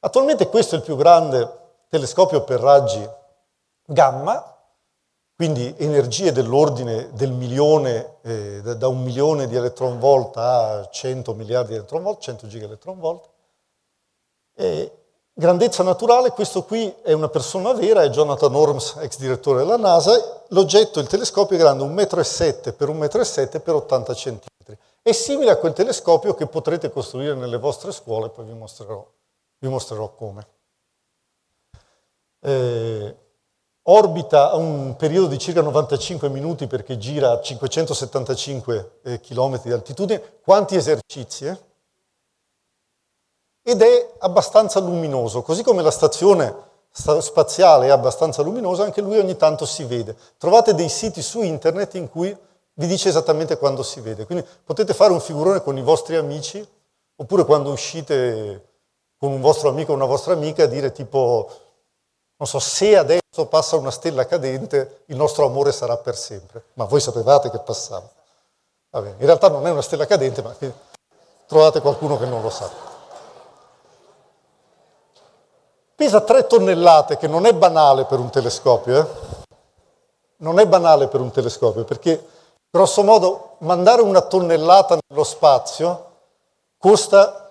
Speaker 3: Attualmente questo è il più grande telescopio per raggi gamma quindi energie dell'ordine del milione, eh, da un milione di electron volt a 100 miliardi di electron volt, 100 giga electron volt. E grandezza naturale, questo qui è una persona vera, è Jonathan Orms, ex direttore della NASA. L'oggetto, il telescopio è grande 1,7 m per 1,7 m per 80 cm. È simile a quel telescopio che potrete costruire nelle vostre scuole, poi vi mostrerò, vi mostrerò come. Eh, orbita a un periodo di circa 95 minuti perché gira a 575 eh, km di altitudine, quanti esercizi? Eh? Ed è abbastanza luminoso, così come la stazione spaziale è abbastanza luminosa, anche lui ogni tanto si vede. Trovate dei siti su internet in cui vi dice esattamente quando si vede, quindi potete fare un figurone con i vostri amici oppure quando uscite con un vostro amico o una vostra amica dire tipo, non so, se adesso so, passa una stella cadente, il nostro amore sarà per sempre. Ma voi sapevate che passava. in realtà non è una stella cadente, ma trovate qualcuno che non lo sa. Pesa 3 tonnellate, che non è banale per un telescopio, eh? Non è banale per un telescopio, perché grosso modo mandare una tonnellata nello spazio costa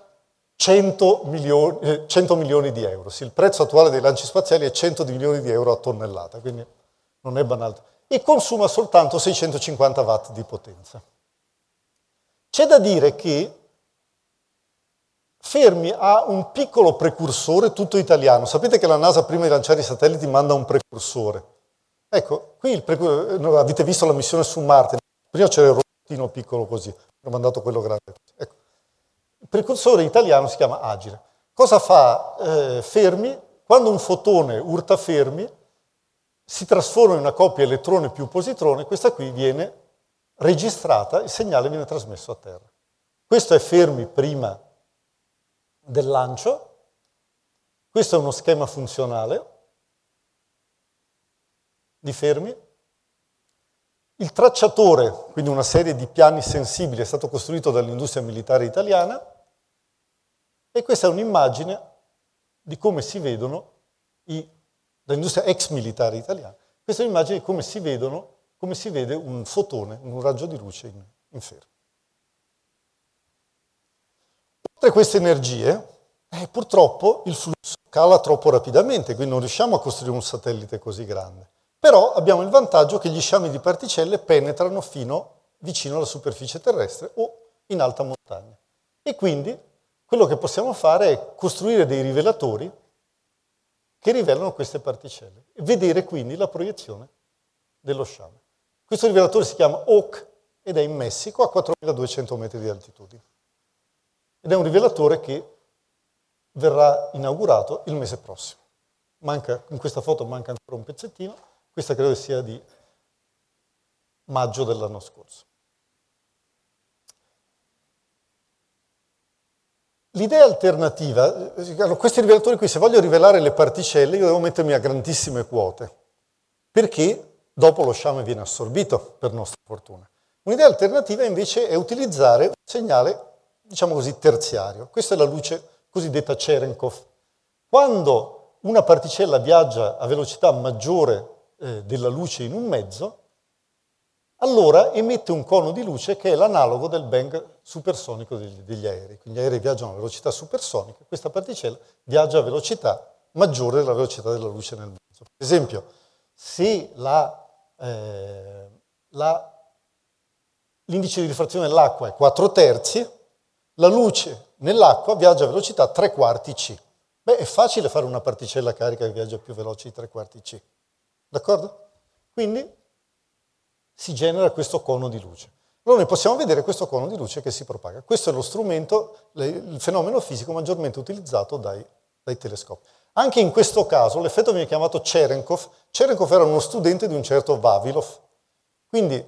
Speaker 3: 100 milioni, 100 eh, milioni di euro. Sì, il prezzo attuale dei lanci spaziali è 100 milioni di euro a tonnellata, quindi non è banale. E consuma soltanto 650 watt di potenza. C'è da dire che Fermi ha un piccolo precursore tutto italiano. Sapete che la NASA prima di lanciare i satelliti manda un precursore. Ecco, qui precursore, avete visto la missione su Marte, prima c'era il rottino piccolo così, ho mandato quello grande. Ecco precursore italiano si chiama Agile. Cosa fa eh, Fermi? Quando un fotone urta Fermi, si trasforma in una coppia elettrone più positrone, questa qui viene registrata, il segnale viene trasmesso a terra. Questo è Fermi prima del lancio, questo è uno schema funzionale di Fermi. Il tracciatore, quindi una serie di piani sensibili, è stato costruito dall'industria militare italiana e questa è un'immagine di come si vedono i, dall'industria ex militare italiana, questa è un'immagine di come si vedono, come si vede un fotone, un raggio di luce in, in ferro. Oltre queste energie, eh, purtroppo il flusso cala troppo rapidamente, quindi non riusciamo a costruire un satellite così grande. Però abbiamo il vantaggio che gli sciami di particelle penetrano fino vicino alla superficie terrestre o in alta montagna. E quindi quello che possiamo fare è costruire dei rivelatori che rivelano queste particelle e vedere quindi la proiezione dello sciame. Questo rivelatore si chiama Oak ed è in Messico a 4200 metri di altitudine. Ed è un rivelatore che verrà inaugurato il mese prossimo. Manca, in questa foto manca ancora un pezzettino, questa credo sia di maggio dell'anno scorso. L'idea alternativa, questi rivelatori qui, se voglio rivelare le particelle, io devo mettermi a grandissime quote, perché dopo lo sciame viene assorbito, per nostra fortuna. Un'idea alternativa invece è utilizzare un segnale, diciamo così, terziario. Questa è la luce cosiddetta Cherenkov. Quando una particella viaggia a velocità maggiore eh, della luce in un mezzo, allora emette un cono di luce che è l'analogo del bang supersonico degli, degli aerei. Quindi gli aerei viaggiano a velocità supersonica, questa particella viaggia a velocità maggiore della velocità della luce nel mezzo. Per esempio, se eh, l'indice eh, di rifrazione dell'acqua è 4 terzi, la luce nell'acqua viaggia a velocità 3 quarti c. Beh, è facile fare una particella carica che viaggia più veloce di 3 quarti c. D'accordo? Quindi si genera questo cono di luce. Allora noi possiamo vedere questo cono di luce che si propaga. Questo è lo strumento, il fenomeno fisico maggiormente utilizzato dai, dai telescopi. Anche in questo caso l'effetto viene chiamato Cherenkov. Cherenkov era uno studente di un certo Vavilov. Quindi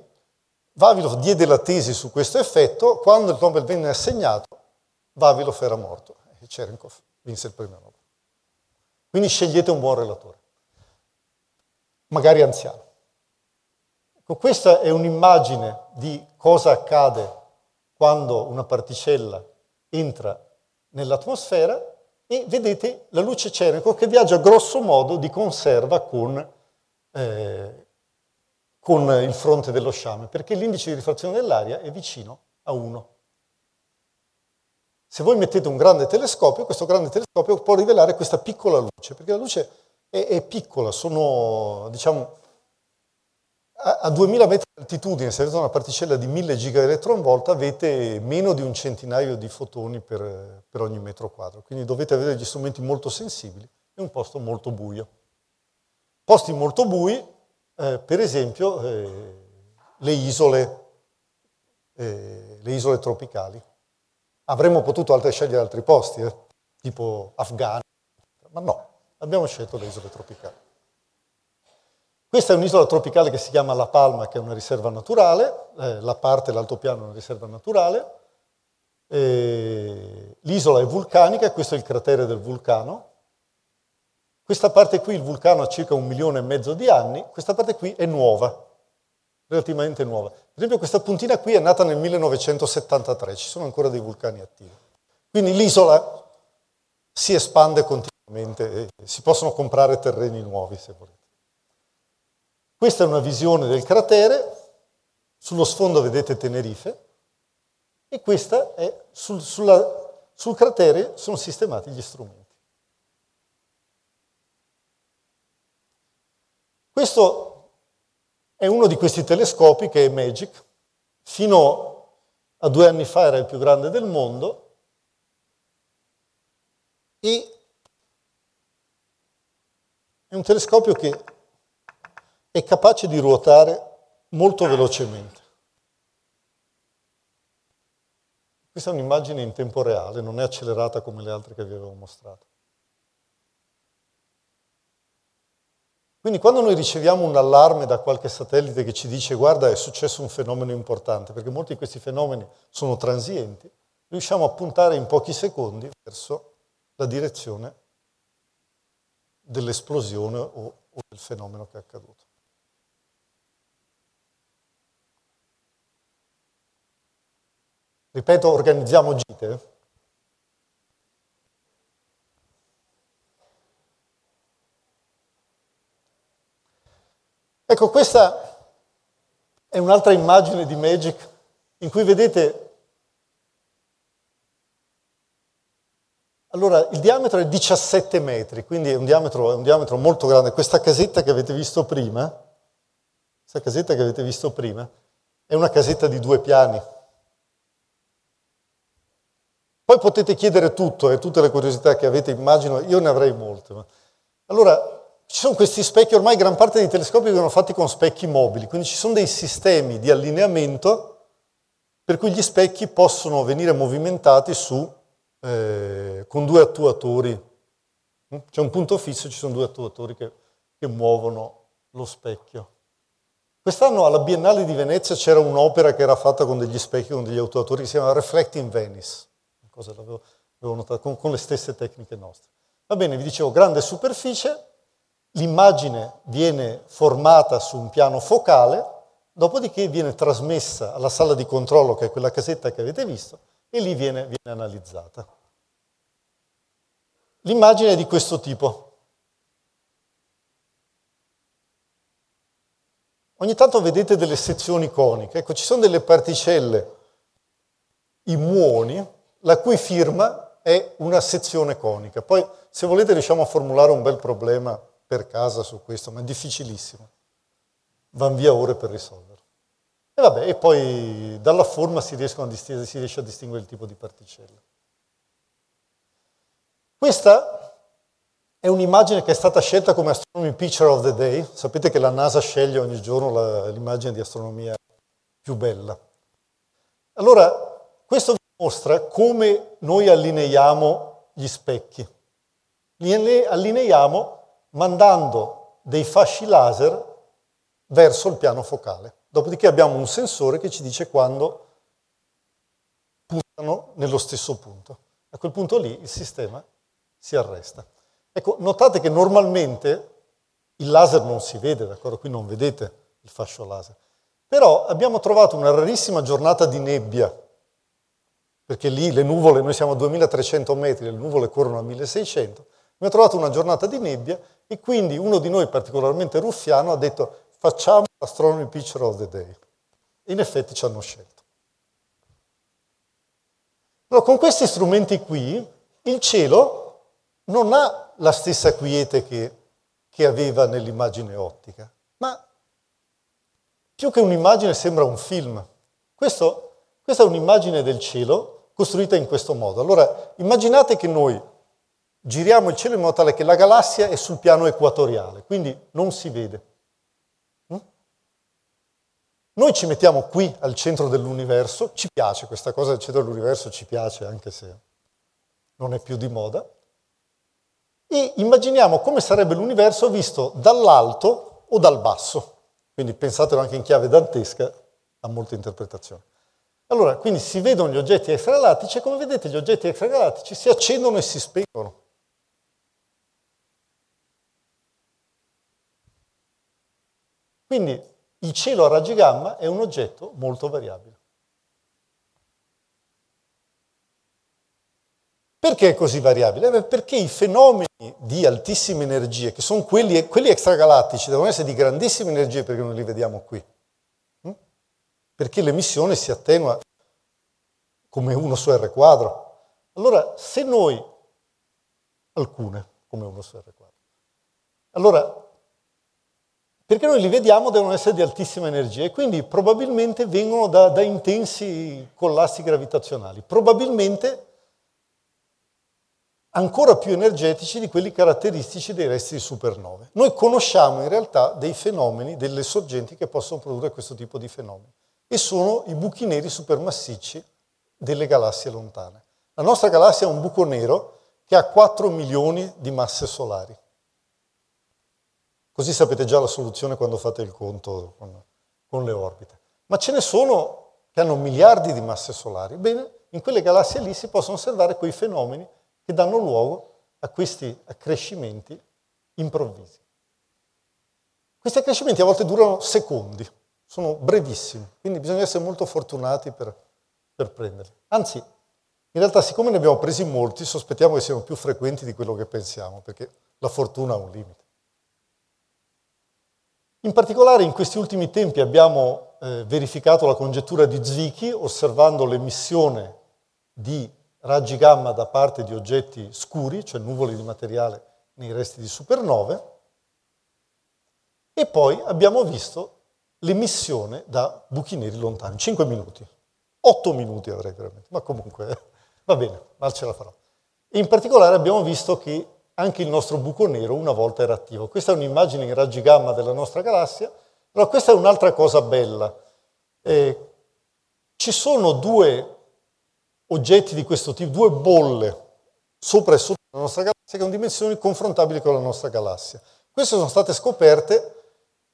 Speaker 3: Vavilov diede la tesi su questo effetto, quando il Nobel venne assegnato Vavilov era morto e Cherenkov vinse il premio Nobel. Quindi scegliete un buon relatore, magari anziano. Ecco, questa è un'immagine di cosa accade quando una particella entra nell'atmosfera e vedete la luce cerico che viaggia grosso modo di conserva con, eh, con il fronte dello sciame, perché l'indice di rifrazione dell'aria è vicino a 1. Se voi mettete un grande telescopio, questo grande telescopio può rivelare questa piccola luce, perché la luce è, è piccola, sono diciamo a, 2000 metri di altitudine, se avete una particella di 1000 gigaelettronvolt, avete meno di un centinaio di fotoni per, per ogni metro quadro. Quindi dovete avere degli strumenti molto sensibili e un posto molto buio. Posti molto bui, eh, per esempio, eh, le, isole, eh, le isole tropicali. Avremmo potuto altre scegliere altri posti, eh, tipo Afghanistan, ma no, abbiamo scelto le isole tropicali. Questa è un'isola tropicale che si chiama La Palma, che è una riserva naturale, eh, la parte, l'altopiano è una riserva naturale. Eh, l'isola è vulcanica, questo è il cratere del vulcano. Questa parte qui, il vulcano ha circa un milione e mezzo di anni, questa parte qui è nuova, relativamente nuova. Per esempio questa puntina qui è nata nel 1973, ci sono ancora dei vulcani attivi. Quindi l'isola si espande continuamente, si possono comprare terreni nuovi se volete. Questa è una visione del cratere, sullo sfondo vedete Tenerife, e questa è sul, sulla, sul cratere sono sistemati gli strumenti. Questo è uno di questi telescopi che è Magic, fino a due anni fa era il più grande del mondo, e è un telescopio che è capace di ruotare molto velocemente. Questa è un'immagine in tempo reale, non è accelerata come le altre che vi avevo mostrato. Quindi quando noi riceviamo un allarme da qualche satellite che ci dice guarda è successo un fenomeno importante, perché molti di questi fenomeni sono transienti, riusciamo a puntare in pochi secondi verso la direzione dell'esplosione o, o del fenomeno che è accaduto. Ripeto, organizziamo gite. Ecco, questa è un'altra immagine di Magic in cui vedete, allora il diametro è 17 metri, quindi è un diametro, è un diametro molto grande. Questa casetta che avete visto prima, questa casetta che avete visto prima, è una casetta di due piani. Poi potete chiedere tutto e eh, tutte le curiosità che avete, immagino, io ne avrei molte. Ma... Allora, ci sono questi specchi, ormai gran parte dei telescopi vengono fatti con specchi mobili, quindi ci sono dei sistemi di allineamento per cui gli specchi possono venire movimentati su, eh, con due attuatori. Mm? C'è un punto fisso e ci sono due attuatori che, che muovono lo specchio. Quest'anno alla Biennale di Venezia c'era un'opera che era fatta con degli specchi, con degli attuatori, che si chiama Reflecting Venice cosa l'avevo, notato, con, con le stesse tecniche nostre. Va bene, vi dicevo, grande superficie, l'immagine viene formata su un piano focale, dopodiché viene trasmessa alla sala di controllo, che è quella casetta che avete visto, e lì viene, viene analizzata. L'immagine è di questo tipo. Ogni tanto vedete delle sezioni coniche, ecco ci sono delle particelle, i muoni, la cui firma è una sezione conica. Poi, se volete, riusciamo a formulare un bel problema per casa su questo, ma è difficilissimo. Van via ore per risolverlo. E vabbè, e poi dalla forma si, dist- si riesce a distinguere il tipo di particella. Questa è un'immagine che è stata scelta come Astronomy Picture of the Day. Sapete che la NASA sceglie ogni giorno la, l'immagine di astronomia più bella. Allora, questo mostra come noi allineiamo gli specchi. Li allineiamo mandando dei fasci laser verso il piano focale. Dopodiché abbiamo un sensore che ci dice quando puntano nello stesso punto. A quel punto lì il sistema si arresta. Ecco, notate che normalmente il laser non si vede, d'accordo? Qui non vedete il fascio laser. Però abbiamo trovato una rarissima giornata di nebbia perché lì le nuvole, noi siamo a 2300 metri, le nuvole corrono a 1600, mi ha trovato una giornata di nebbia e quindi uno di noi particolarmente ruffiano ha detto facciamo l'astronomy picture of the day. E In effetti ci hanno scelto. Però con questi strumenti qui il cielo non ha la stessa quiete che, che aveva nell'immagine ottica, ma più che un'immagine sembra un film. Questo, questa è un'immagine del cielo costruita in questo modo. Allora immaginate che noi giriamo il cielo in modo tale che la galassia è sul piano equatoriale, quindi non si vede. Mm? Noi ci mettiamo qui al centro dell'universo, ci piace questa cosa del centro dell'universo, ci piace anche se non è più di moda, e immaginiamo come sarebbe l'universo visto dall'alto o dal basso. Quindi pensatelo anche in chiave dantesca, ha molte interpretazioni. Allora, quindi si vedono gli oggetti extragalattici e come vedete gli oggetti extragalattici si accendono e si spengono. Quindi il cielo a raggi gamma è un oggetto molto variabile. Perché è così variabile? Beh, perché i fenomeni di altissime energie, che sono quelli, quelli extragalattici, devono essere di grandissime energie perché non li vediamo qui perché l'emissione si attenua come 1 su R quadro. Allora, se noi, alcune come 1 su R quadro, allora, perché noi li vediamo devono essere di altissima energia e quindi probabilmente vengono da, da intensi collassi gravitazionali, probabilmente ancora più energetici di quelli caratteristici dei resti di supernove. Noi conosciamo in realtà dei fenomeni, delle sorgenti che possono produrre questo tipo di fenomeni e sono i buchi neri supermassicci delle galassie lontane. La nostra galassia è un buco nero che ha 4 milioni di masse solari. Così sapete già la soluzione quando fate il conto con, con le orbite. Ma ce ne sono che hanno miliardi di masse solari. Bene, in quelle galassie lì si possono osservare quei fenomeni che danno luogo a questi accrescimenti improvvisi. Questi accrescimenti a volte durano secondi sono brevissimi, quindi bisogna essere molto fortunati per, per prenderli. Anzi, in realtà siccome ne abbiamo presi molti, sospettiamo che siano più frequenti di quello che pensiamo, perché la fortuna ha un limite. In particolare in questi ultimi tempi abbiamo eh, verificato la congettura di Zwicky osservando l'emissione di raggi gamma da parte di oggetti scuri, cioè nuvole di materiale nei resti di supernove, e poi abbiamo visto l'emissione da buchi neri lontani. 5 minuti, 8 minuti avrei veramente, ma comunque va bene, ma ce la farò. in particolare abbiamo visto che anche il nostro buco nero una volta era attivo. Questa è un'immagine in raggi gamma della nostra galassia. però questa è un'altra cosa bella. Eh, ci sono due oggetti di questo tipo, due bolle sopra e sotto la nostra galassia che hanno dimensioni confrontabili con la nostra galassia. Queste sono state scoperte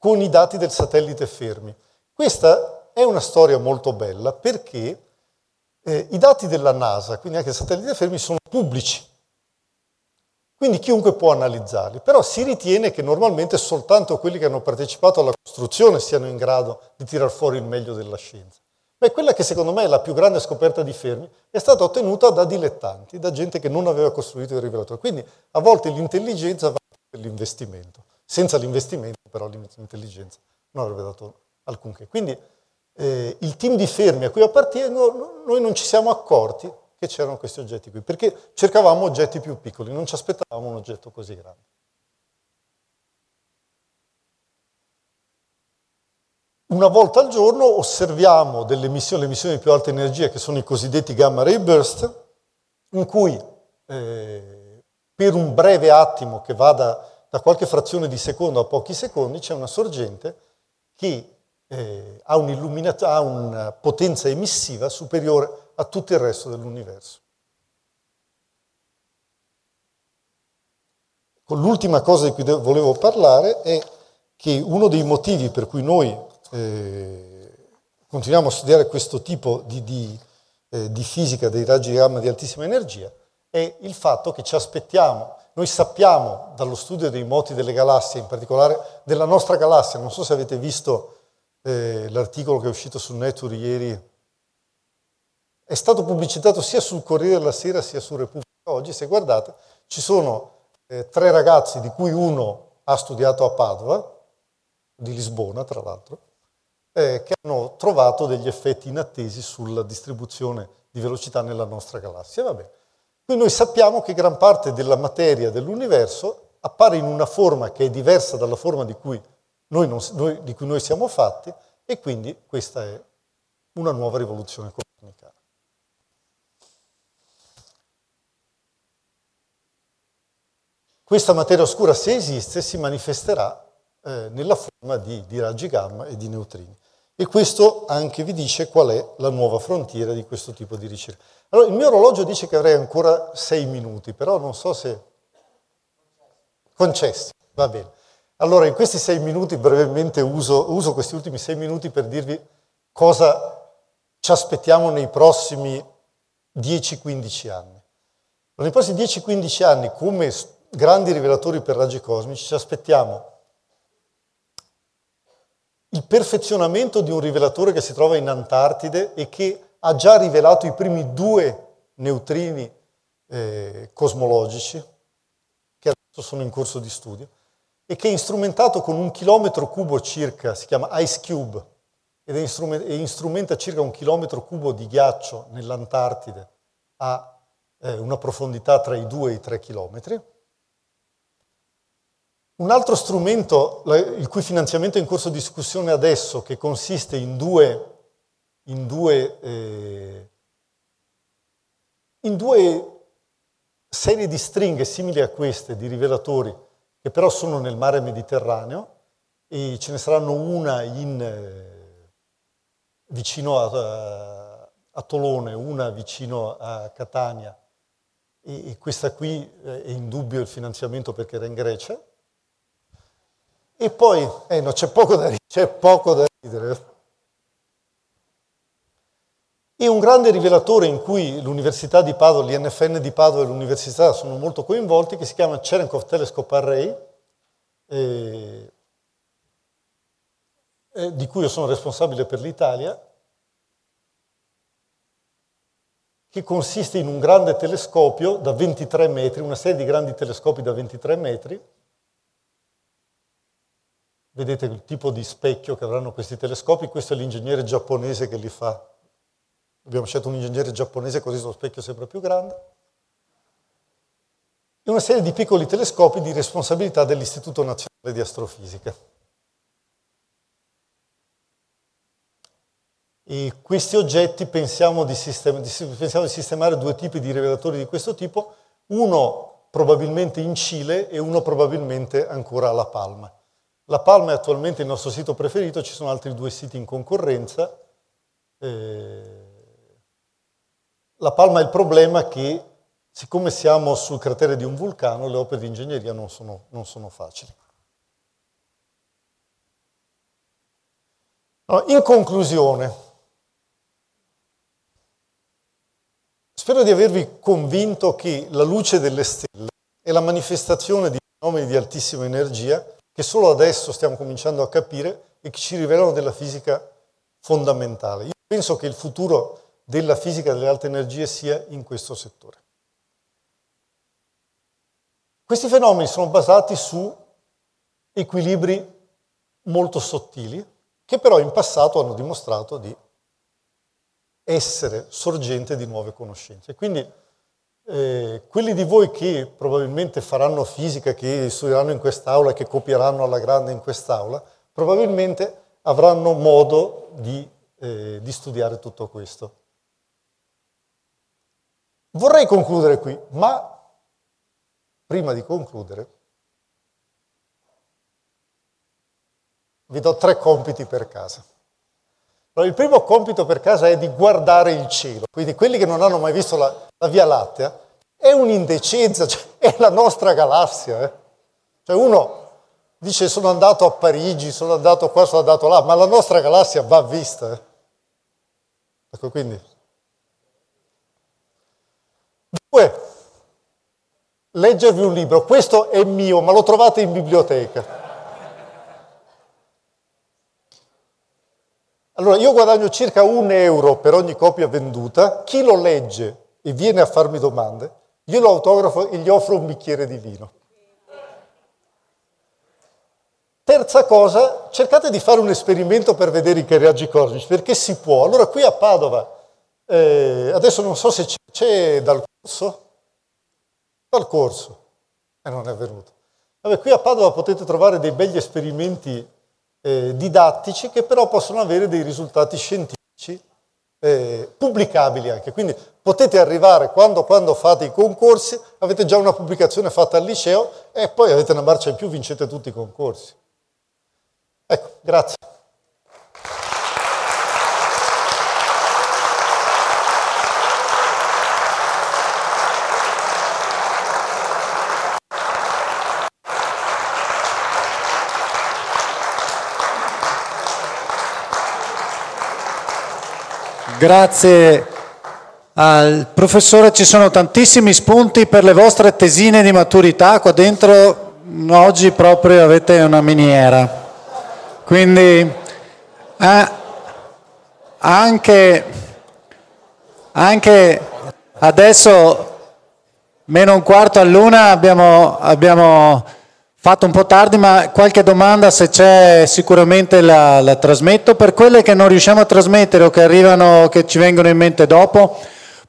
Speaker 3: con i dati del satellite Fermi. Questa è una storia molto bella perché eh, i dati della NASA, quindi anche il satellite Fermi, sono pubblici. Quindi chiunque può analizzarli, però si ritiene che normalmente soltanto quelli che hanno partecipato alla costruzione siano in grado di tirar fuori il meglio della scienza. Beh, quella che secondo me è la più grande scoperta di Fermi è stata ottenuta da dilettanti, da gente che non aveva costruito il rivelatore. Quindi a volte l'intelligenza va per l'investimento. Senza l'investimento però l'intelligenza non avrebbe dato alcunché. Quindi eh, il team di Fermi a cui appartengo, noi non ci siamo accorti che c'erano questi oggetti qui, perché cercavamo oggetti più piccoli, non ci aspettavamo un oggetto così grande. Una volta al giorno osserviamo delle emissioni, le emissioni di più alta energia, che sono i cosiddetti gamma ray burst, in cui eh, per un breve attimo che vada da qualche frazione di secondo a pochi secondi c'è una sorgente che eh, ha, un ha una potenza emissiva superiore a tutto il resto dell'universo. L'ultima cosa di cui volevo parlare è che uno dei motivi per cui noi eh, continuiamo a studiare questo tipo di, di, eh, di fisica dei raggi di gamma di altissima energia è il fatto che ci aspettiamo noi sappiamo dallo studio dei moti delle galassie, in particolare della nostra galassia, non so se avete visto eh, l'articolo che è uscito su Nature ieri, è stato pubblicizzato sia sul Corriere della Sera sia su Repubblica Oggi, se guardate, ci sono eh, tre ragazzi, di cui uno ha studiato a Padova, di Lisbona tra l'altro, eh, che hanno trovato degli effetti inattesi sulla distribuzione di velocità nella nostra galassia. Va bene. Quindi noi sappiamo che gran parte della materia dell'universo appare in una forma che è diversa dalla forma di cui noi, non, noi, di cui noi siamo fatti e quindi questa è una nuova rivoluzione cosmica. Questa materia oscura, se esiste, si manifesterà eh, nella forma di, di raggi gamma e di neutrini. E questo anche vi dice qual è la nuova frontiera di questo tipo di ricerca. Allora, il mio orologio dice che avrei ancora sei minuti, però non so se... Concessi, va bene. Allora, in questi sei minuti brevemente uso, uso questi ultimi sei minuti per dirvi cosa ci aspettiamo nei prossimi 10-15 anni. Nei prossimi 10-15 anni, come grandi rivelatori per raggi cosmici, ci aspettiamo il perfezionamento di un rivelatore che si trova in Antartide e che ha già rivelato i primi due neutrini eh, cosmologici, che adesso sono in corso di studio, e che è strumentato con un chilometro cubo circa, si chiama Ice Cube, ed instrument- e instrumenta circa un chilometro cubo di ghiaccio nell'Antartide a eh, una profondità tra i 2 e i 3 chilometri. Un altro strumento, il cui finanziamento è in corso di discussione adesso, che consiste in due in due, eh, in due serie di stringhe simili a queste di rivelatori che però sono nel mare Mediterraneo e ce ne saranno una in, eh, vicino a, a, Tolone, una vicino a Catania e, e questa qui eh, è in dubbio il finanziamento perché era in Grecia. E poi, eh no, c'è poco da, ridere. c'è poco da ridere. E un grande rivelatore in cui l'Università di Padova, l'INFN di Padova e l'Università sono molto coinvolti, che si chiama Cherenkov Telescope Array, eh, eh, di cui io sono responsabile per l'Italia, che consiste in un grande telescopio da 23 metri, una serie di grandi telescopi da 23 metri. Vedete il tipo di specchio che avranno questi telescopi, questo è l'ingegnere giapponese che li fa Abbiamo scelto un ingegnere giapponese così lo specchio è sempre più grande. E una serie di piccoli telescopi di responsabilità dell'Istituto Nazionale di Astrofisica. E questi oggetti pensiamo di, sistem- di, pensiamo di sistemare due tipi di rivelatori di questo tipo, uno probabilmente in Cile e uno probabilmente ancora alla Palma. La Palma è attualmente il nostro sito preferito, ci sono altri due siti in concorrenza. Eh, la Palma ha il problema che, siccome siamo sul cratere di un vulcano, le opere di ingegneria non sono, non sono facili. in conclusione, spero di avervi convinto che la luce delle stelle è la manifestazione di fenomeni di altissima energia che solo adesso stiamo cominciando a capire e che ci rivelano della fisica fondamentale. Io penso che il futuro della fisica delle alte energie sia in questo settore. Questi fenomeni sono basati su equilibri molto sottili, che però in passato hanno dimostrato di essere sorgente di nuove conoscenze. Quindi eh, quelli di voi che probabilmente faranno fisica, che studieranno in quest'aula, che copieranno alla grande in quest'aula, probabilmente avranno modo di, eh, di studiare tutto questo. Vorrei concludere qui, ma prima di concludere vi do tre compiti per casa. Allora, il primo compito per casa è di guardare il cielo, quindi quelli che non hanno mai visto la, la Via Lattea è un'indecenza, cioè, è la nostra galassia. Eh? Cioè uno dice sono andato a Parigi, sono andato qua, sono andato là, ma la nostra galassia va vista. Eh? Ecco, quindi Due, leggervi un libro. Questo è mio, ma lo trovate in biblioteca. Allora, io guadagno circa un euro per ogni copia venduta. Chi lo legge e viene a farmi domande, io lo autografo e gli offro un bicchiere di vino. Terza cosa, cercate di fare un esperimento per vedere i carriaggi cornici, perché si può. Allora, qui a Padova, eh, adesso non so se c'è, c'è dal corso? Dal corso. E non è venuto. Vabbè, qui a Padova potete trovare dei begli esperimenti eh, didattici che però possono avere dei risultati scientifici eh, pubblicabili anche. Quindi potete arrivare quando, quando, fate i concorsi, avete già una pubblicazione fatta al liceo e poi avete una marcia in più, vincete tutti i concorsi. Ecco, grazie.
Speaker 2: Grazie al professore, ci sono tantissimi spunti per le vostre tesine di maturità, qua dentro oggi proprio avete una miniera. Quindi eh, anche, anche, adesso meno un quarto all'una abbiamo, abbiamo Fatto un po' tardi, ma qualche domanda se c'è sicuramente la, la, trasmetto. Per quelle che non riusciamo a trasmettere o che arrivano, che ci vengono in mente dopo,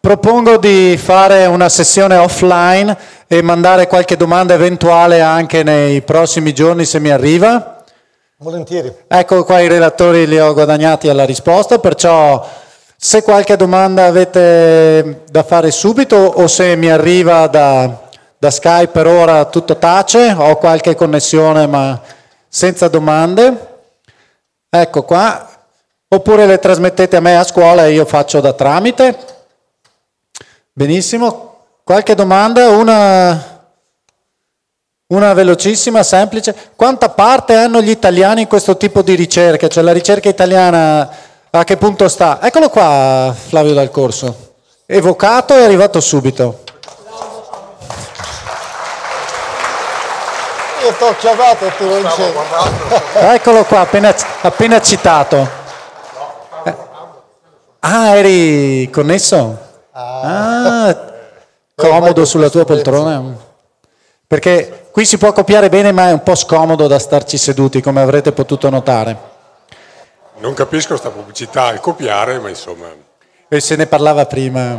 Speaker 2: propongo di fare una sessione offline e mandare qualche domanda eventuale anche nei prossimi giorni se mi arriva. Volentieri. Ecco qua i relatori li ho guadagnati alla risposta, perciò se qualche domanda avete da fare subito o se mi arriva da da Skype per ora tutto tace, ho qualche connessione ma senza domande. Ecco qua. Oppure le trasmettete a me a scuola e io faccio da tramite. Benissimo. Qualche domanda? Una, una velocissima, semplice. Quanta parte hanno gli italiani in questo tipo di ricerca? Cioè la ricerca italiana a che punto sta? Eccolo qua Flavio Dal Corso. Evocato e arrivato subito.
Speaker 3: che ti tu non c'eri.
Speaker 2: Eccolo qua, appena, appena citato. Eh, ah, eri connesso? Ah, ah eh, comodo sulla tua poltrona. Perché qui si può copiare bene, ma è un po' scomodo da starci seduti, come avrete potuto notare.
Speaker 4: Non capisco sta pubblicità al copiare, ma insomma.
Speaker 2: E se ne parlava prima.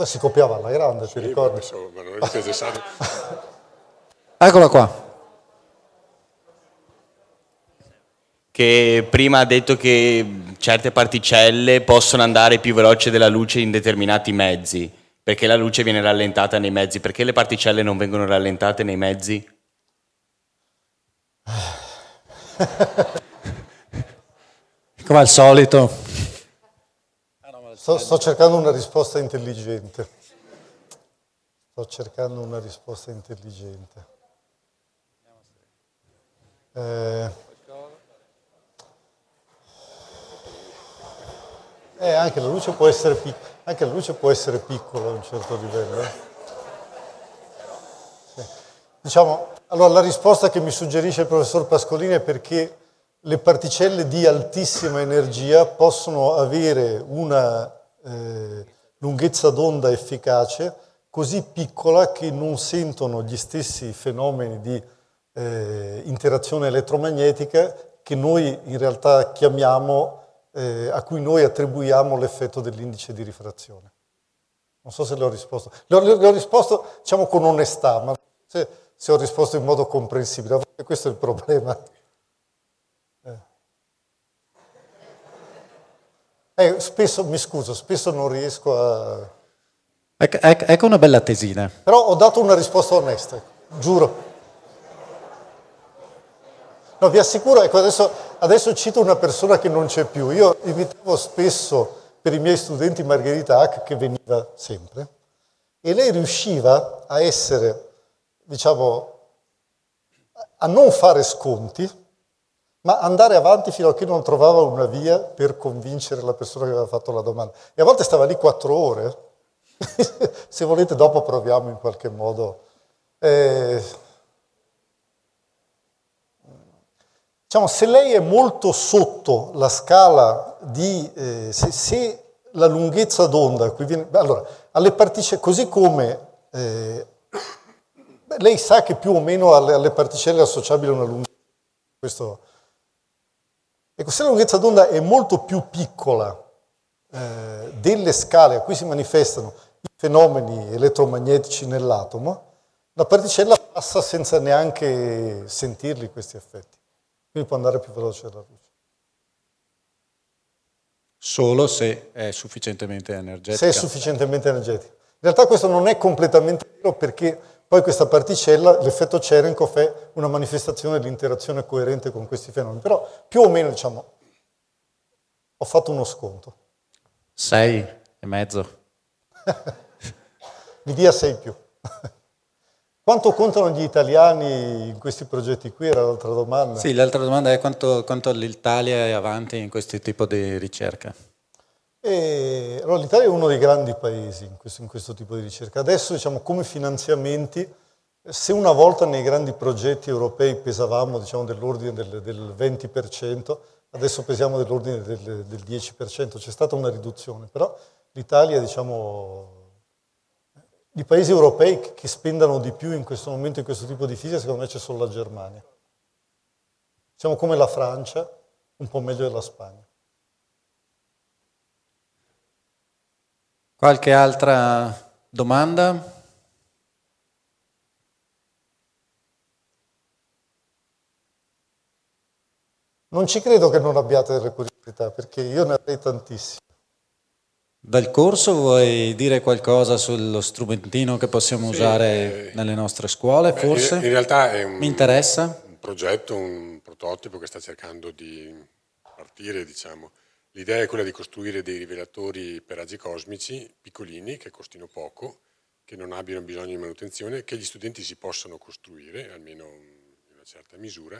Speaker 4: Si copiava alla grande, sì, ti ricordi? Insomma, non
Speaker 3: è
Speaker 1: necessario. Eccola qua. Che prima ha detto che certe particelle possono andare più veloce della luce in determinati mezzi, perché la luce viene rallentata nei mezzi, perché le particelle non vengono rallentate nei mezzi?
Speaker 2: Come al solito.
Speaker 3: Ah, sto, sto cercando una risposta intelligente. Sto cercando una risposta intelligente. Eh, eh, anche, la luce può essere anche la luce può essere piccola a un certo livello. Eh? Diciamo, allora la risposta che mi suggerisce il professor Pascolini è perché le particelle di altissima energia possono avere una eh, lunghezza d'onda efficace così piccola che non sentono gli stessi fenomeni di eh, interazione elettromagnetica che noi in realtà chiamiamo, eh, a cui noi attribuiamo l'effetto dell'indice di rifrazione. Non so se le ho risposto. Le ho, le ho risposto, diciamo, con onestà, ma se, se, ho risposto in modo comprensibile. questo è il problema. Eh. eh, spesso, mi scuso, spesso non riesco a...
Speaker 2: Ecco, ecco, ecco, una bella tesina.
Speaker 3: Però ho dato una risposta onesta, giuro. No, vi assicuro, ecco, adesso, adesso cito una persona che non c'è più. Io invitavo spesso per i miei studenti Margherita Hack, che veniva sempre, e lei riusciva a essere, diciamo, a non fare sconti, ma andare avanti fino a che non trovava una via per convincere la persona che aveva fatto la domanda. E a volte stava lì quattro ore. Se volete dopo proviamo in qualche modo. Eh, Diciamo, se lei è molto sotto la scala di... Eh, se, se, la lunghezza d'onda, qui viene, allora, alle particelle, così come eh, lei sa che più o meno alle, alle particelle è associabile una lunghezza, questo, ecco, se la lunghezza d'onda è molto più piccola eh, delle scale a cui si manifestano i fenomeni elettromagnetici nell'atomo, la particella passa senza neanche sentirli questi effetti. Quindi può andare più veloce la luce.
Speaker 2: Solo se è sufficientemente energetica. Se è
Speaker 3: sufficientemente energetica. In realtà questo non è completamente vero perché poi questa particella, l'effetto Cherenkov è una manifestazione di interazione coerente con questi fenomeni, però più o meno diciamo ho fatto uno sconto.
Speaker 2: 6 e mezzo.
Speaker 3: Mi dia 6 più. Quanto contano gli italiani in questi progetti qui? Era l'altra domanda. Sì,
Speaker 2: l'altra domanda è quanto, quanto l'Italia è avanti in questo tipo di ricerca.
Speaker 3: E, allora, L'Italia è uno dei grandi paesi in questo, in questo tipo di ricerca. Adesso diciamo, come finanziamenti, se una volta nei grandi progetti europei pesavamo diciamo, dell'ordine del, del, 20%, adesso pesiamo dell'ordine del, del 10%, c'è stata una riduzione, però l'Italia diciamo, di paesi europei che spendano di più in questo momento in questo tipo di fisica, secondo me c'è solo la Germania. Siamo come la Francia, un po' meglio della Spagna.
Speaker 2: Qualche altra domanda?
Speaker 3: Non ci credo che non abbiate delle curiosità, perché io ne avrei tantissime.
Speaker 2: Dal corso vuoi dire qualcosa sullo strumentino che possiamo sì, usare
Speaker 4: eh, nelle nostre scuole, beh, forse? In realtà è un, Mi interessa? un progetto, un prototipo che sta cercando di partire, diciamo. L'idea è quella di costruire dei rivelatori per raggi cosmici piccolini, che costino poco, che non abbiano bisogno di manutenzione, che gli studenti si possano costruire, almeno in una certa misura,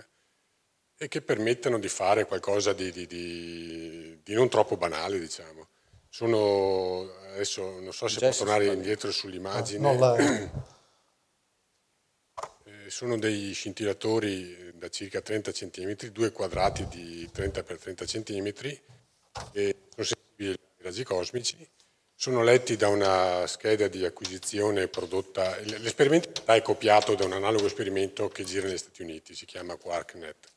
Speaker 4: e che permettano di fare qualcosa di, di, di, di non troppo banale, diciamo. Sono, adesso non so se può tornare indietro sull'immagine. No, eh, sono dei scintillatori da circa 30 cm, due quadrati di 30 x 30 cm, e sono sensibili ai raggi cosmici. Sono letti da una scheda di acquisizione prodotta. L'esperimento è copiato da un analogo esperimento che gira negli Stati Uniti, si chiama QuarkNet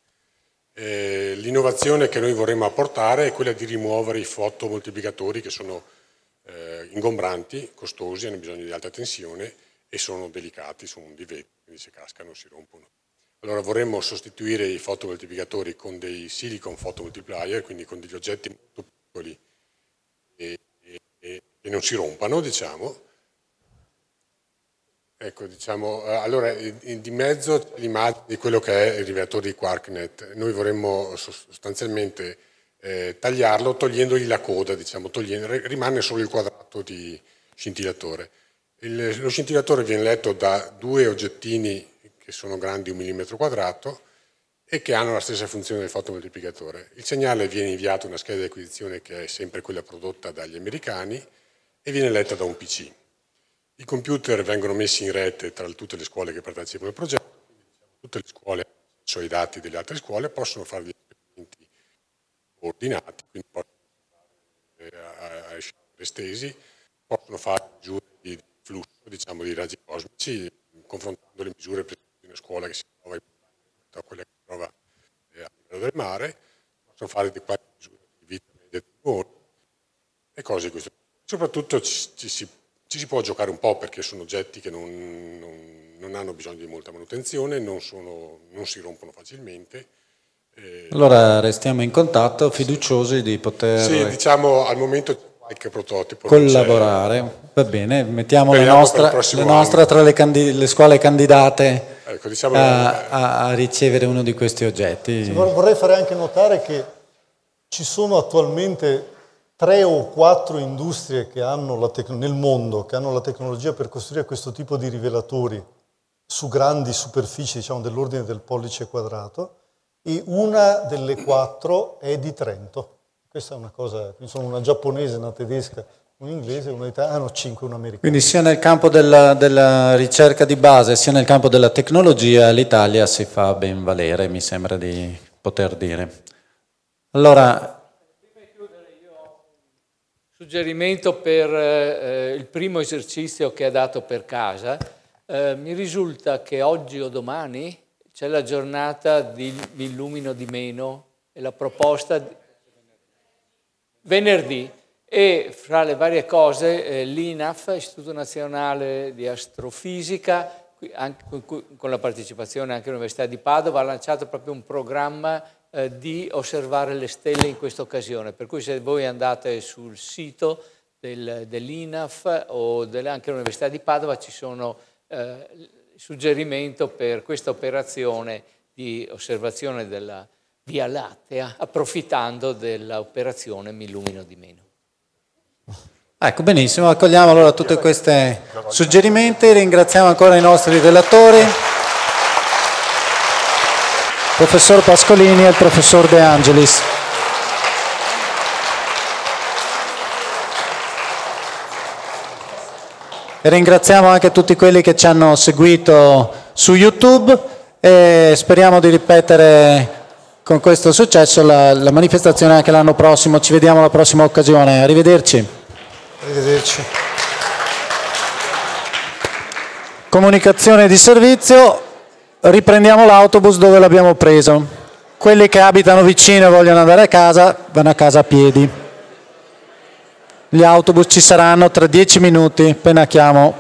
Speaker 4: eh, l'innovazione che noi vorremmo apportare è quella di rimuovere i fotomoltiplicatori che sono eh, ingombranti, costosi, hanno bisogno di alta tensione e sono delicati, sono un divetto, quindi se cascano si rompono. Allora vorremmo sostituire i fotomoltiplicatori con dei silicon fotomultiplier, quindi con degli oggetti molto piccoli e, e, e non si rompano, diciamo, Ecco, diciamo, eh, allora di mezzo l'immagine di quello che è il rivelatore di Quarknet. Noi vorremmo sostanzialmente eh, tagliarlo togliendogli la coda, diciamo, togliendo, rimane solo il quadrato di scintillatore. Il, lo scintillatore viene letto da due oggettini che sono grandi un millimetro quadrato e che hanno la stessa funzione del fotomoltiplicatore. Il segnale viene inviato a una scheda di acquisizione che è sempre quella prodotta dagli americani e viene letta da un PC. I computer vengono messi in rete tra tutte le scuole che partecipano al progetto, quindi diciamo, tutte le scuole, cioè i dati delle altre scuole, possono fare degli esperimenti ordinati, quindi possono fare estesi, eh, possono fare misure di flusso diciamo, di raggi cosmici, confrontando le misure di una scuola che si trova in a quella che si trova eh, a livello del mare, possono fare di qualche misura di vita media di e cose di questo. Soprattutto ci, ci si ci si può giocare un po' perché sono oggetti che non, non, non hanno bisogno di molta manutenzione, non, sono, non si rompono facilmente.
Speaker 2: Eh, allora restiamo in contatto, fiduciosi sì. di poter... Sì, eh,
Speaker 4: diciamo al momento qualche prototipo. Collaborare,
Speaker 2: va bene, mettiamo la nostra, le nostre tra le, candid- le scuole candidate ecco, diciamo a, a, a, ricevere uno di questi oggetti.
Speaker 3: Vorrei fare anche notare che ci sono attualmente tre o quattro industrie tec- nel mondo che hanno la tecnologia per costruire questo tipo di rivelatori su grandi superfici, diciamo dell'ordine del pollice quadrato, e una delle quattro è di Trento. Questa è una cosa, sono una giapponese, una tedesca, un inglese, una italiana, ah cinque, un americano.
Speaker 2: Quindi sia nel campo della, della, ricerca di base sia nel campo della tecnologia l'Italia si fa ben valere, mi sembra di poter dire. Allora,
Speaker 1: Suggerimento per eh, il primo esercizio che ha dato per casa. Eh, mi risulta che oggi o domani c'è la giornata di Mi illumino di meno e la proposta di... venerdì e fra le varie cose eh, l'INAF, Istituto Nazionale di Astrofisica, anche, con la partecipazione anche dell'Università di Padova, ha lanciato proprio un programma eh, di osservare le stelle in questa occasione. Per cui se voi andate sul sito del, dell'INAF o delle, anche all'Università di Padova ci sono eh, suggerimento per questa operazione di osservazione della Via Lattea, approfittando dell'operazione Mi illumino di meno.
Speaker 2: Ecco, benissimo, accogliamo allora tutti questi suggerimenti, ringraziamo ancora i nostri relatori professor Pascolini e il professor De Angelis. E ringraziamo anche tutti quelli che ci hanno seguito su YouTube e speriamo di ripetere con questo successo la, la manifestazione anche l'anno prossimo. Ci vediamo alla prossima occasione. Arrivederci.
Speaker 3: Arrivederci.
Speaker 2: Comunicazione di servizio riprendiamo l'autobus dove l'abbiamo preso. Quelli che abitano vicino e vogliono andare a casa vanno a casa a piedi. Gli autobus ci saranno tra dieci minuti, appena chiamo.